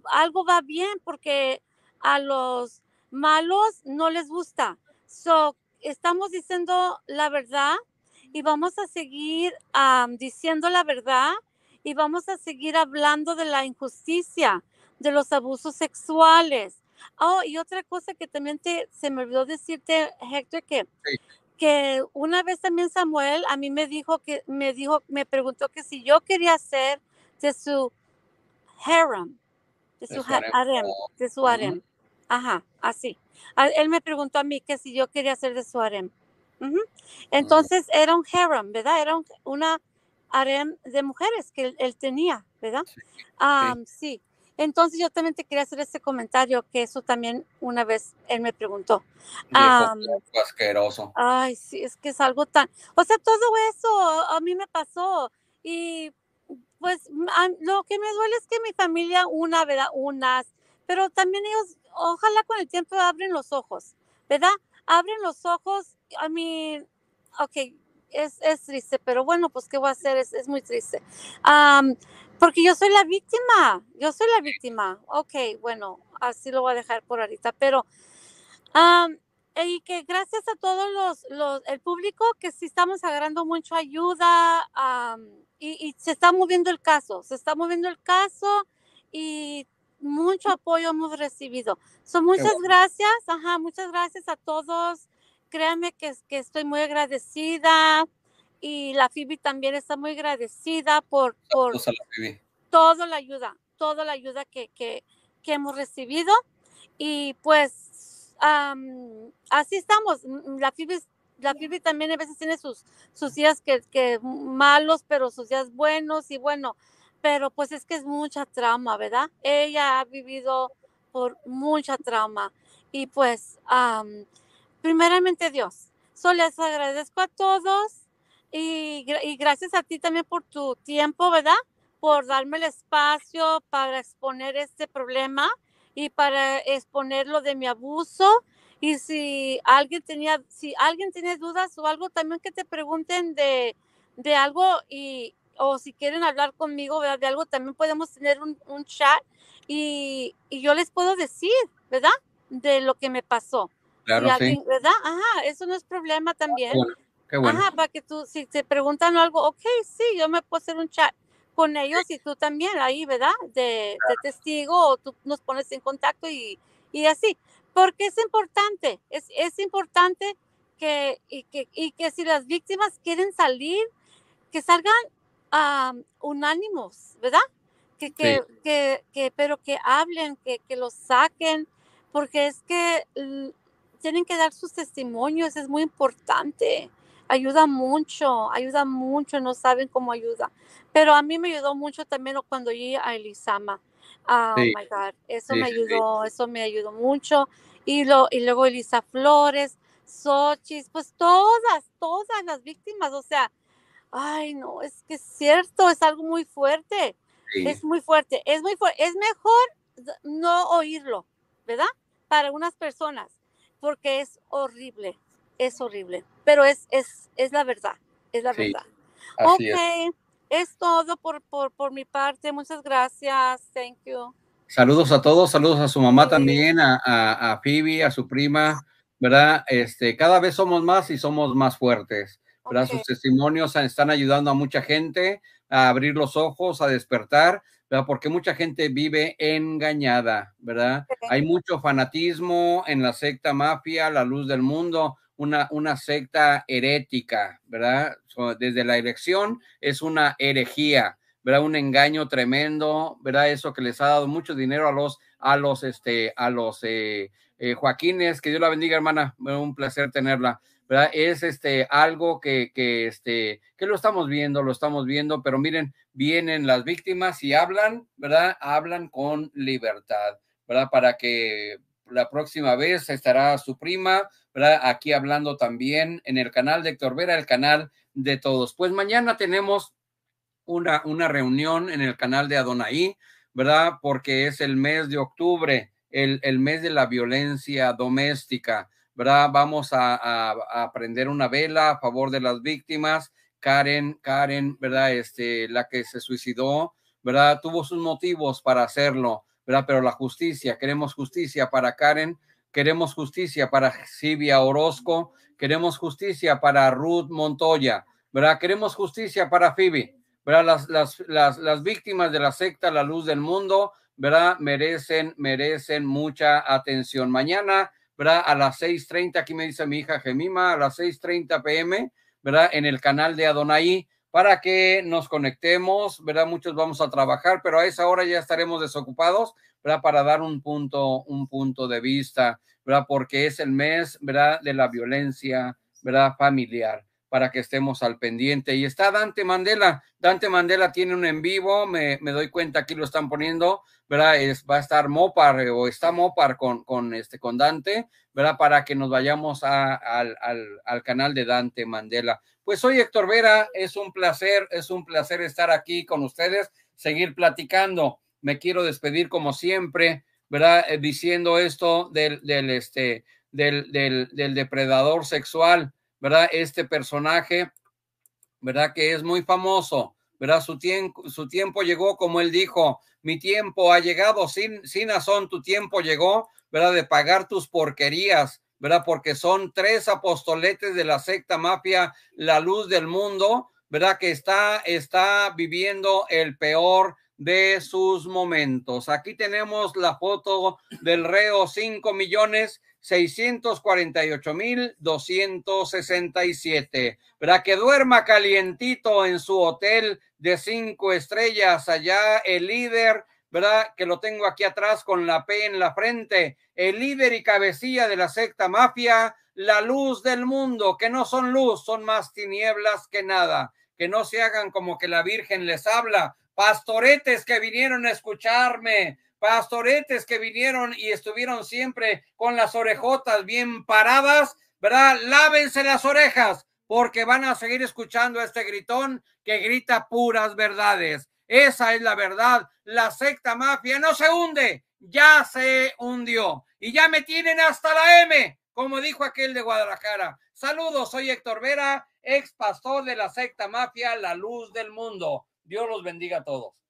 algo va bien porque a los malos no les gusta. So, estamos diciendo la verdad y vamos a seguir ah, diciendo la verdad y vamos a seguir hablando de la injusticia, de los abusos sexuales. Oh, y otra cosa que también se me olvidó decirte, Héctor, que que una vez también Samuel a mí me dijo que me dijo, me preguntó que si yo quería ser de su harem, de su harem, oh, de su harem. Ajá, así. él me preguntó a mí que si yo quería ser de su harem. Entonces era un harem, ¿verdad? Era una harem de mujeres que él, tenía, ¿verdad? Sí. sí. Entonces yo también te quería hacer este comentario, que eso también una vez él me preguntó. asqueroso. Ay, sí, es que es algo tan... O sea, todo eso a mí me pasó y pues lo que me duele es que mi familia, una, ¿verdad? Unas, pero también ellos, ojalá con el tiempo abren los ojos, ¿verdad? Abren los ojos, a mí, ok, es, triste, pero bueno, pues qué voy a hacer, es, muy triste. Porque yo soy la víctima, yo soy la víctima. Ok, bueno, así lo voy a dejar por ahorita, pero... y que gracias a todos los, el público que sí estamos agarrando mucha ayuda y, se está moviendo el caso, se está moviendo el caso y mucho apoyo hemos recibido. Son muchas gracias, ajá, muchas gracias a todos. Créanme que, que estoy muy agradecida y la Phoebe también está muy agradecida por, toda la ayuda, toda la ayuda que, hemos recibido. Y pues así estamos. Mm, la Phoebe, la también a veces tiene sus, días que, malos, pero sus días buenos y bueno, pero pues es que es mucha trauma, ¿verdad? Ella ha vivido por mucha trauma y pues primeramente Dios. Solo les agradezco a todos y, gracias a ti también por tu tiempo, ¿verdad? Por darme el espacio para exponer este problema y para exponer lo de mi abuso. Y si alguien tenía, si alguien tiene dudas o algo, también que te pregunten de, algo y, o si quieren hablar conmigo ¿verdad? de algo, también podemos tener un, chat y, yo les puedo decir, ¿verdad? De lo que me pasó. Claro, ¿Verdad? Ajá, eso no es problema también. Ajá, para que tú, si te preguntan algo, ok, sí, yo me puedo hacer un chat con ellos y tú también ahí, ¿verdad? De, testigo tú nos pones en contacto y, así. Porque es importante, es, es importante que y, que, si las víctimas quieren salir, que salgan um, ah, unánimos, ¿verdad? Que, pero que hablen, que, que los saquen, porque es que tienen que dar sus testimonios, es muy importante ayuda mucho, ayuda mucho, no saben cómo ayuda. Pero a mí me ayudó mucho también cuando llegué a Elisama. Ah, oh my God, eso me ayudó, eso me ayudó mucho. Y, lo, y luego Elisa Flores, Sochis, pues todas, todas las víctimas, o sea, ay, no, es que es cierto, es algo muy fuerte, es muy fuerte, es muy fuerte, es mejor no oírlo, ¿verdad? Para algunas personas, porque es horrible, es horrible pero es, es, es la verdad, es la verdad. ok, es. todo por, por, por mi parte, muchas gracias, thank you. Saludos a todos, saludos a su mamá también, a, a, a, Phoebe, a su prima, ¿verdad? Este, cada vez somos más y somos más fuertes, ¿verdad? Sus testimonios están ayudando a mucha gente a abrir los ojos, a despertar, ¿verdad? Porque mucha gente vive engañada, ¿verdad? Hay mucho fanatismo en la secta mafia, la luz del mundo, una, secta herética, ¿verdad? Desde la elección es una herejía, ¿verdad? Un engaño tremendo, ¿verdad? Eso que les ha dado mucho dinero a los, a los, este, a los eh, eh, Joaquines, que Dios la bendiga, hermana, un placer tenerla. ¿verdad? Es este algo que, que, este, que lo estamos viendo, lo estamos viendo, pero miren, vienen las víctimas y hablan, ¿verdad? Hablan con libertad, ¿verdad? Para que la próxima vez estará su prima, ¿verdad? Aquí hablando también en el canal de Héctor Vera, el canal de todos. Pues mañana tenemos una, una reunión en el canal de Adonai, ¿verdad? Porque es el mes de octubre, el, el mes de la violencia doméstica, ¿verdad? Vamos a, prender una vela a favor de las víctimas. Karen, Karen, ¿verdad? Este, la que se suicidó, ¿verdad? Tuvo sus motivos para hacerlo. ¿verdad? Pero la justicia, queremos justicia para Karen, queremos justicia para Sibia Orozco, queremos justicia para Ruth Montoya, ¿verdad? Queremos justicia para Phoebe, ¿verdad? Las, las, las, las víctimas de la secta La Luz del Mundo, ¿verdad? Merecen, merecen mucha atención. Mañana, ¿verdad? A las 6.30, aquí me dice mi hija Gemima, a las 6.30 pm, ¿verdad? En el canal de Adonai, para que nos conectemos, ¿verdad? Muchos vamos a trabajar, pero a esa hora ya estaremos desocupados, ¿verdad? Para dar un punto, un punto de vista, ¿verdad? Porque es el mes, ¿verdad? De la violencia, ¿verdad? Familiar para que estemos al pendiente. Y está Dante Mandela. Dante Mandela tiene un en vivo, me, me doy cuenta, aquí lo están poniendo, ¿verdad? Es, va a estar Mopar o está Mopar con, con, este, con Dante, ¿verdad? Para que nos vayamos al, al, canal de Dante Mandela. Pues soy Héctor Vera, es un placer, es un placer estar aquí con ustedes, seguir platicando. Me quiero despedir como siempre, ¿verdad? Eh, diciendo esto del, del, este, del, del, depredador sexual, ¿verdad? Este personaje, ¿verdad? Que es muy famoso, ¿verdad? Su tiempo, su tiempo llegó, como él dijo, mi tiempo ha llegado, sin, sin razón tu tiempo llegó, ¿verdad? De pagar tus porquerías, ¿verdad? Porque son tres apostoletes de la secta mafia, la luz del mundo, ¿verdad? Que está, está viviendo el peor de sus momentos. Aquí tenemos la foto del reo 5 millones. siete. Para que duerma calientito en su hotel de cinco estrellas allá el líder ¿verdad? Que lo tengo aquí atrás con la P en la frente, el líder y cabecilla de la secta mafia, la luz del mundo, que no son luz, son más tinieblas que nada, que no se hagan como que la Virgen les habla, pastoretes que vinieron a escucharme, pastoretes que vinieron y estuvieron siempre con las orejotas bien paradas, ¿verdad? Lávense las orejas porque van a seguir escuchando a este gritón que grita puras verdades. Esa es la verdad. La secta mafia no se hunde, ya se hundió. Y ya me tienen hasta la M, como dijo aquel de Guadalajara. Saludos, soy Héctor Vera, ex pastor de la secta mafia La Luz del Mundo. Dios los bendiga a todos.